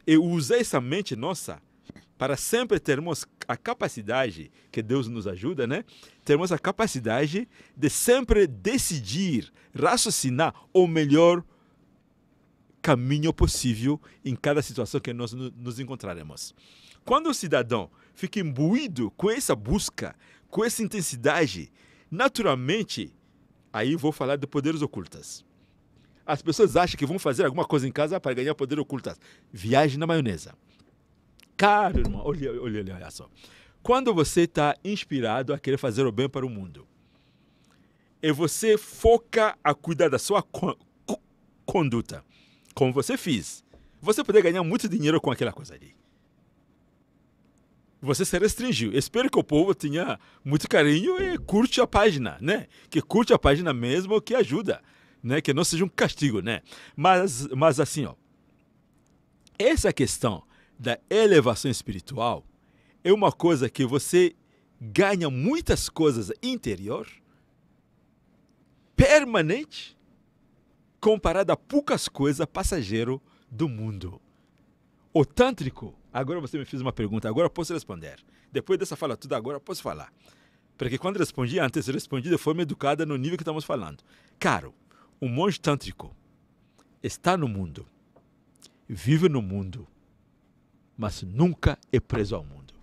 E usar essa mente nossa para sempre termos a capacidade, que Deus nos ajuda, né? Termos a capacidade de sempre decidir, raciocinar o melhor caminho possível em cada situação que nós nos encontraremos. Quando o cidadão fica imbuído com essa busca, com essa intensidade, naturalmente, aí vou falar de poderes ocultas. As pessoas acham que vão fazer alguma coisa em casa para ganhar poder ocultas. Viagem na maionese caro, irmão. Olha, olha, olha só. Quando você está inspirado a querer fazer o bem para o mundo, e é você foca a cuidar da sua con conduta, como você fez, você poderia ganhar muito dinheiro com aquela coisa ali. Você se restringiu. Espero que o povo tenha muito carinho e curte a página, né? Que curte a página mesmo, que ajuda, né? Que não seja um castigo, né? Mas, mas assim, ó, essa questão da elevação espiritual é uma coisa que você ganha muitas coisas interior, permanente, comparada a poucas coisas passageiro do mundo. O tântrico, agora você me fez uma pergunta, agora posso responder. Depois dessa fala tudo, agora posso falar. Porque quando respondi antes, eu respondi de forma educada no nível que estamos falando. Caro, o monge tântrico está no mundo, vive no mundo, mas nunca é preso ao mundo.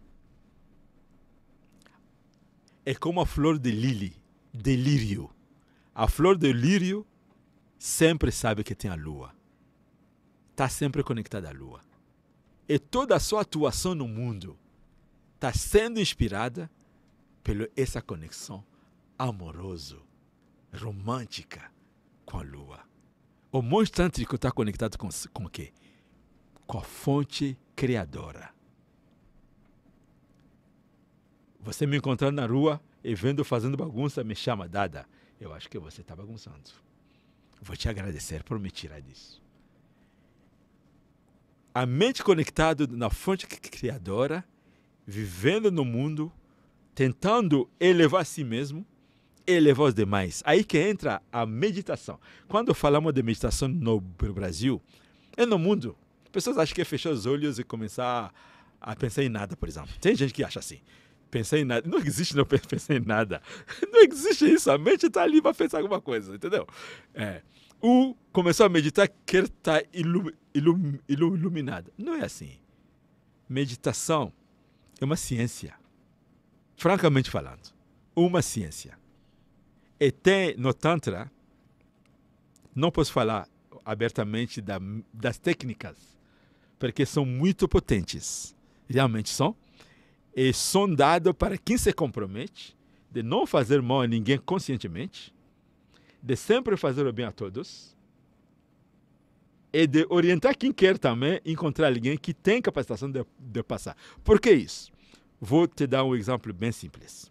É como a flor de lili, delírio. A flor de lírio sempre sabe que tem a lua. Está sempre conectada à lua. E toda a sua atuação no mundo está sendo inspirada pela essa conexão amorosa, romântica com a lua. O monstro que está conectado com, com o quê? Com a fonte criadora. Você me encontrando na rua e vendo fazendo bagunça, me chama Dada. Eu acho que você está bagunçando. Vou te agradecer por me tirar disso. A mente conectada na fonte criadora, vivendo no mundo, tentando elevar a si mesmo, elevar os demais. Aí que entra a meditação. Quando falamos de meditação no Brasil, é no mundo. Pessoas acham que é fechar os olhos e começar a pensar em nada, por exemplo. Tem gente que acha assim. pensar em nada. Não existe não *laughs* pensar em nada. Não existe isso. A mente está ali para pensar alguma coisa, entendeu? É. O começou a meditar quer estar tá iluminado. Não é assim. Meditação é uma ciência. Francamente falando, uma ciência. E tem no Tantra, não posso falar abertamente da, das técnicas porque são muito potentes. Realmente são. E são dados para quem se compromete de não fazer mal a ninguém conscientemente, de sempre fazer o bem a todos e de orientar quem quer também encontrar alguém que tem capacitação de, de passar. Por que isso? Vou te dar um exemplo bem simples.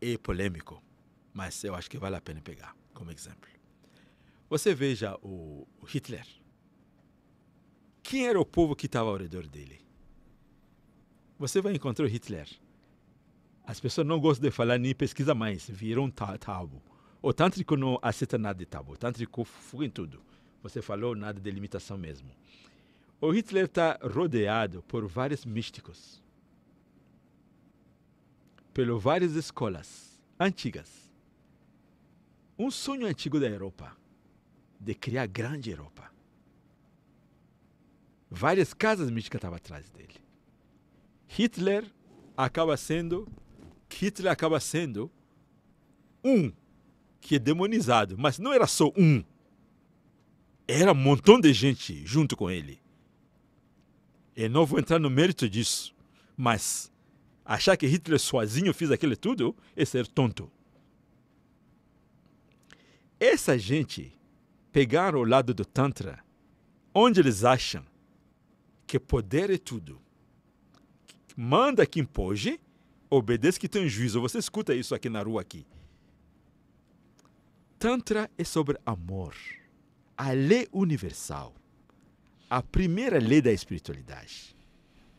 É polêmico, mas eu acho que vale a pena pegar como exemplo. Você veja o Hitler. Quem era o povo que estava ao redor dele? Você vai encontrar Hitler. As pessoas não gostam de falar nem pesquisa mais, viram tabu. O tântrico não aceita nada de tabu, o tântrico fuga em tudo. Você falou nada de limitação mesmo. O Hitler está rodeado por vários místicos, pelas várias escolas antigas. Um sonho antigo da Europa, de criar grande Europa várias casas místicas estavam atrás dele. Hitler acaba sendo. Hitler acaba sendo um que é demonizado, mas não era só um. Era um montão de gente junto com ele. Eu não vou entrar no mérito disso, mas achar que Hitler sozinho fez aquilo tudo é ser tonto. Essa gente pegaram o lado do Tantra, onde eles acham que poder é tudo. Manda quem pode, obedeça que tem juízo. Você escuta isso aqui na rua aqui. Tantra é sobre amor, a lei universal, a primeira lei da espiritualidade.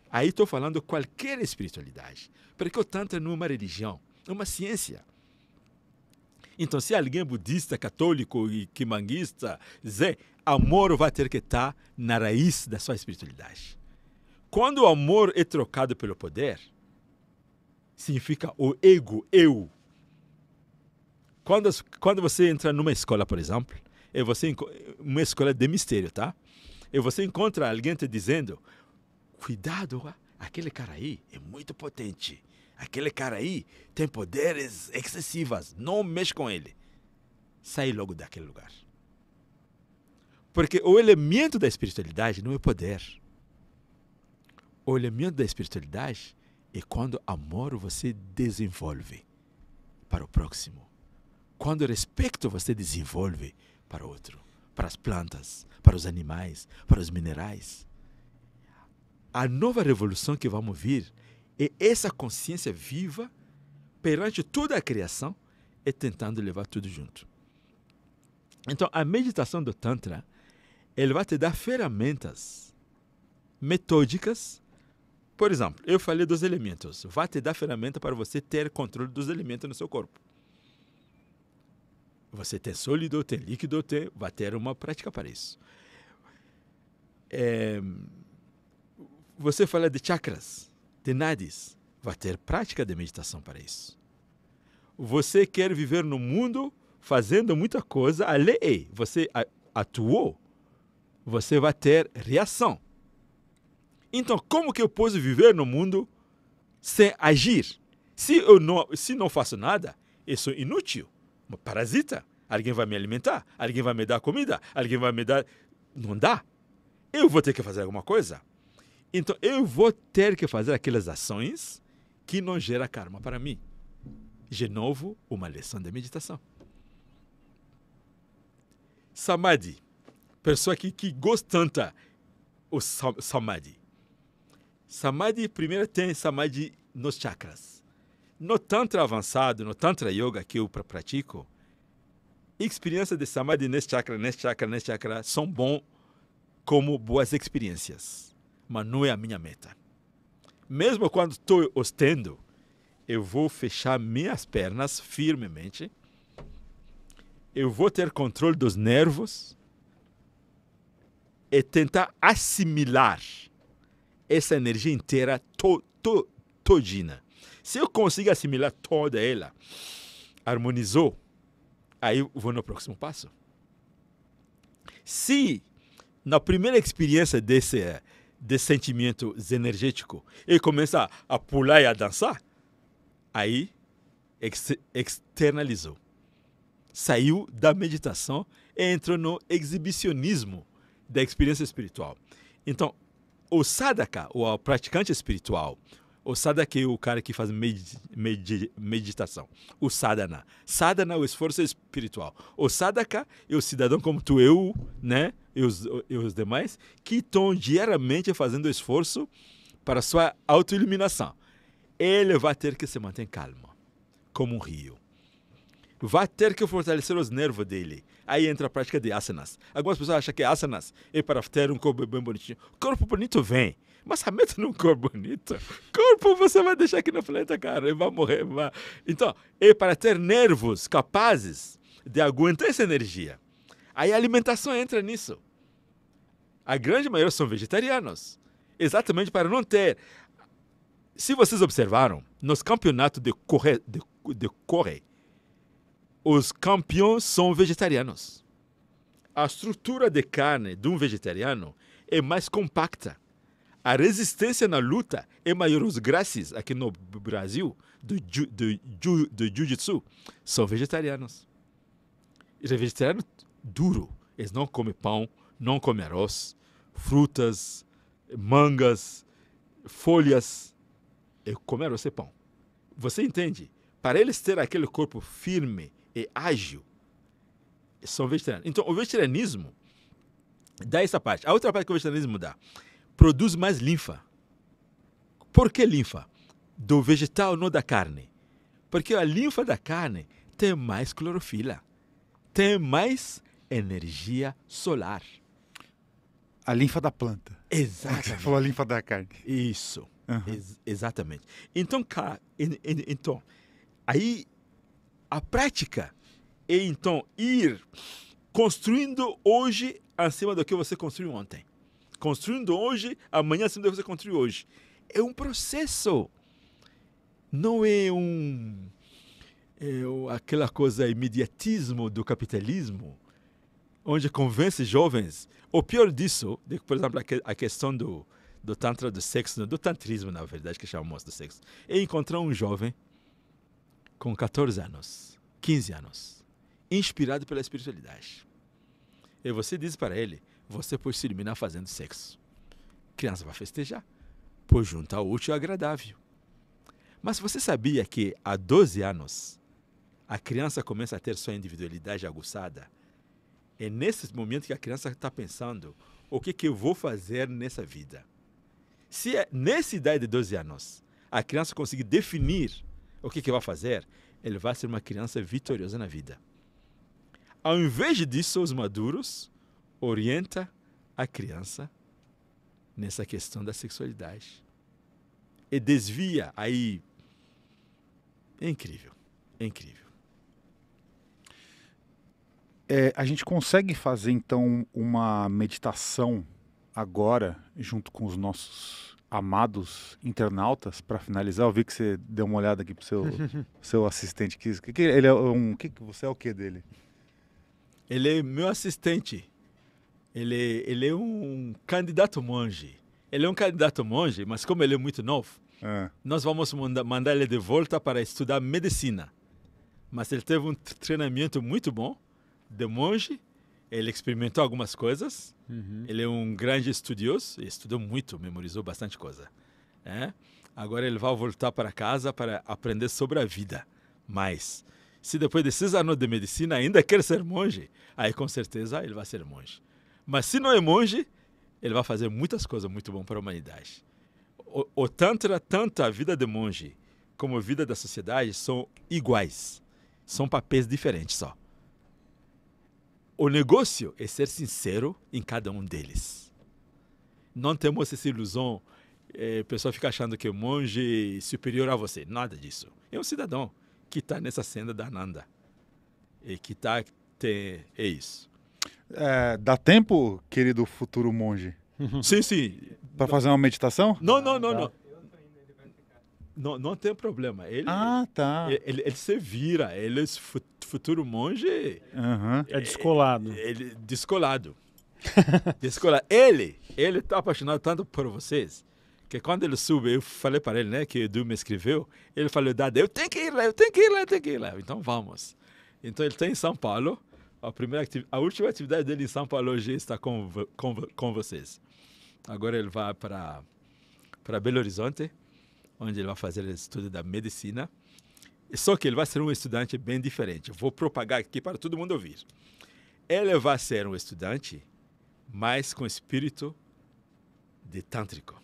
Aí estou falando qualquer espiritualidade, porque o Tantra não é uma religião, é uma ciência. Então, se alguém é budista, católico e Zé, amor vai ter que estar na raiz da sua espiritualidade. Quando o amor é trocado pelo poder, significa o ego, eu. Quando, quando você entra numa escola, por exemplo, e você uma escola de mistério, tá? E você encontra alguém te dizendo: cuidado, aquele cara aí é muito potente. Aquele cara aí tem poderes excessivos. Não mexe com ele. Sai logo daquele lugar. Porque o elemento da espiritualidade não é poder. O elemento da espiritualidade é quando amor você desenvolve para o próximo. Quando respeito você desenvolve para o outro, para as plantas, para os animais, para os minerais. A nova revolução que vamos vir é essa consciência viva perante toda a criação e tentando levar tudo junto. Então, a meditação do Tantra ele vai te dar ferramentas metódicas. Por exemplo, eu falei dos elementos. Vai te dar ferramenta para você ter controle dos elementos no seu corpo. Você tem sólido, tem líquido, tem, vai ter uma prática para isso. É, você fala de chakras, de nadis, vai ter prática de meditação para isso. Você quer viver no mundo fazendo muita coisa, a lei, é, você atuou você vai ter reação. Então, como que eu posso viver no mundo sem agir? Se eu não, se não faço nada, eu sou inútil, um parasita. Alguém vai me alimentar, alguém vai me dar comida, alguém vai me dar. Não dá. Eu vou ter que fazer alguma coisa. Então, eu vou ter que fazer aquelas ações que não geram karma para mim. De novo, uma lição de meditação. Samadhi pessoa que, que tanto o samadhi. Samadhi, primeiro tem samadhi nos chakras. No tantra avançado, no tantra yoga que eu pratico, experiências de samadhi nesse chakra, nesse chakra, nesse chakra são bom como boas experiências, mas não é a minha meta. Mesmo quando estou ostendo, eu vou fechar minhas pernas firmemente, eu vou ter controle dos nervos, é tentar assimilar essa energia inteira to, to, todina. Se eu consigo assimilar toda ela, harmonizou, aí eu vou no próximo passo. Se na primeira experiência desse, desse sentimento energético eu começa a pular e a dançar, aí ex externalizou. Saiu da meditação e entrou no exibicionismo da experiência espiritual. Então, o sadaka, o praticante espiritual, o sadaka é o cara que faz med med meditação, o sadhana. Sadhana é o esforço espiritual. O sadaka é o cidadão como tu, eu, né, e os, e os demais, que estão diariamente fazendo esforço para sua autoiluminação. Ele vai ter que se manter calmo, como um rio. Vai ter que fortalecer os nervos dele Aí entra a prática de asanas. Algumas pessoas acham que é asanas é para ter um corpo bem bonitinho. Corpo bonito vem. Mas a meta num é corpo bonito, corpo você vai deixar aqui na planeta, cara, e vai morrer. Vai. Então, é para ter nervos capazes de aguentar essa energia. Aí a alimentação entra nisso. A grande maioria são vegetarianos. Exatamente para não ter. Se vocês observaram, nos campeonatos de correr, de, de correr os campeões são vegetarianos. A estrutura de carne de um vegetariano é mais compacta. A resistência na luta é maior. Os graças aqui no Brasil do, ju, do, ju, do jiu-jitsu são vegetarianos. Eles são é vegetarianos duro. Eles não comem pão, não comem arroz, frutas, mangas, folhas. Eles comem arroz e pão. Você entende? Para eles terem aquele corpo firme, é ágil são vegetarianos. Então, o vegetarianismo dá essa parte. A outra parte que o vegetarianismo dá, produz mais linfa. Por que linfa? Do vegetal, não da carne. Porque a linfa da carne tem mais clorofila, tem mais energia solar. A linfa da planta. Exatamente. *laughs* Você falou a linfa da carne. Isso. Uhum. Ex exatamente. Então, cara, então, aí a prática. E então ir construindo hoje acima do que você construiu ontem. Construindo hoje, amanhã acima do que você construiu hoje. É um processo. Não é um. É aquela coisa imediatismo do capitalismo, onde convence jovens. O pior disso, de, por exemplo, a questão do, do tantra do sexo, do tantrismo, na verdade, que chamamos do sexo, é encontrar um jovem com 14 anos, 15 anos, inspirado pela espiritualidade. E você diz para ele: você pode se eliminar fazendo sexo. A criança vai festejar, pois junta o útil ao agradável. Mas você sabia que, há 12 anos, a criança começa a ter sua individualidade aguçada? É nesse momento que a criança está pensando: o que, que eu vou fazer nessa vida? Se é nessa idade de 12 anos a criança conseguir definir o que, que vai fazer? Ele vai ser uma criança vitoriosa na vida. Ao invés disso, os maduros orienta a criança nessa questão da sexualidade. E desvia aí. É incrível, é incrível. É, a gente consegue fazer então uma meditação agora junto com os nossos amados internautas, para finalizar, eu vi que você deu uma olhada aqui pro seu, *laughs* seu assistente. Que, que, ele é um. Que, você é o que dele? Ele é meu assistente. Ele, ele é um candidato monge. Ele é um candidato monge, mas como ele é muito novo, é. nós vamos manda, mandar ele de volta para estudar medicina. Mas ele teve um treinamento muito bom de monge ele experimentou algumas coisas. Uhum. Ele é um grande estudioso, estudou muito, memorizou bastante coisa. Né? Agora ele vai voltar para casa para aprender sobre a vida. Mas, se depois desses anos de medicina ainda quer ser monge, aí com certeza ele vai ser monge. Mas se não é monge, ele vai fazer muitas coisas muito bom para a humanidade. O, o Tantra, tanto a vida de monge como a vida da sociedade são iguais. São papéis diferentes só. O negócio é ser sincero em cada um deles. Não temos essa ilusão, é, o pessoal fica achando que o monge é superior a você. Nada disso. É um cidadão que está nessa senda da Ananda. E que está. É isso. É, dá tempo, querido futuro monge? sim, sim. Para fazer uma meditação? Não, não, não, não. Não, não tem problema. Ele, ah, tá. Ele, ele, ele se vira, ele é futuro monge. Uhum. É descolado. Ele, ele descolado. *laughs* descolado. Ele, ele tá apaixonado tanto por vocês que quando ele sube, eu falei para ele, né, que Edu me escreveu. Ele falou, Dada, eu tenho que ir lá, eu tenho que ir lá, eu tenho que ir lá. Então vamos. Então ele está em São Paulo. A, primeira a última atividade dele em São Paulo hoje está com, com, com vocês. Agora ele vai para Belo Horizonte onde ele vai fazer o estudo da medicina. Só que ele vai ser um estudante bem diferente. Vou propagar aqui para todo mundo ouvir. Ele vai ser um estudante, mas com espírito de tântrico.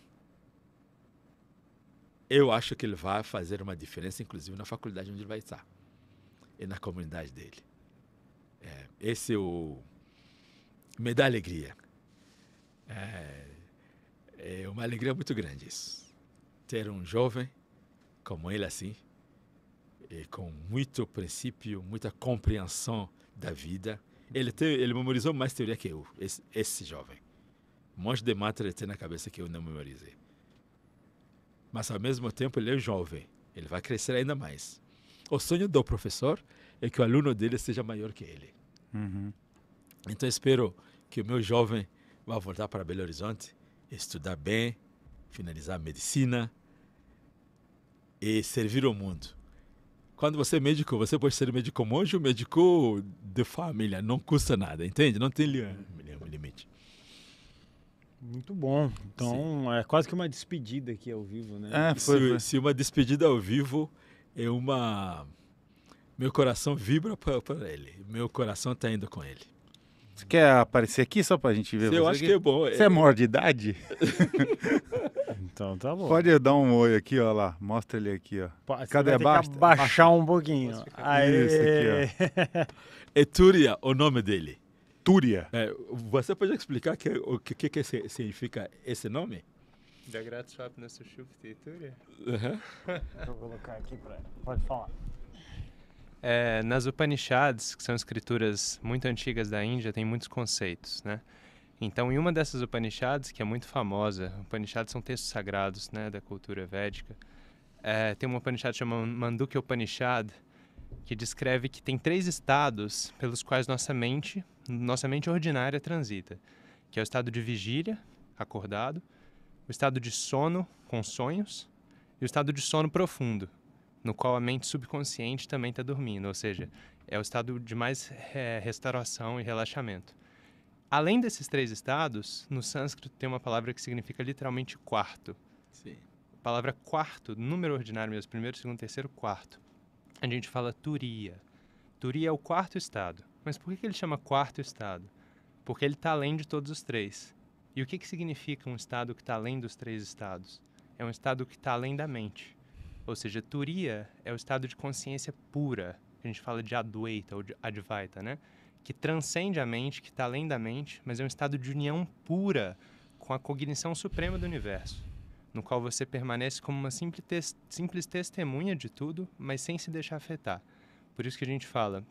Eu acho que ele vai fazer uma diferença, inclusive na faculdade onde ele vai estar e na comunidade dele. É, esse é o me dá alegria. É, é uma alegria muito grande isso ter um jovem como ele assim, e com muito princípio, muita compreensão da vida. Ele, te, ele memorizou mais teoria que eu, esse, esse jovem. Um monte de matéria tem na cabeça que eu não memorizei. Mas ao mesmo tempo ele é jovem, ele vai crescer ainda mais. O sonho do professor é que o aluno dele seja maior que ele. Uhum. Então espero que o meu jovem vá voltar para Belo Horizonte, estudar bem, finalizar medicina, e servir o mundo. Quando você é médico, você pode ser médico monge ou médico de família. Não custa nada, entende? Não tem limite. Muito bom. Então, Sim. é quase que uma despedida aqui ao vivo, né? É, foi, se, foi. se uma despedida ao vivo é uma... Meu coração vibra para ele. Meu coração está indo com ele. Você quer aparecer aqui só pra gente ver? Você, eu acho aqui? que é bom. É. Você é, é maior de idade? *laughs* então tá bom. Pode dar um oi aqui, ó lá. Mostra ele aqui, ó. Pode, Cadê basta? Baixar um pouquinho. Aí. Isso aqui, ó. *laughs* é Túria, o nome dele. Túria. É, você pode explicar que, o que, que, que significa esse nome? Da Gratschap na Túria. *laughs* Vou colocar aqui pra. Pode falar. É, nas Upanishads, que são escrituras muito antigas da Índia, tem muitos conceitos, né? Então, em uma dessas Upanishads, que é muito famosa, Upanishads são textos sagrados né, da cultura védica, é, tem uma Upanishad chamada Mandukya Upanishad, que descreve que tem três estados pelos quais nossa mente, nossa mente ordinária transita, que é o estado de vigília, acordado, o estado de sono com sonhos e o estado de sono profundo, no qual a mente subconsciente também está dormindo, ou seja, é o estado de mais é, restauração e relaxamento. Além desses três estados, no sânscrito tem uma palavra que significa literalmente quarto. Sim. A palavra quarto, número ordinário mesmo, primeiro, segundo, terceiro, quarto. A gente fala turia. Turia é o quarto estado. Mas por que ele chama quarto estado? Porque ele está além de todos os três. E o que, que significa um estado que está além dos três estados? É um estado que está além da mente. Ou seja, Turiya é o estado de consciência pura, a gente fala de Adwaita ou de Advaita, né? Que transcende a mente, que está além da mente, mas é um estado de união pura com a cognição suprema do universo, no qual você permanece como uma simples, tes simples testemunha de tudo, mas sem se deixar afetar. Por isso que a gente fala,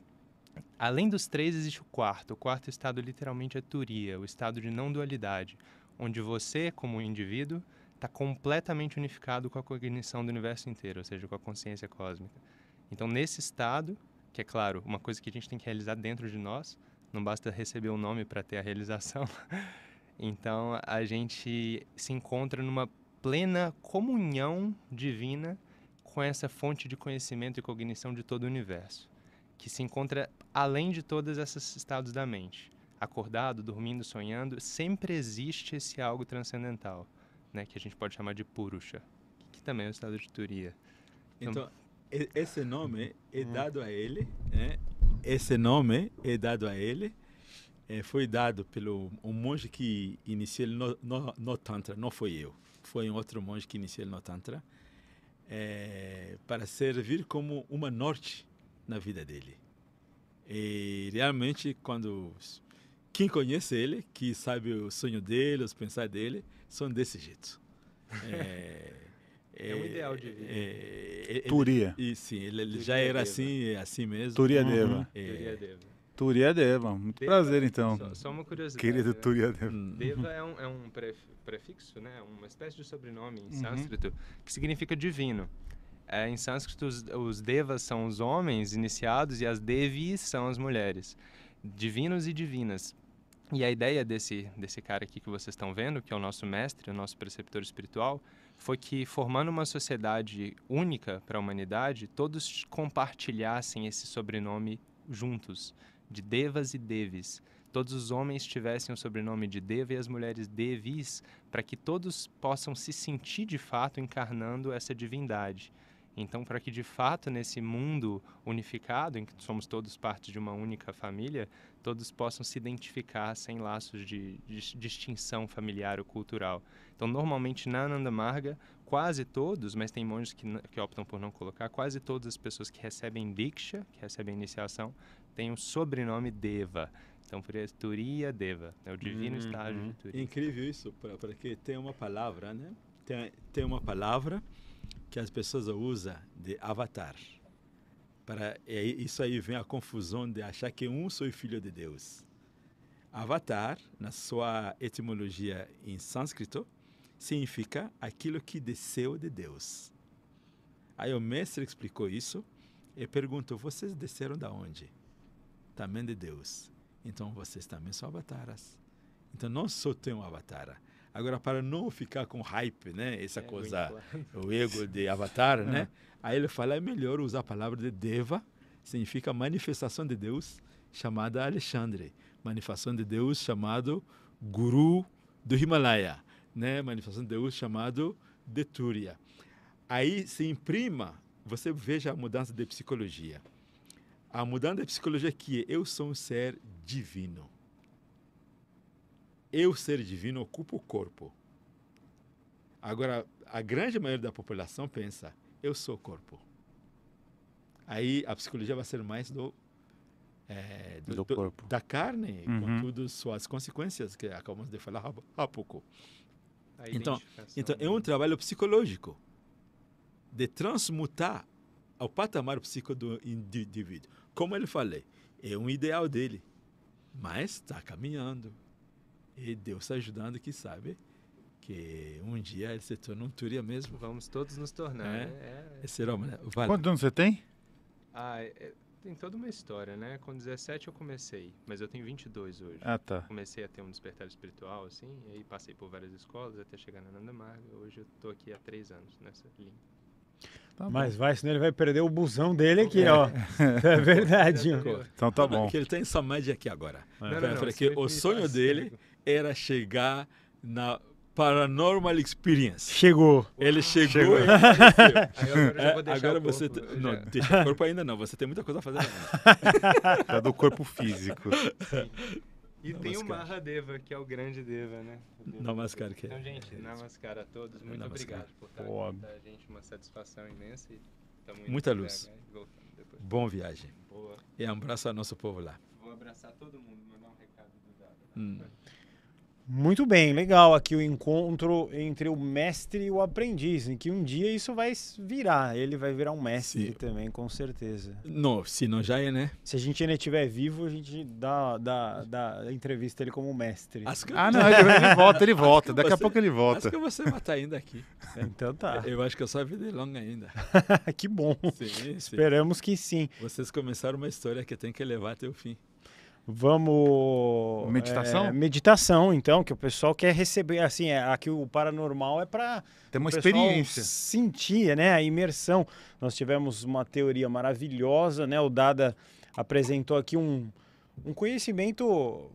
além dos três existe o quarto. O quarto estado literalmente é Turiya, o estado de não dualidade, onde você, como indivíduo, está completamente unificado com a cognição do universo inteiro, ou seja, com a consciência cósmica. Então, nesse estado, que é claro, uma coisa que a gente tem que realizar dentro de nós, não basta receber o um nome para ter a realização. *laughs* então, a gente se encontra numa plena comunhão divina com essa fonte de conhecimento e cognição de todo o universo, que se encontra além de todos esses estados da mente. Acordado, dormindo, sonhando, sempre existe esse algo transcendental né, que a gente pode chamar de Purusha, que também é o estado de Turiya. Então, então esse nome é hum. dado a ele, né? esse nome é dado a ele, é, foi dado pelo um monge que iniciou ele no, no, no, Tantra, não foi eu, foi um outro monge que iniciou ele no Tantra, é, para servir como uma norte na vida dele. E realmente, quando quem conhece ele, que sabe o sonho dele, os pensar dele, são desse jeito. É, *laughs* é, é um é, ideal de é, vida. É, Turia. Ele, e, sim, ele, ele já era assim, assim mesmo. Turia uhum. Deva. Uhum. É. Turia Deva. Turia Deva, muito Deva, prazer então. Só, só, uma curiosidade. Querido né? Turia Deva. Uhum. Deva é um, é um pref, prefixo, né? É uma espécie de sobrenome em uhum. sânscrito, que significa divino. É, em sânscrito, os, os, devas são os homens iniciados e as devis são as mulheres. Divinos e divinas. E a ideia desse, desse cara aqui que vocês estão vendo, que é o nosso mestre, o nosso preceptor espiritual, foi que, formando uma sociedade única para a humanidade, todos compartilhassem esse sobrenome juntos, de Devas e Devis. Todos os homens tivessem o sobrenome de Deva e as mulheres Devis, para que todos possam se sentir de fato encarnando essa divindade. Então, para que de fato nesse mundo unificado, em que somos todos parte de uma única família, todos possam se identificar sem laços de, de distinção familiar ou cultural. Então, normalmente na Ananda Marga, quase todos, mas tem monges que, que optam por não colocar, quase todas as pessoas que recebem Diksha, que recebem iniciação, têm o sobrenome Deva. Então, por isso, Turiya Deva, é o divino hum, estágio hum. de Turiya. Incrível isso, porque tem uma palavra, né? Tem, tem uma palavra que as pessoas usam de avatar. Para, é, isso aí vem a confusão de achar que um sou filho de Deus. Avatar, na sua etimologia em sânscrito, significa aquilo que desceu de Deus. Aí o mestre explicou isso e perguntou: Vocês desceram da de onde? Também de Deus. Então vocês também são avataras. Então não só tem um avatar, Agora, para não ficar com hype, né? Essa é coisa, claro. o ego de avatar, uhum. né? Aí ele fala, é melhor usar a palavra de deva, significa manifestação de Deus, chamada Alexandre. Manifestação de Deus chamado Guru do Himalaia, né? Manifestação de Deus chamado Detúria. Aí se imprima, você veja a mudança de psicologia. A mudança de psicologia é que eu sou um ser divino eu ser divino ocupa o corpo. Agora, a grande maioria da população pensa, eu sou corpo. Aí a psicologia vai ser mais do, é, do, do corpo. da carne, uhum. com todas suas consequências, que acabamos de falar há, pouco. Então, então, é um trabalho psicológico de transmutar ao patamar psíquico do indivíduo. Como ele falei, é um ideal dele, mas está caminhando. E Deus ajudando que sabe que um dia ele se torna um turia mesmo. Vamos todos nos tornar. É, né? é, é ser homem. Né? Vale. Quantos anos você tem? Ah, é, é tem toda uma história, né? Com 17 eu comecei, mas eu tenho 22 hoje. Ah, tá. Comecei a ter um despertar espiritual, assim, e aí passei por várias escolas até chegar na Nanda Marga. Hoje eu tô aqui há três anos nessa linha. Tá mas vai, senão ele vai perder o busão dele aqui, é. ó. *laughs* É verdade. Tá então tá, tá bom. Porque ele tem tá essa média aqui agora. Não, não, não, que o sonho dele era chegar na Paranormal Experience. Chegou. Ele ah, chegou. chegou. Ele *laughs* é, é agora, agora você. Corpo, t... Não, deixa o corpo ainda não. Você tem muita coisa a fazer. Ainda. *laughs* Tá do corpo físico. Sim. E Namaskar. tem o Mahadeva, que é o grande Deva, né? Deva. Namaskar, é. Então, gente, é. Namaskar a todos. Muito Namaskar. obrigado por estar Boa. aqui. A tá, gente, uma satisfação imensa. E tá Muita luz. Né? Bom viagem. Boa. E abraça nosso povo lá. Vou abraçar todo mundo, mandar um recado do Dada. Né? Hum. Muito bem, legal aqui o encontro entre o mestre e o aprendiz, em que um dia isso vai virar, ele vai virar um mestre se... também, com certeza. Não, se não já é, né? Se a gente ainda estiver vivo, a gente dá, dá, dá entrevista ele como mestre. Ah, não, *laughs* ele volta, ele volta, daqui você... a pouco ele volta. Acho que você vai estar ainda aqui. *laughs* Então tá. Eu acho que a sua vida é longa ainda. *laughs* que bom. Sim, sim. Esperamos que sim. Vocês começaram uma história que tem que levar até o fim. Vamos. Meditação? É, meditação, então, que o pessoal quer receber. Assim, é, aqui o paranormal é para. Ter uma experiência. Sentir, né? A imersão. Nós tivemos uma teoria maravilhosa, né? O Dada apresentou aqui um, um conhecimento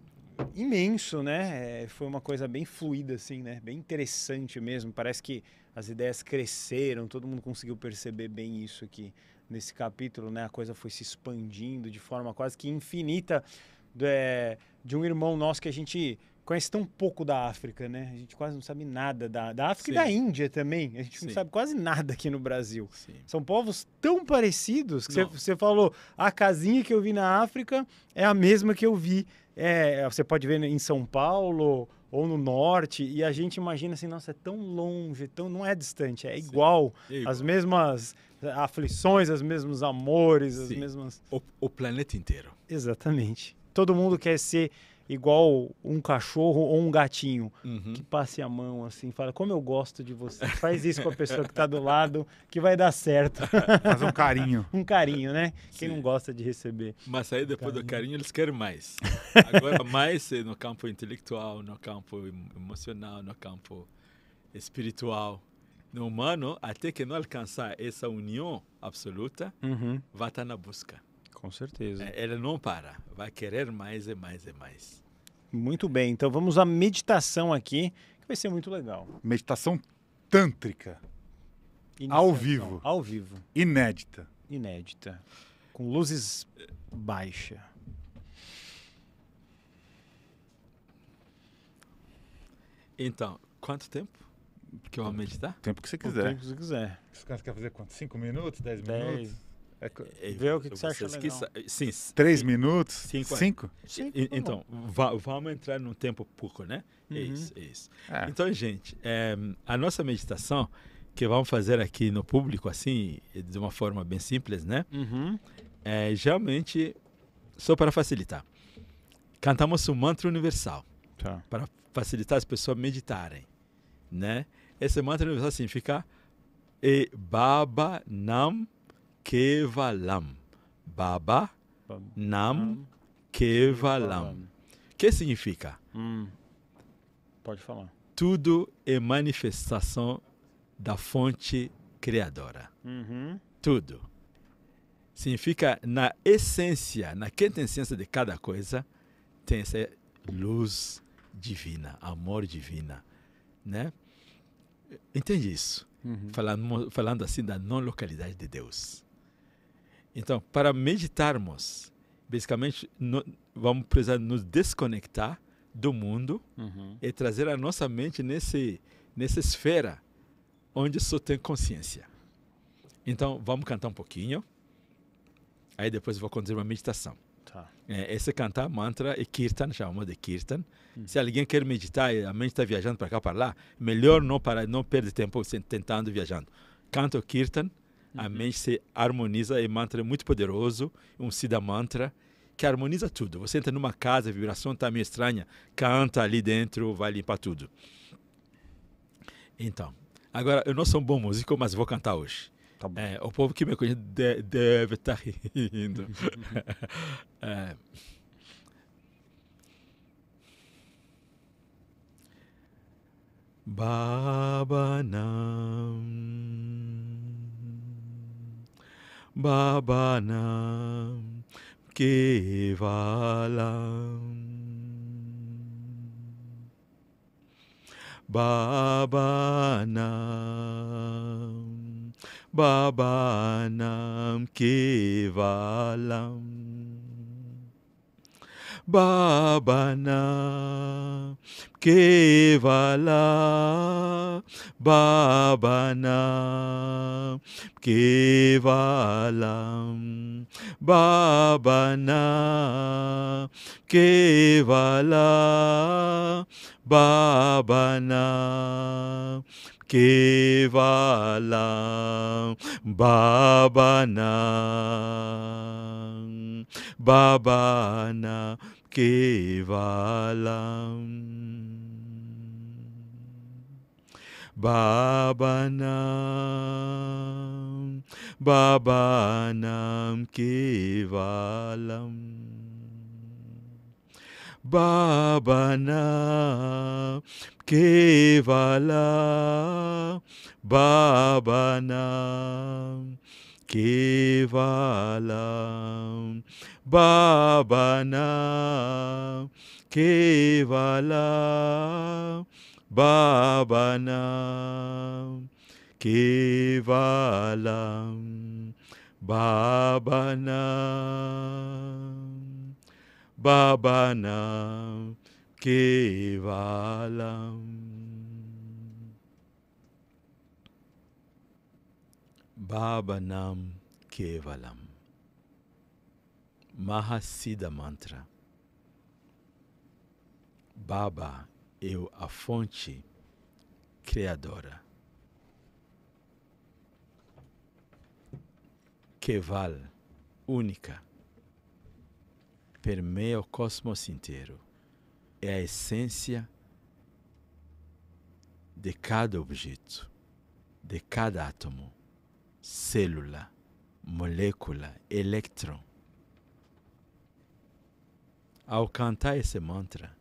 imenso, né? É, foi uma coisa bem fluida, assim, né? Bem interessante mesmo. Parece que as ideias cresceram, todo mundo conseguiu perceber bem isso aqui nesse capítulo, né? A coisa foi se expandindo de forma quase que infinita de, é, de um irmão nosso que a gente conhece tão pouco da África, né? A gente quase não sabe nada da, da África Sim. e da Índia também. A gente Sim. não sabe quase nada aqui no Brasil. Sim. São povos tão parecidos que você, falou, a casinha que eu vi na África é a mesma que eu vi. É, você pode ver em São Paulo ou no norte e a gente imagina assim, nossa, é tão longe, tão não é distante, é igual, é igual. as mesmas aflições, os mesmos amores, as mesmas o, o planeta inteiro. Exatamente todo mundo quer ser igual um cachorro ou um gatinho, uhum. que passe a mão assim, fala, como eu gosto de você. Faz isso com a pessoa que está do lado, que vai dar certo. *laughs* Faz um carinho. um carinho, né? Sim. Quem não gosta de receber. Mas aí depois carinho. do carinho eles querem mais. *laughs* Agora mais no campo intelectual, no campo emocional, no campo espiritual. No humano, até que não alcançar essa união absoluta, uhum. vai estar tá na busca. Com certeza. É, Ela não para, vai querer mais e mais e mais. Muito bem, então vamos à meditação aqui, que vai ser muito legal. Meditação tântrica. Iniciação, ao vivo. Ao vivo. Inédita. Inédita. Com luzes baixa. Então, quanto tempo que eu vou meditar? O tempo que você quiser. O tempo que você quiser. Você quer fazer quanto? 5 minutos? 10 minutos? É, é, Vê o que, que você acha legal. Que Sim, Três minutos? Cinco? cinco? É. cinco e, tá então, vamos entrar num tempo pouco, né? Uhum. É isso, é isso. É. Então, gente, é, a nossa meditação que vamos fazer aqui no público, assim, de uma forma bem simples, né? Uhum. É, geralmente, só para facilitar, cantamos um mantra universal tá. para facilitar as pessoas meditarem, né? Esse mantra universal significa e Baba Nam Kevalam. Baba Nam Kevalam. Que significa? Hum. Pode falar. Tudo é manifestação da fonte criadora. Uhum. Tudo. Significa na essência, na quintessência de cada coisa, tem essa luz divina, amor divina, né? Entende isso? Uhum. Falando, falando assim da não localidade de Deus. Então, para meditarmos, basicamente, no, vamos precisar nos desconectar do mundo uhum. e trazer a nossa mente nesse, nessa esfera onde só tem consciência. Então, vamos cantar um pouquinho. Aí depois vou conduzir uma meditação. Tá. É, esse é cantar mantra e kirtan, chamamos de kirtan. Uhum. Se alguém quer meditar e a mente está viajando para cá, para lá, melhor não, parar, não perder tempo tentando viajando. Canta o kirtan, a uhum. mente se harmoniza e mantra é muito poderoso, um Siddha Mantra, que harmoniza tudo. Você entra numa casa, a vibração está meio estranha, canta ali dentro, vai limpar tudo. Então, agora, eu não sou um bom músico, mas vou cantar hoje. Tá é, o povo que me conhece de, deve estar tá rindo. *laughs* é. Babanam. Babanam Kevalam Babanam Babanam Kevalam Babana Kevala Babana Kevalam Babana Kevala Babana Kevala Babana Babana केवालम् Babanam, Babanam Kevalam. Babana Kevala Babana Kevalam, Babana Kevalam, Babana Kevalam, Babana Babana Kevala Babanam Kevalam Mahasiddha Mantra Baba, eu é a fonte criadora. Keval, única, permeia o cosmos inteiro. É a essência de cada objeto, de cada átomo célula, molécula, elétron. Ao cantar esse mantra,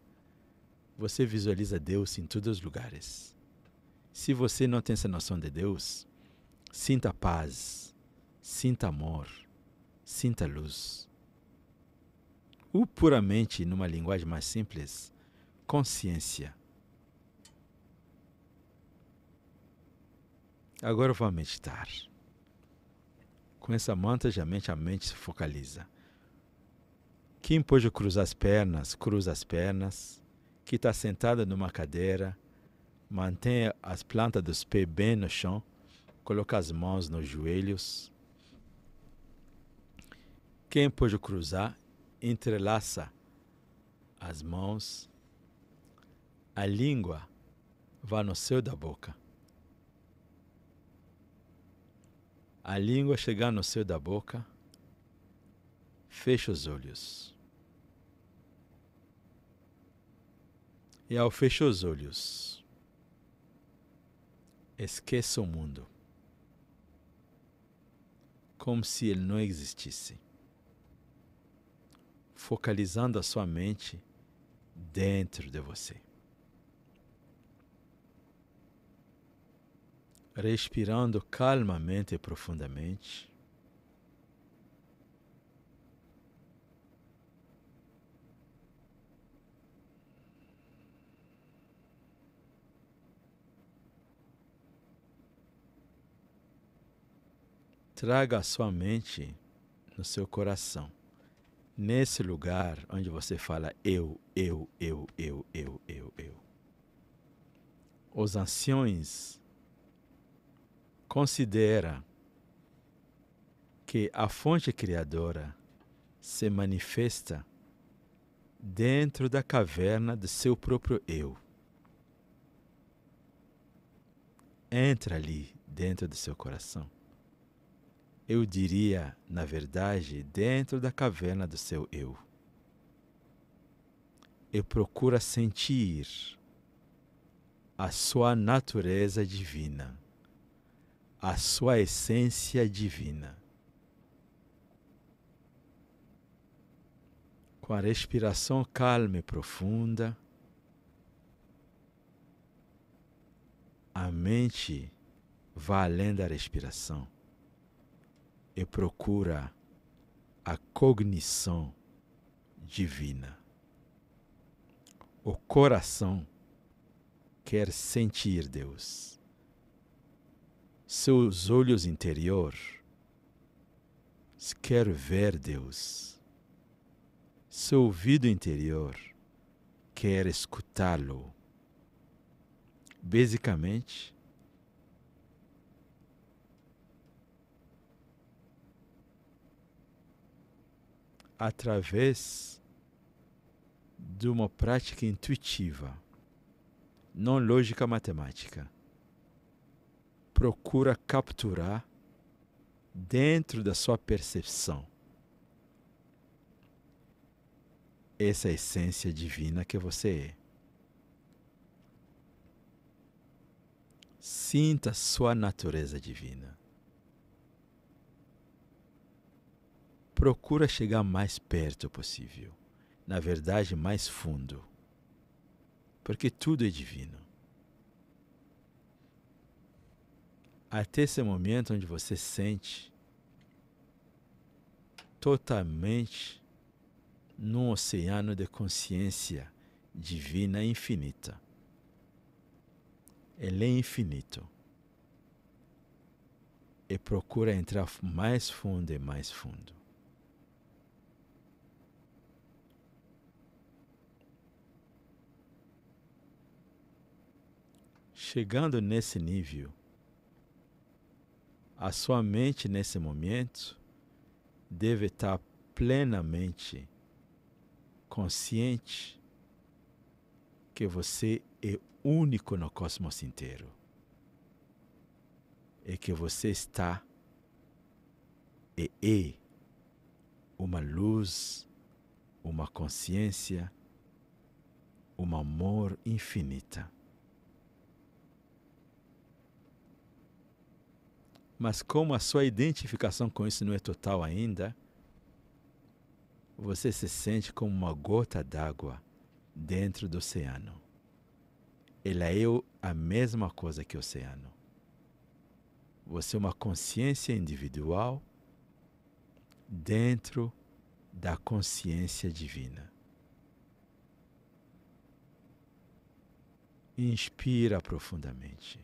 você visualiza Deus em todos os lugares. Se você não tem essa noção de Deus, sinta paz, sinta amor, sinta luz. Ou puramente, numa linguagem mais simples, consciência. Agora vou meditar. Com essa mantejamente a mente se focaliza. Quem pode cruzar as pernas, cruza as pernas. Quem está sentada numa cadeira, mantém as plantas dos pés bem no chão, coloca as mãos nos joelhos. Quem pode cruzar, entrelaça as mãos. A língua vai no céu da boca. a língua chegar no seu da boca, feche os olhos. E ao fechar os olhos, esqueça o mundo, como se ele não existisse, focalizando a sua mente dentro de você. respirando calmamente e profundamente. Traga a sua mente no seu coração, nesse lugar onde você fala eu, eu, eu, eu, eu, eu, eu. Os anciões considera que a fonte criadora se manifesta dentro da caverna do seu próprio eu. Entra ali dentro do seu coração. Eu diria, na verdade, dentro da caverna do seu eu. E procura sentir a sua natureza divina a sua essência divina. Com a respiração calma e profunda, a mente vai além da respiração e procura a cognição divina. O coração quer sentir Deus seus olhos interior. Se quer ver Deus, seu ouvido interior quer escutá-lo. Basicamente, através de uma prática intuitiva, não lógica matemática procura capturar dentro da sua percepção essa é essência divina que você é. Sinta sua natureza divina. Procura chegar mais perto possível, na verdade, mais fundo, porque tudo é divino. até esse momento onde você sente totalmente num oceano de consciência divina infinita. Ele é infinito. E procura entrar mais fundo e mais fundo. Chegando nesse nível, a sua mente nesse momento deve estar plenamente consciente que você é único no cosmos inteiro e que você está e é uma luz, uma consciência, um amor infinita. Mas como a sua identificação com isso não é total ainda, você se sente como uma gota d'água dentro do oceano. Ele é eu, a mesma coisa que o oceano. Você é uma consciência individual dentro da consciência divina. Inspira profundamente.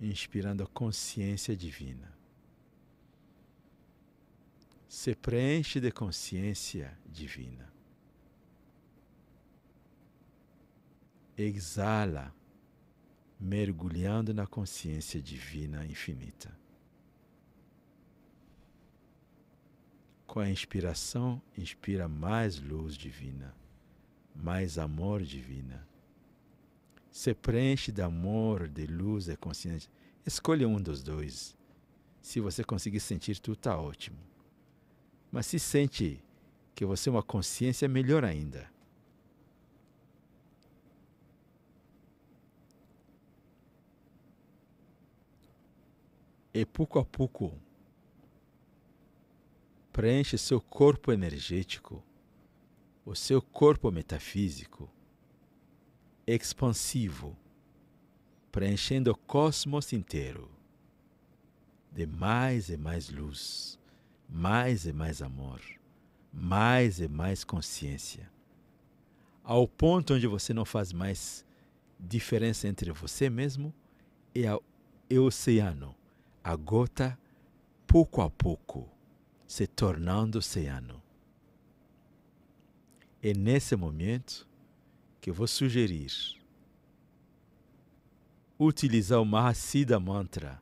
inspirando a consciência divina. Se preenche de consciência divina. Exala, mergulhando na consciência divina infinita. Com a inspiração, inspira mais luz divina, mais amor divina se preenche de amor, de luz, de consciência. Escolha um dos dois. Se você conseguir sentir tudo, está ótimo. Mas se sente que você é uma consciência, melhor ainda. E pouco a pouco, preenche seu corpo energético, o seu corpo metafísico, expansivo, preenchendo o cosmos inteiro de mais e mais luz, mais e mais amor, mais e mais consciência, ao ponto onde você não faz mais diferença entre você mesmo e, a, e o oceano, a gota, pouco a pouco, se tornando oceano. E nesse momento, que eu vou sugerir. Utilizar o Mahasiddha Mantra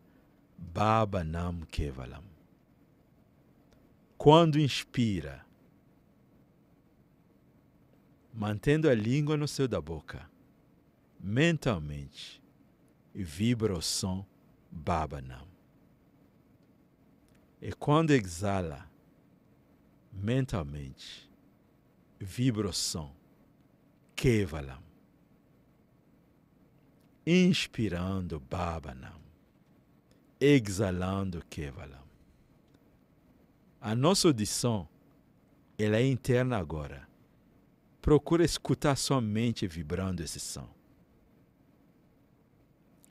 Baba Nam Kevalam. Quando inspira, mantendo a língua no seu da boca, mentalmente, vibra o som Baba Nam. E quando exala, mentalmente, vibra o som Kevalam, inspirando babanam exalando Kevalam. A nossa audição ela é interna agora. Procura escutar sua mente vibrando esse som.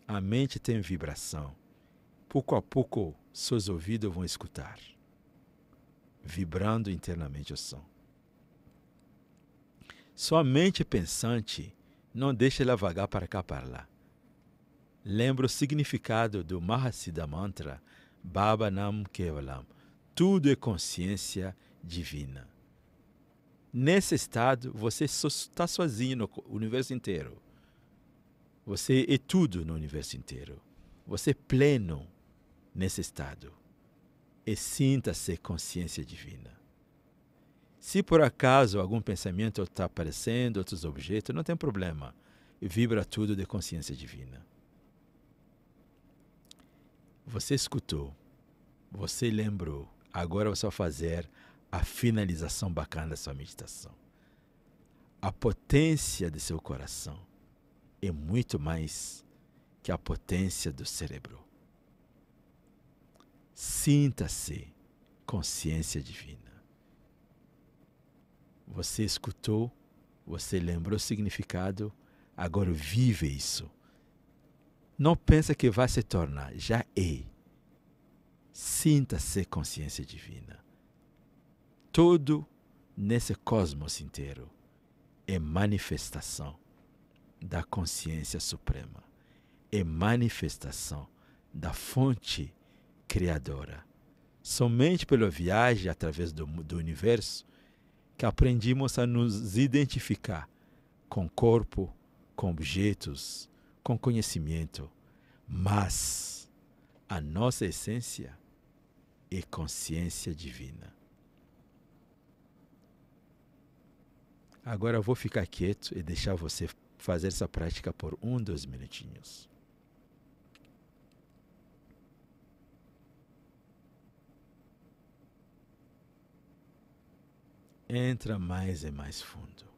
A mente tem vibração. Pouco a pouco, seus ouvidos vão escutar, vibrando internamente o som. Sua mente pensante não deixa ela vagar para cá para lá. Lembra o significado do Mahasiddha Mantra Baba Nam Kevalam. Tudo é consciência divina. Nesse estado, você está sozinho no universo inteiro. Você é tudo no universo inteiro. Você é pleno nesse estado. E sinta-se consciência divina. Se por acaso algum pensamento está aparecendo, outros objetos, não tem problema. Vibra tudo de consciência divina. Você escutou, você lembrou, agora é só fazer a finalização bacana da sua meditação. A potência de seu coração é muito mais que a potência do cérebro. Sinta-se consciência divina. Você escutou, você lembrou o significado, agora vive isso. Não pense que vai se tornar, já é. Sinta-se consciência divina. Todo nesse cosmos inteiro é manifestação da consciência suprema, é manifestação da fonte criadora. Somente pela viagem através do, do universo que aprendimos a nos identificar com corpo, com objetos, com conhecimento, mas a nossa essência é consciência divina. Agora eu vou ficar quieto e deixar você fazer essa prática por um, dois minutinhos. entra mais e mais fundo.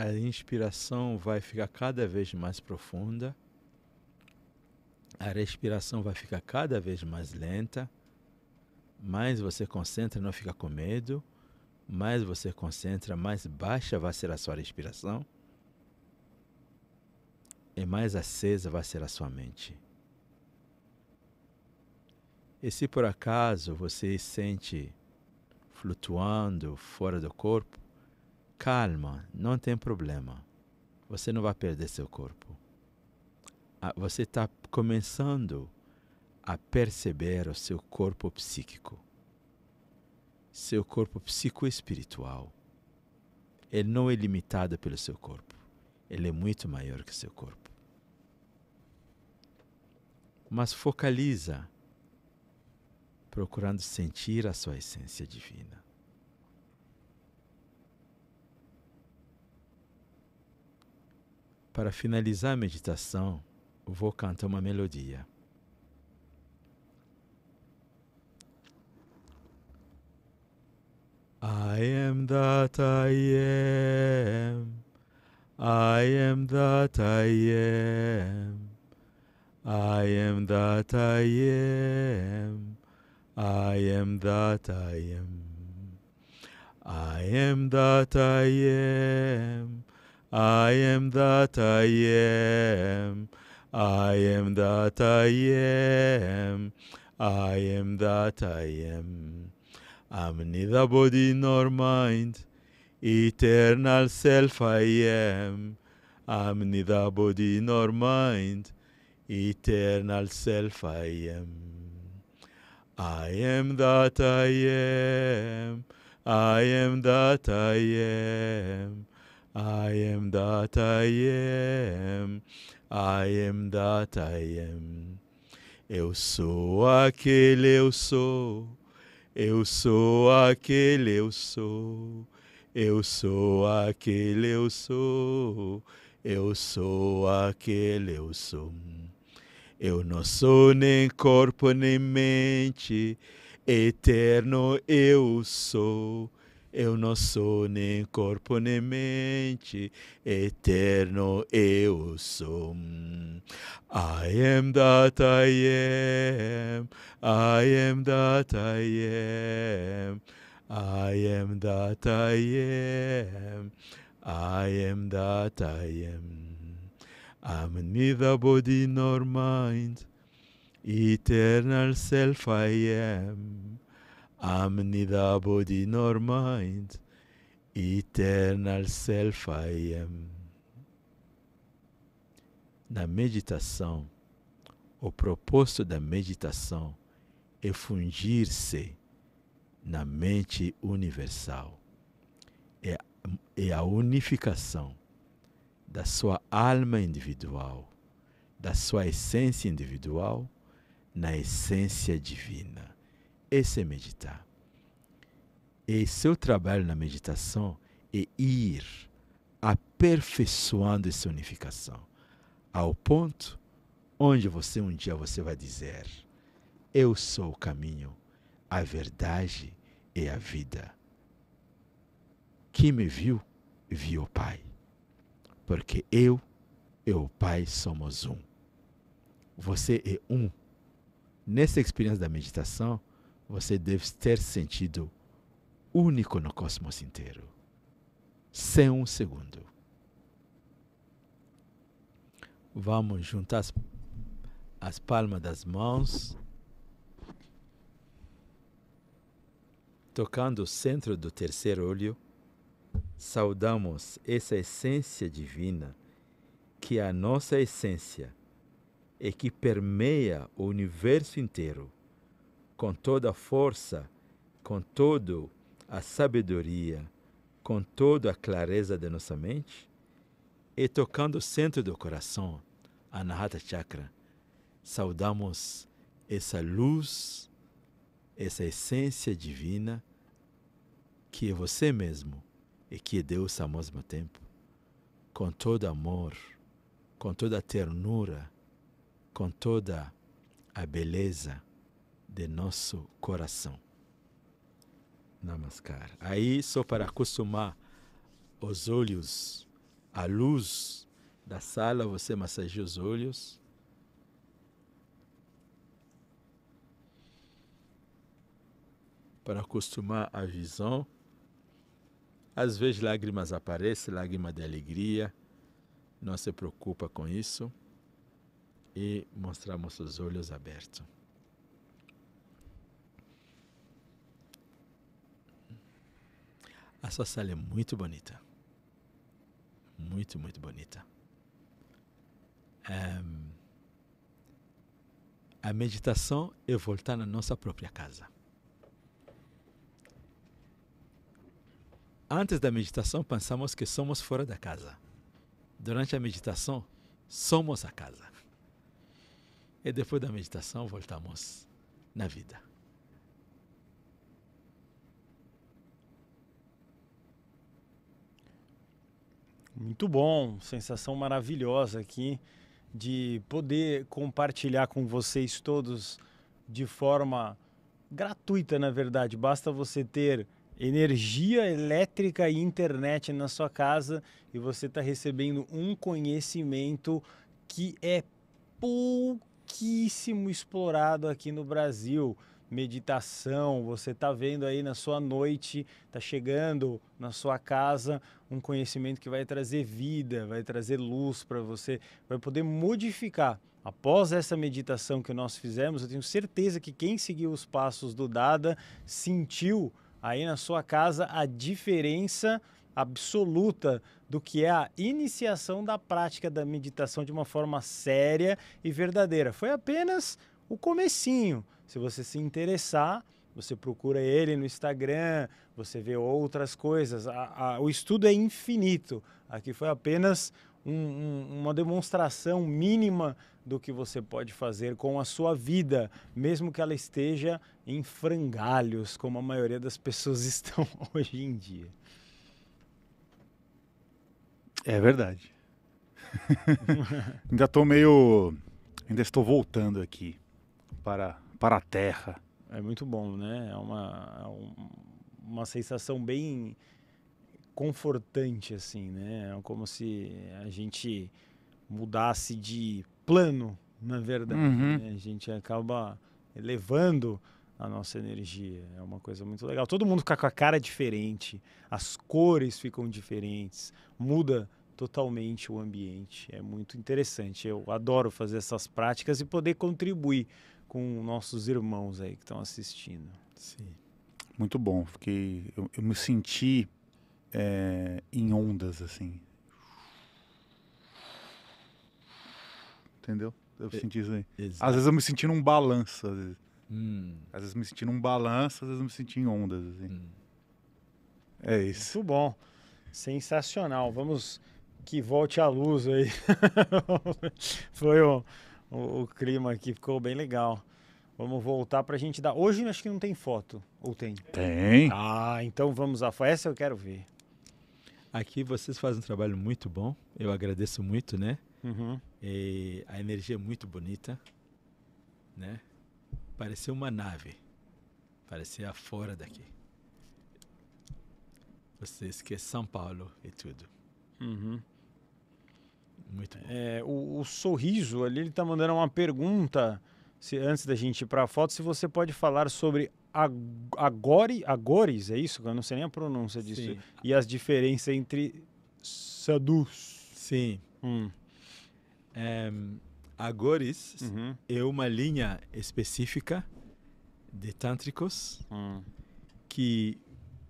a inspiração vai ficar cada vez mais profunda, a respiração vai ficar cada vez mais lenta, mais você concentra, não fica com medo, mais você concentra, mais baixa vai ser a sua respiração e mais acesa vai ser a sua mente. E se por acaso você sente flutuando fora do corpo, Calma, não tem problema. Você não vai perder seu corpo. Ah, você está começando a perceber o seu corpo psíquico, seu corpo psicoespiritual. Ele não é limitado pelo seu corpo. Ele é muito maior que seu corpo. Mas focaliza, procurando sentir a sua essência divina. Para finalizar a meditação, vou cantar uma melodia. I am that I am. I am that I am. I am that I am. I am that I am. I am that I am. I am that I am. I am that I am. I am that I am. I'm neither body nor mind. Eternal self I am. I'm neither body nor mind. Eternal self I am. I am that I am. I am that I am. I am that I am, I am that I am. Eu sou aquele eu sou, eu sou aquele eu sou, eu sou aquele eu sou, eu sou aquele eu sou. Eu não sou nem corpo nem mente, eterno eu sou. Eu não sou nem corpo nem mente, eterno eu sou. I am that I am, I am that I am, I am that I am, I am that I am. I'm neither body nor mind, eternal self I am. Amnida body nor mind, eternal self I am. Na meditação, o propósito da meditação é fundir-se na mente universal. É, é a unificação da sua alma individual, da sua essência individual na essência divina esse é meditar. E seu trabalho na meditação é ir aperfeiçoando essa unificação ao ponto onde você um dia você vai dizer: Eu sou o caminho, a verdade e a vida. Quem me viu, viu o Pai. Porque eu e o Pai somos um. Você é um. Nessa experiência da meditação, você deve ter sentido único no cosmos inteiro, sem um segundo. Vamos juntar as, as palmas das mãos, tocando o centro do terceiro olho, saudamos essa essência divina que é a nossa essência e que permeia o universo inteiro com toda a força, com toda a sabedoria, com toda a clareza da nossa mente e tocando o centro do coração, a Anahata Chakra, saudamos essa luz, essa essência divina que é você mesmo e que é Deus ao mesmo tempo, com todo amor, com toda a ternura, com toda a beleza de nosso coração. Namaskar. Aí só para acostumar os olhos à luz da sala, você massageia os olhos. Para acostumar a visão, às vezes lágrimas aparecem, lágrimas de alegria. Não se preocupa com isso e mostramos os olhos abertos. A sua sala é muito bonita. Muito, muito bonita. É... A meditação é voltar na nossa própria casa. Antes da meditação, pensamos que somos fora da casa. Durante a meditação, somos a casa. E depois da meditação, voltamos na vida. Muito bom, sensação maravilhosa aqui de poder compartilhar com vocês todos de forma gratuita, na verdade. Basta você ter energia elétrica e internet na sua casa e você está recebendo um conhecimento que é pouquíssimo explorado aqui no Brasil meditação, você está vendo aí na sua noite, está chegando na sua casa um conhecimento que vai trazer vida, vai trazer luz para você, vai poder modificar. Após essa meditação que nós fizemos, eu tenho certeza que quem seguiu os passos do Dada sentiu aí na sua casa a diferença absoluta do que é a iniciação da prática da meditação de uma forma séria e verdadeira. Foi apenas o comecinho. Se você se interessar, você procura ele no Instagram, você vê outras coisas. A, a, o estudo é infinito. Aqui foi apenas um, um, uma demonstração mínima do que você pode fazer com a sua vida, mesmo que ela esteja em frangalhos, como a maioria das pessoas *laughs* estão hoje em dia. É verdade. *laughs* ainda estou meio. Ainda estou voltando aqui para para a terra. É muito bom, né? É uma, é uma sensação bem confortante, assim, né? É como se a gente mudasse de plano, na verdade. Uhum. Né? A gente acaba elevando a nossa energia. É uma coisa muito legal. Todo mundo fica com a cara diferente, as cores ficam diferentes, muda totalmente o ambiente. É muito interessante. Eu adoro fazer essas práticas e poder contribuir com nossos irmãos aí que estão assistindo. Sim. Muito bom. Fiquei, eu, eu me senti é, em ondas, assim. Entendeu? Eu senti isso aí. Exato. Às vezes eu me senti num balanço. Às vezes, hum. às vezes me senti num balanço, às vezes eu me senti em ondas, assim. Hum. É isso. Muito bom. Sensacional. Vamos que volte à luz aí. *laughs* Foi um o, o clima aqui, ficou bem legal. Vamos voltar para a gente dar. Hoje acho que não tem foto. Ou tem? Tem. Ah, então vamos à foto. Essa eu quero ver. Aqui vocês fazem um trabalho muito bom. Eu agradeço muito, né? Uhum. E a energia é muito bonita, né? Pareceu uma nave. Parecia fora daqui. Vocês que é São Paulo e tudo. Uhum. Muito bom. É, o, o, Sorriso ali, ele está mandando uma pergunta, se, antes da gente ir para a foto, se você pode falar sobre agore agores, é isso? Eu não sei nem a pronúncia disso. Sim. E as diferenças entre sadus. Sim. Hum. É, agores uhum. é uma linha específica de tântricos hum. que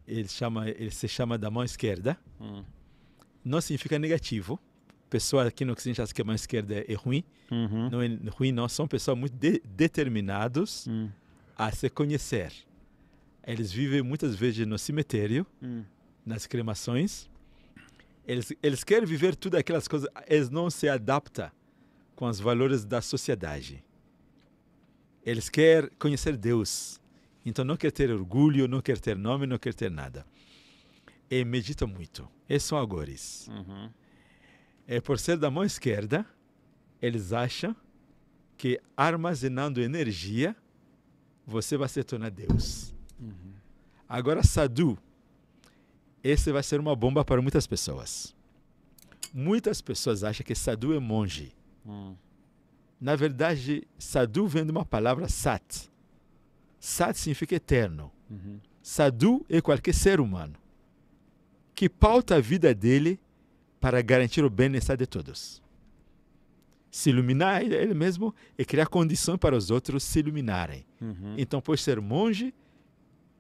ele, chama, ele se chama da mão esquerda. Hum. Não significa negativo, pessoa aqui no Ocidente acha que a mão esquerda é ruim. Uhum. Não é ruim, não. São pessoas muito de, determinados uhum. a se conhecer. Eles vivem muitas vezes no cemitério, uhum. nas cremações. Eles, eles querem viver tudo aquelas coisas. Eles não se adaptam com os valores da sociedade. Eles querem conhecer Deus. Então não quer ter orgulho, não quer ter nome, não quer ter nada. E medita muito. Esses são agores. Uhum é por ser da mão esquerda, eles acham que armazenando energia, você vai se tornar Deus. Uhum. Agora, Sadhu, esse vai ser uma bomba para muitas pessoas. Muitas pessoas acham que Sadhu é monge. Uhum. Na verdade, Sadhu vem de uma palavra Sat. Sat significa eterno. Uhum. Sadhu é qualquer ser humano que pauta a vida dele para garantir o bem-estar de todos. Se iluminar ele mesmo e criar condições para os outros se iluminarem. Uhum. Então, por ser monge,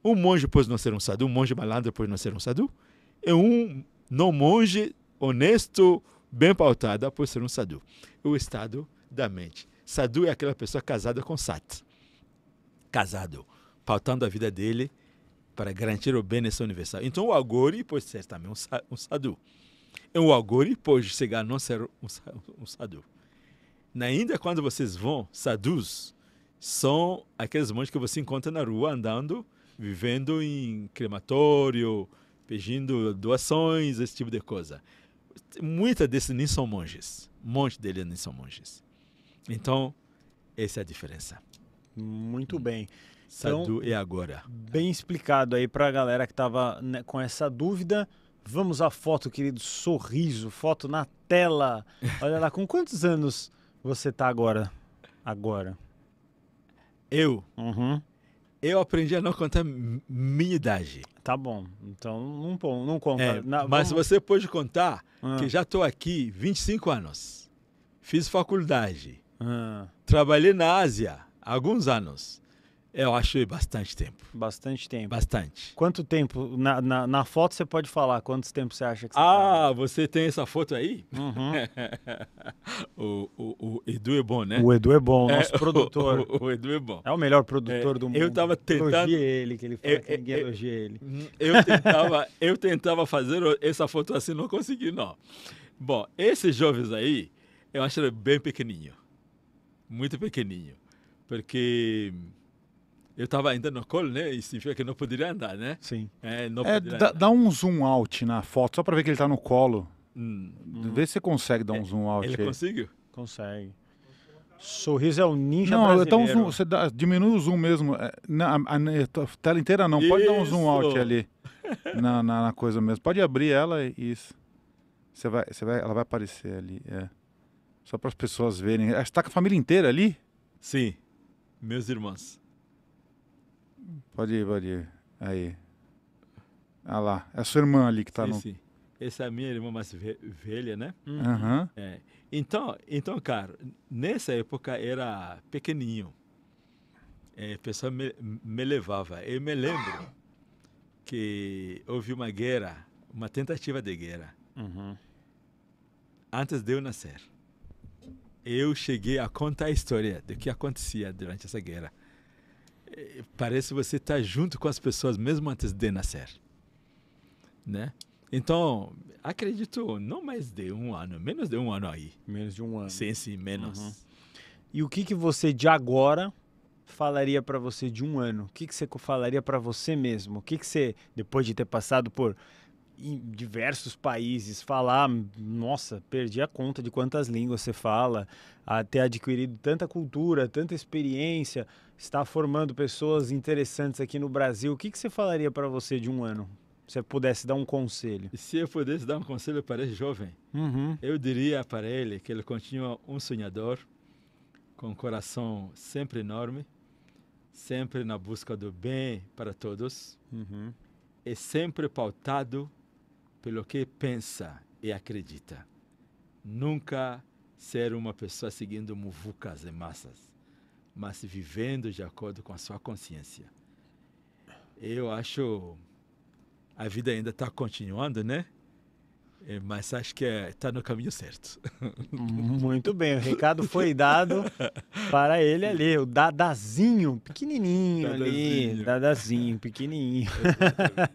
um monge pode não ser um sadhu, um monge malandro pode não ser um sadhu, e um não monge honesto, bem pautado, pode ser um sadhu. O estado da mente. Sadhu é aquela pessoa casada com sat. Casado, pautando a vida dele para garantir o bem-estar universal. Então, o agori pode ser também um sadhu é um algoritmo de chegar a não ser um, um sadhu. Ainda quando vocês vão, sadhus são aqueles monges que você encontra na rua andando, vivendo em crematório, pedindo doações, esse tipo de coisa. Muitas desses nem são monges. Um monte deles nem são monges. Então, essa é a diferença. Muito hum. bem. Então, Sadhu é agora. Bem explicado aí para a galera que estava né, com essa dúvida. Vamos à foto, querido. Sorriso, foto na tela. Olha lá, com quantos anos você tá agora? Agora. Eu? Uhum. Eu aprendi a não contar minha idade. Tá bom. Então não, não, conta. É, na, mas se você pode contar ah. que já tô aqui 25 anos. Fiz faculdade. Ah. Trabalhei na Ásia alguns anos. Eu acho bastante tempo. Bastante tempo. Bastante. Quanto tempo? Na, na, na foto você pode falar quantos tempo você acha que você Ah, tá... você tem essa foto aí? Uhum. *laughs* o, o, o, Edu é bom, né? O Edu é bom, é, nosso é, *laughs* produtor. O, o, Edu é bom. É o melhor produtor é, do mundo. Eu tava tentando. Elogia ele, que ele fala eu, que ninguém eu, elogia ele. *laughs* Eu tentava, eu tentava fazer essa foto assim, não consegui, não. Bom, esses jovens aí, eu acho bem pequenininho. Muito pequenininho. Porque eu estava ainda no colo, né? Isso significa que não poderia andar, né? Sim. É, não é, dá, dá, um zoom out na foto, só para ver que ele está no colo. Hum. Vê hum. se você consegue dar um é, zoom out. Ele aí. Consegue. Sorriso é o um ninja não, brasileiro. Então você dá, diminui o zoom mesmo. É, na, a, a, a tela inteira não. Pode isso. dar um zoom out ali *laughs* na, na, na, coisa mesmo. Pode abrir ela e isso. Você vai, você vai, ela vai aparecer ali. É. Só para as pessoas verem. Está com a família inteira ali? Sim. Meus irmãos. Pode ir, pode ir. Aí. Ah lá, é a sua irmã ali que está no... Sim. Essa é a minha irmã mais velha, né? Uhum. É. Então, então, cara, nessa época era pequenininho. É, a pessoa me, me levava. Eu me lembro que houve uma guerra, uma tentativa de guerra. Uhum. Antes de eu nascer, eu cheguei a contar a história do que acontecia durante essa guerra parece você estar tá junto com as pessoas mesmo antes de nascer, né? Então, acredito, não mais de um ano, menos de um ano aí. Menos de um ano. Sim, sim, menos. Uhum. E o que, que você de agora falaria para você de um ano? O que, que você falaria para você mesmo? O que, que você, depois de ter passado por em diversos países, falar, nossa, perdi a conta de quantas línguas você fala, ter adquirido tanta cultura, tanta experiência, estar formando pessoas interessantes aqui no Brasil. O que, que você falaria para você de um ano? Se você pudesse dar um conselho. Se eu pudesse dar um conselho para esse jovem, uhum. eu diria para ele que ele continua um sonhador, com um coração sempre enorme, sempre na busca do bem para todos, uhum. e sempre pautado pelo que pensa e acredita. Nunca ser uma pessoa seguindo muvucas e massas, mas vivendo de acordo com a sua consciência. Eu acho a vida ainda está continuando, né? É, mas acho que está é, tá no caminho certo. *laughs* Muito bem, o recado foi dado para ele ali, o Dadazinho, pequenininho dadazinho. ali, Dadazinho, pequenininho. *laughs*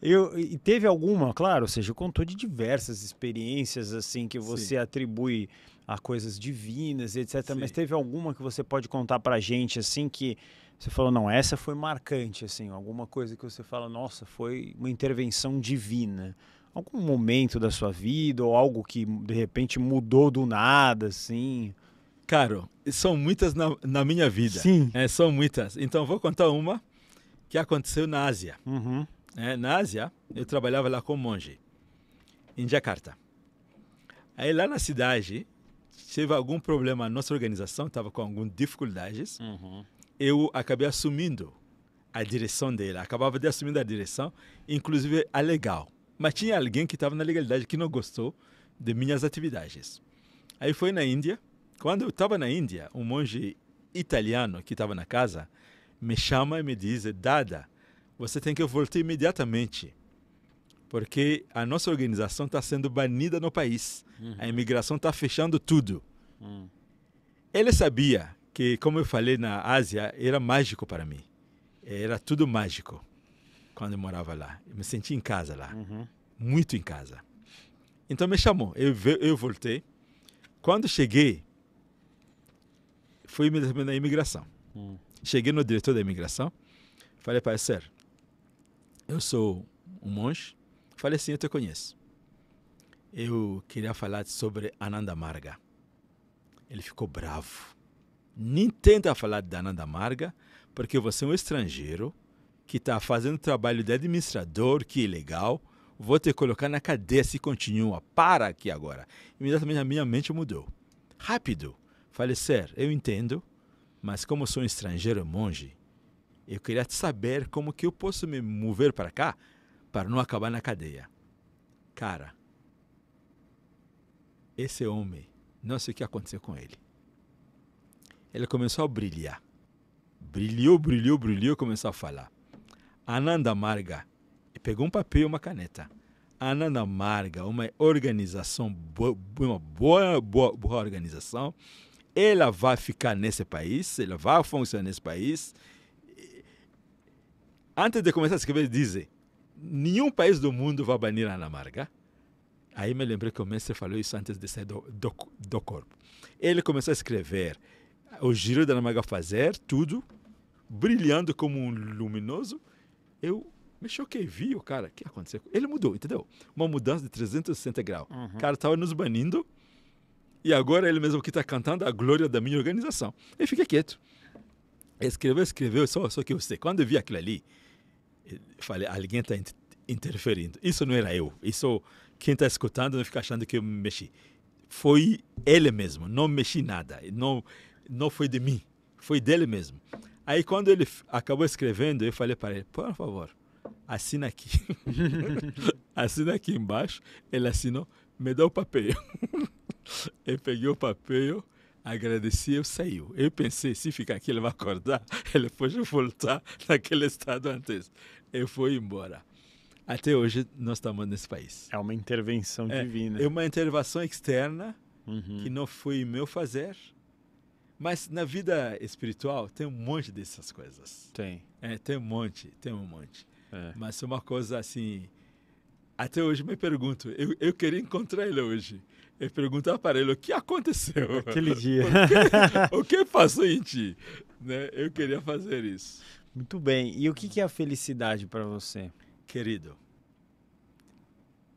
Eu, e teve alguma, claro, ou seja, contou de diversas experiências assim que você Sim. atribui a coisas divinas, etc. Sim. Mas teve alguma que você pode contar para gente assim que você falou, não, essa foi marcante, assim, alguma coisa que você fala, nossa, foi uma intervenção divina algum momento da sua vida ou algo que de repente mudou do nada, assim? Cara, são muitas na, na minha vida. Sim. É, são muitas. Então vou contar uma que aconteceu na Ásia. Uhum. É, na Ásia, eu trabalhava lá como monge, em Jakarta. Aí lá na cidade, teve algum problema, na nossa organização estava com algumas dificuldades. Uhum. Eu acabei assumindo a direção dele, acabava de assumir a direção, inclusive a é legal. Mas tinha alguém que estava na legalidade que não gostou de minhas atividades. Aí foi na Índia. Quando eu estava na Índia, um monge italiano que estava na casa me chama e me diz: Dada, você tem que voltar imediatamente, porque a nossa organização está sendo banida no país. Uhum. A imigração está fechando tudo. Uhum. Ele sabia que, como eu falei na Ásia, era mágico para mim. Era tudo mágico quando eu morava lá. Eu me senti em casa lá, uhum. muito em casa. Então me chamou, eu, eu voltei. Quando cheguei, fui na imigração. Uhum. Cheguei no diretor da imigração, falei para ele, "Sir, eu sou um monge. Falei assim, eu te conheço. Eu queria falar sobre Ananda Marga. Ele ficou bravo. Nem tenta falar de Ananda Marga, porque você é um estrangeiro que está fazendo trabalho de administrador, que legal, vou te colocar na cadeia se continua, para aqui agora. Imediatamente a minha mente mudou. Rápido. falecer. eu entendo, mas como sou um estrangeiro monge, eu queria saber como que eu posso me mover para cá para não acabar na cadeia. Cara, esse homem, não sei o que aconteceu com ele. Ele começou a brilhar. Brilhou, brilhou, brilhou, começou a falar. Ananda Marga e pegou um papel e uma caneta. Ananda Marga, uma organização, boa, uma boa, boa, boa organização, ela vai ficar nesse país, ela vai funcionar nesse país. Antes de começar a escrever, dizem: nenhum país do mundo vai banir Ananda Marga. Aí me lembrei que o mestre falou isso antes de sair do, do, do corpo. Ele começou a escrever o giro da Ananda Marga fazer tudo, brilhando como um luminoso, eu me choquei, vi o cara, o que aconteceu? Ele mudou, entendeu? Uma mudança de 360 graus. Uhum. O cara estava nos banindo e agora ele mesmo que está cantando a glória da minha organização. Eu fiquei quieto. Escreveu, escreveu, só, só que eu sei. Quando eu vi aquilo ali, eu falei, alguém está interferindo. Isso não era eu. Isso, quem está escutando não fica achando que eu me mexi. Foi ele mesmo, não mexi nada. Não, não foi de mim, foi dele mesmo. Aí quando ele acabou escrevendo, eu falei para ele, por favor, assina aqui. *laughs* assina aqui embaixo. Ele assinou, me dá o papel. *laughs* eu peguei o papel, agradeci e saiu. Eu pensei, se ficar aqui ele vai acordar, *laughs* ele pode voltar naquele estado antes. Eu fui embora. Até hoje nós estamos nesse país. É uma intervenção é, divina. É uma intervenção externa uhum. que não foi meu fazer, mas na vida espiritual tem um monte dessas coisas. Tem. É, tem um monte, tem um monte. É. Mas uma coisa assim, até hoje me pergunto, eu, eu queria encontrar ele hoje. Eu pergunto para ele o que aconteceu. Aquele *laughs* dia. o que, o que *laughs* passou em ti? Né? Eu queria fazer isso. Muito bem. E o que é a felicidade para você? Querido,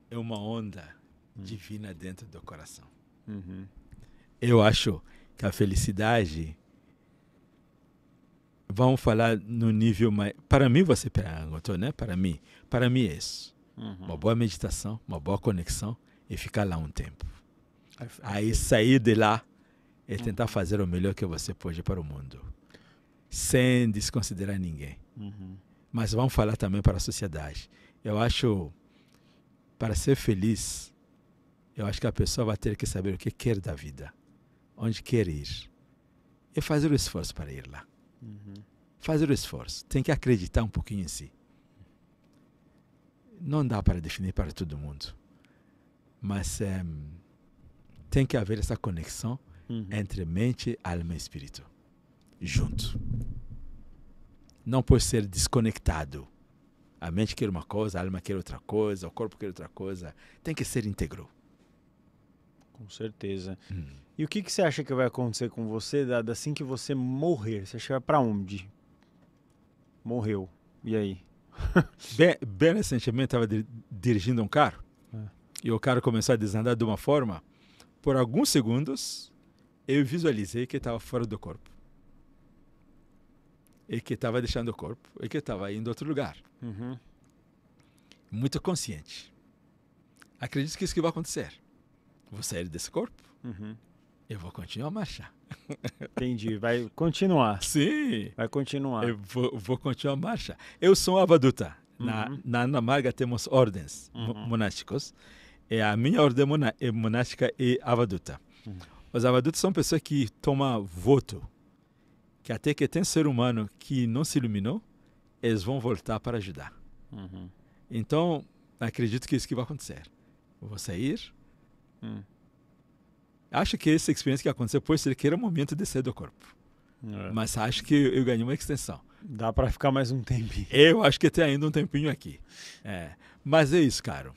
é uma onda hum. divina dentro do coração. Uhum. Eu acho a felicidade, vamos falar no nível mais. Para mim, você perguntou, né? Para mim. Para mim é isso. Uhum. Uma boa meditação, uma boa conexão e ficar lá um tempo. Aí sair de lá e uhum. tentar fazer o melhor que você pode para o mundo, sem desconsiderar ninguém. Uhum. Mas vamos falar também para a sociedade. Eu acho, para ser feliz, eu acho que a pessoa vai ter que saber o que quer da vida onde quer ir e fazer o esforço para ir lá. Uhum. Fazer o esforço. Tem que acreditar um pouquinho em si. Não dá para definir para todo mundo, mas é, tem que haver essa conexão uhum. entre mente, alma e espírito, junto. Não pode ser desconectado. A mente quer uma coisa, a alma quer outra coisa, o corpo quer outra coisa. Tem que ser íntegro. Com certeza. Hum. E o que, que você acha que vai acontecer com você, dado assim que você morrer? Você chega para onde? Morreu. E aí? *laughs* bem, bem recentemente estava dirigindo um carro é. e o carro começou a desandar de uma forma. Por alguns segundos, eu visualizei que estava fora do corpo e que estava deixando o corpo e que estava indo a outro lugar. Uhum. Muito consciente. Acredito que isso que vai acontecer vou sair é desse corpo. Uhum. Eu vou continuar a marchar. Entendi. Vai continuar. *laughs* Sim. Vai continuar. Eu vou, vou continuar a marcha. Eu sou um avaduta. Uhum. Na, na Anamarga temos ordens uhum. monásticos. É a minha ordem eh, monástica é avaduta. Uhum. Os avadutas são pessoas que tomam voto. Que até que tem ser humano que não se iluminou, eles vão voltar para ajudar. Uhum. Então, acredito que isso que vai acontecer. Eu vou sair, Hum. Acho que essa experiência que aconteceu foi cerqueira o momento de sair do corpo. É. Mas acho que eu ganhei uma extensão. Dá para ficar mais um tempinho. Eu acho que tem ainda um tempinho aqui. É. Mas é isso, caro.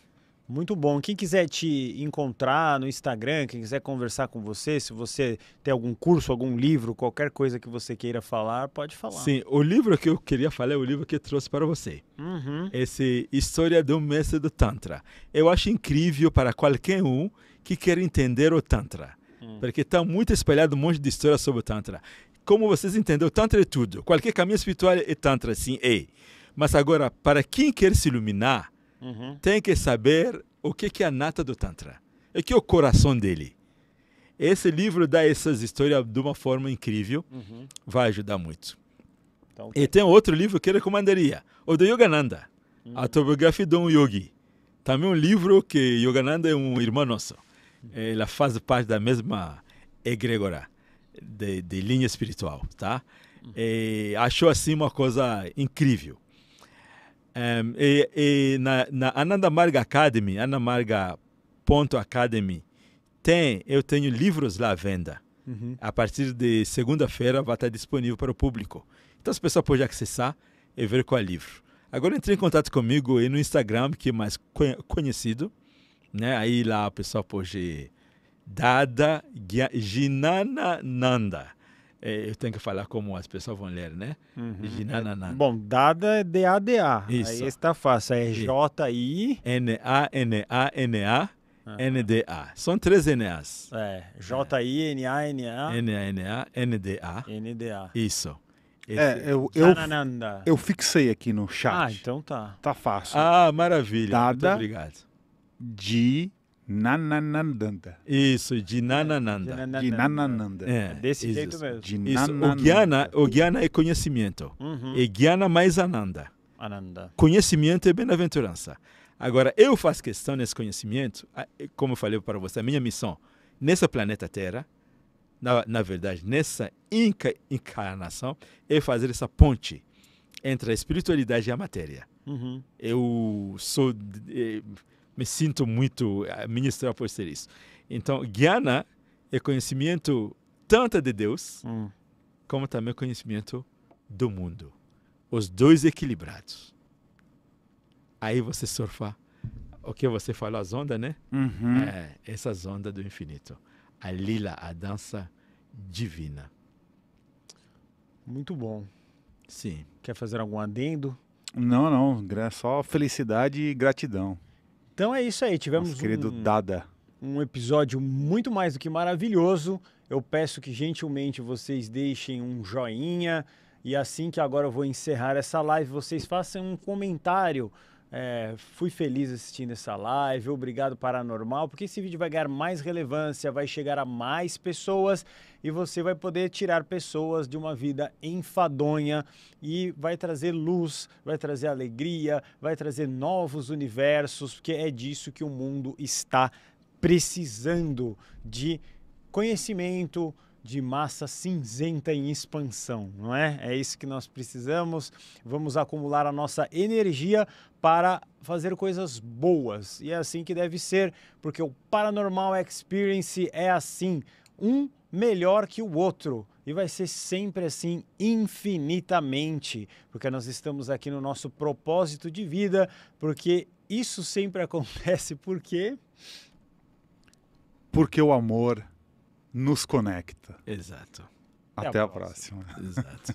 Muito bom. Quem quiser te encontrar no Instagram, quem quiser conversar com você, se você tem algum curso, algum livro, qualquer coisa que você queira falar, pode falar. Sim, o livro que eu queria falar é o livro que eu trouxe para você. Uhum. Esse História do Mestre do Tantra. Eu acho incrível para qualquer um que querem entender o Tantra. Hum. Porque está muito espalhado um monte de história sobre o Tantra. Como vocês entenderam, o Tantra é tudo. Qualquer caminho espiritual é Tantra, sim, é. Mas agora, para quem quer se iluminar, uhum. tem que saber o que é a nata do Tantra. O que é o coração dele. Esse livro dá essas histórias de uma forma incrível. Uhum. Vai ajudar muito. Então, E tem outro livro que eu recomendaria. O do Yogananda. Uhum. Autobiografia de um Yogi. Também um livro que Yogananda é um irmão nosso. É, ela faz parte da mesma egrégora de, de linha espiritual, tá? E é, achou assim uma coisa incrível. Um, é, e, e na, na Ananda Marga Academy, anamarga.academy, tem, eu tenho livros lá à venda. Uhum. A partir de segunda-feira vai estar disponível para o público. Então as pessoas podem acessar e ver qual é livro. Agora entre em contato comigo e no Instagram, que é mais conhecido, né? Aí lá o pessoal pôde Dada Jinana Nanda. É, eu tenho que falar como as pessoas vão ler, né? Uhum. É, Nanda. Bom, Dada é D-A-D-A. Aí está fácil. É J-I... N-A-N-A-N-A. NDA. São três NAs. É. J-I-N-A-N-A. N-A-N-A, N-D-A. N-D-A. Isso. É, Esse é, eu, eu, eu fixei aqui no chat. Ah, então tá. Tá fácil. Ah, maravilha. Dada, Muito obrigado de Nanananda. Isso, de Nanananda. De Nanananda. É, é, desse isso, jeito mesmo. De isso. O Guiana, o Guiana é conhecimento. Uhum. E Guiana mais Ananda. Ananda. Conhecimento é bem-aventurança. Agora, eu faço questão nesse conhecimento, como eu falei para você, a minha missão nesse planeta Terra, na, na verdade, nessa inca, encarnação, é fazer essa ponte entre a espiritualidade e a matéria. Uhum. Eu sou. Eh, me sinto muito ministrar por ser isso. Então, Guiana é conhecimento tanto de Deus, hum. como também conhecimento do mundo. Os dois equilibrados. Aí você surfa o que você fala, as ondas, né? Uhum. É, essas ondas do infinito. A lila, a dança divina. Muito bom. Sim. Quer fazer algum adendo? Não, não. Só felicidade e gratidão. Então é isso aí, tivemos querido um, Dada. um episódio muito mais do que maravilhoso. Eu peço que gentilmente vocês deixem um joinha e assim que agora eu vou encerrar essa live, vocês façam um comentário é, fui feliz assistindo essa live, obrigado Paranormal, porque esse vídeo vai ganhar mais relevância, vai chegar a mais pessoas e você vai poder tirar pessoas de uma vida enfadonha e vai trazer luz, vai trazer alegria, vai trazer novos universos, porque é disso que o mundo está precisando de conhecimento, de massa cinzenta em expansão, não é? É isso que nós precisamos. Vamos acumular a nossa energia para fazer coisas boas. E é assim que deve ser, porque o Paranormal Experience é assim, um melhor que o outro. E vai ser sempre assim, infinitamente, porque nós estamos aqui no nosso propósito de vida, porque isso sempre *laughs* acontece, porque. Porque o amor nos conecta. Exato. Até, Até a, próxima. próxima. Exato. *laughs*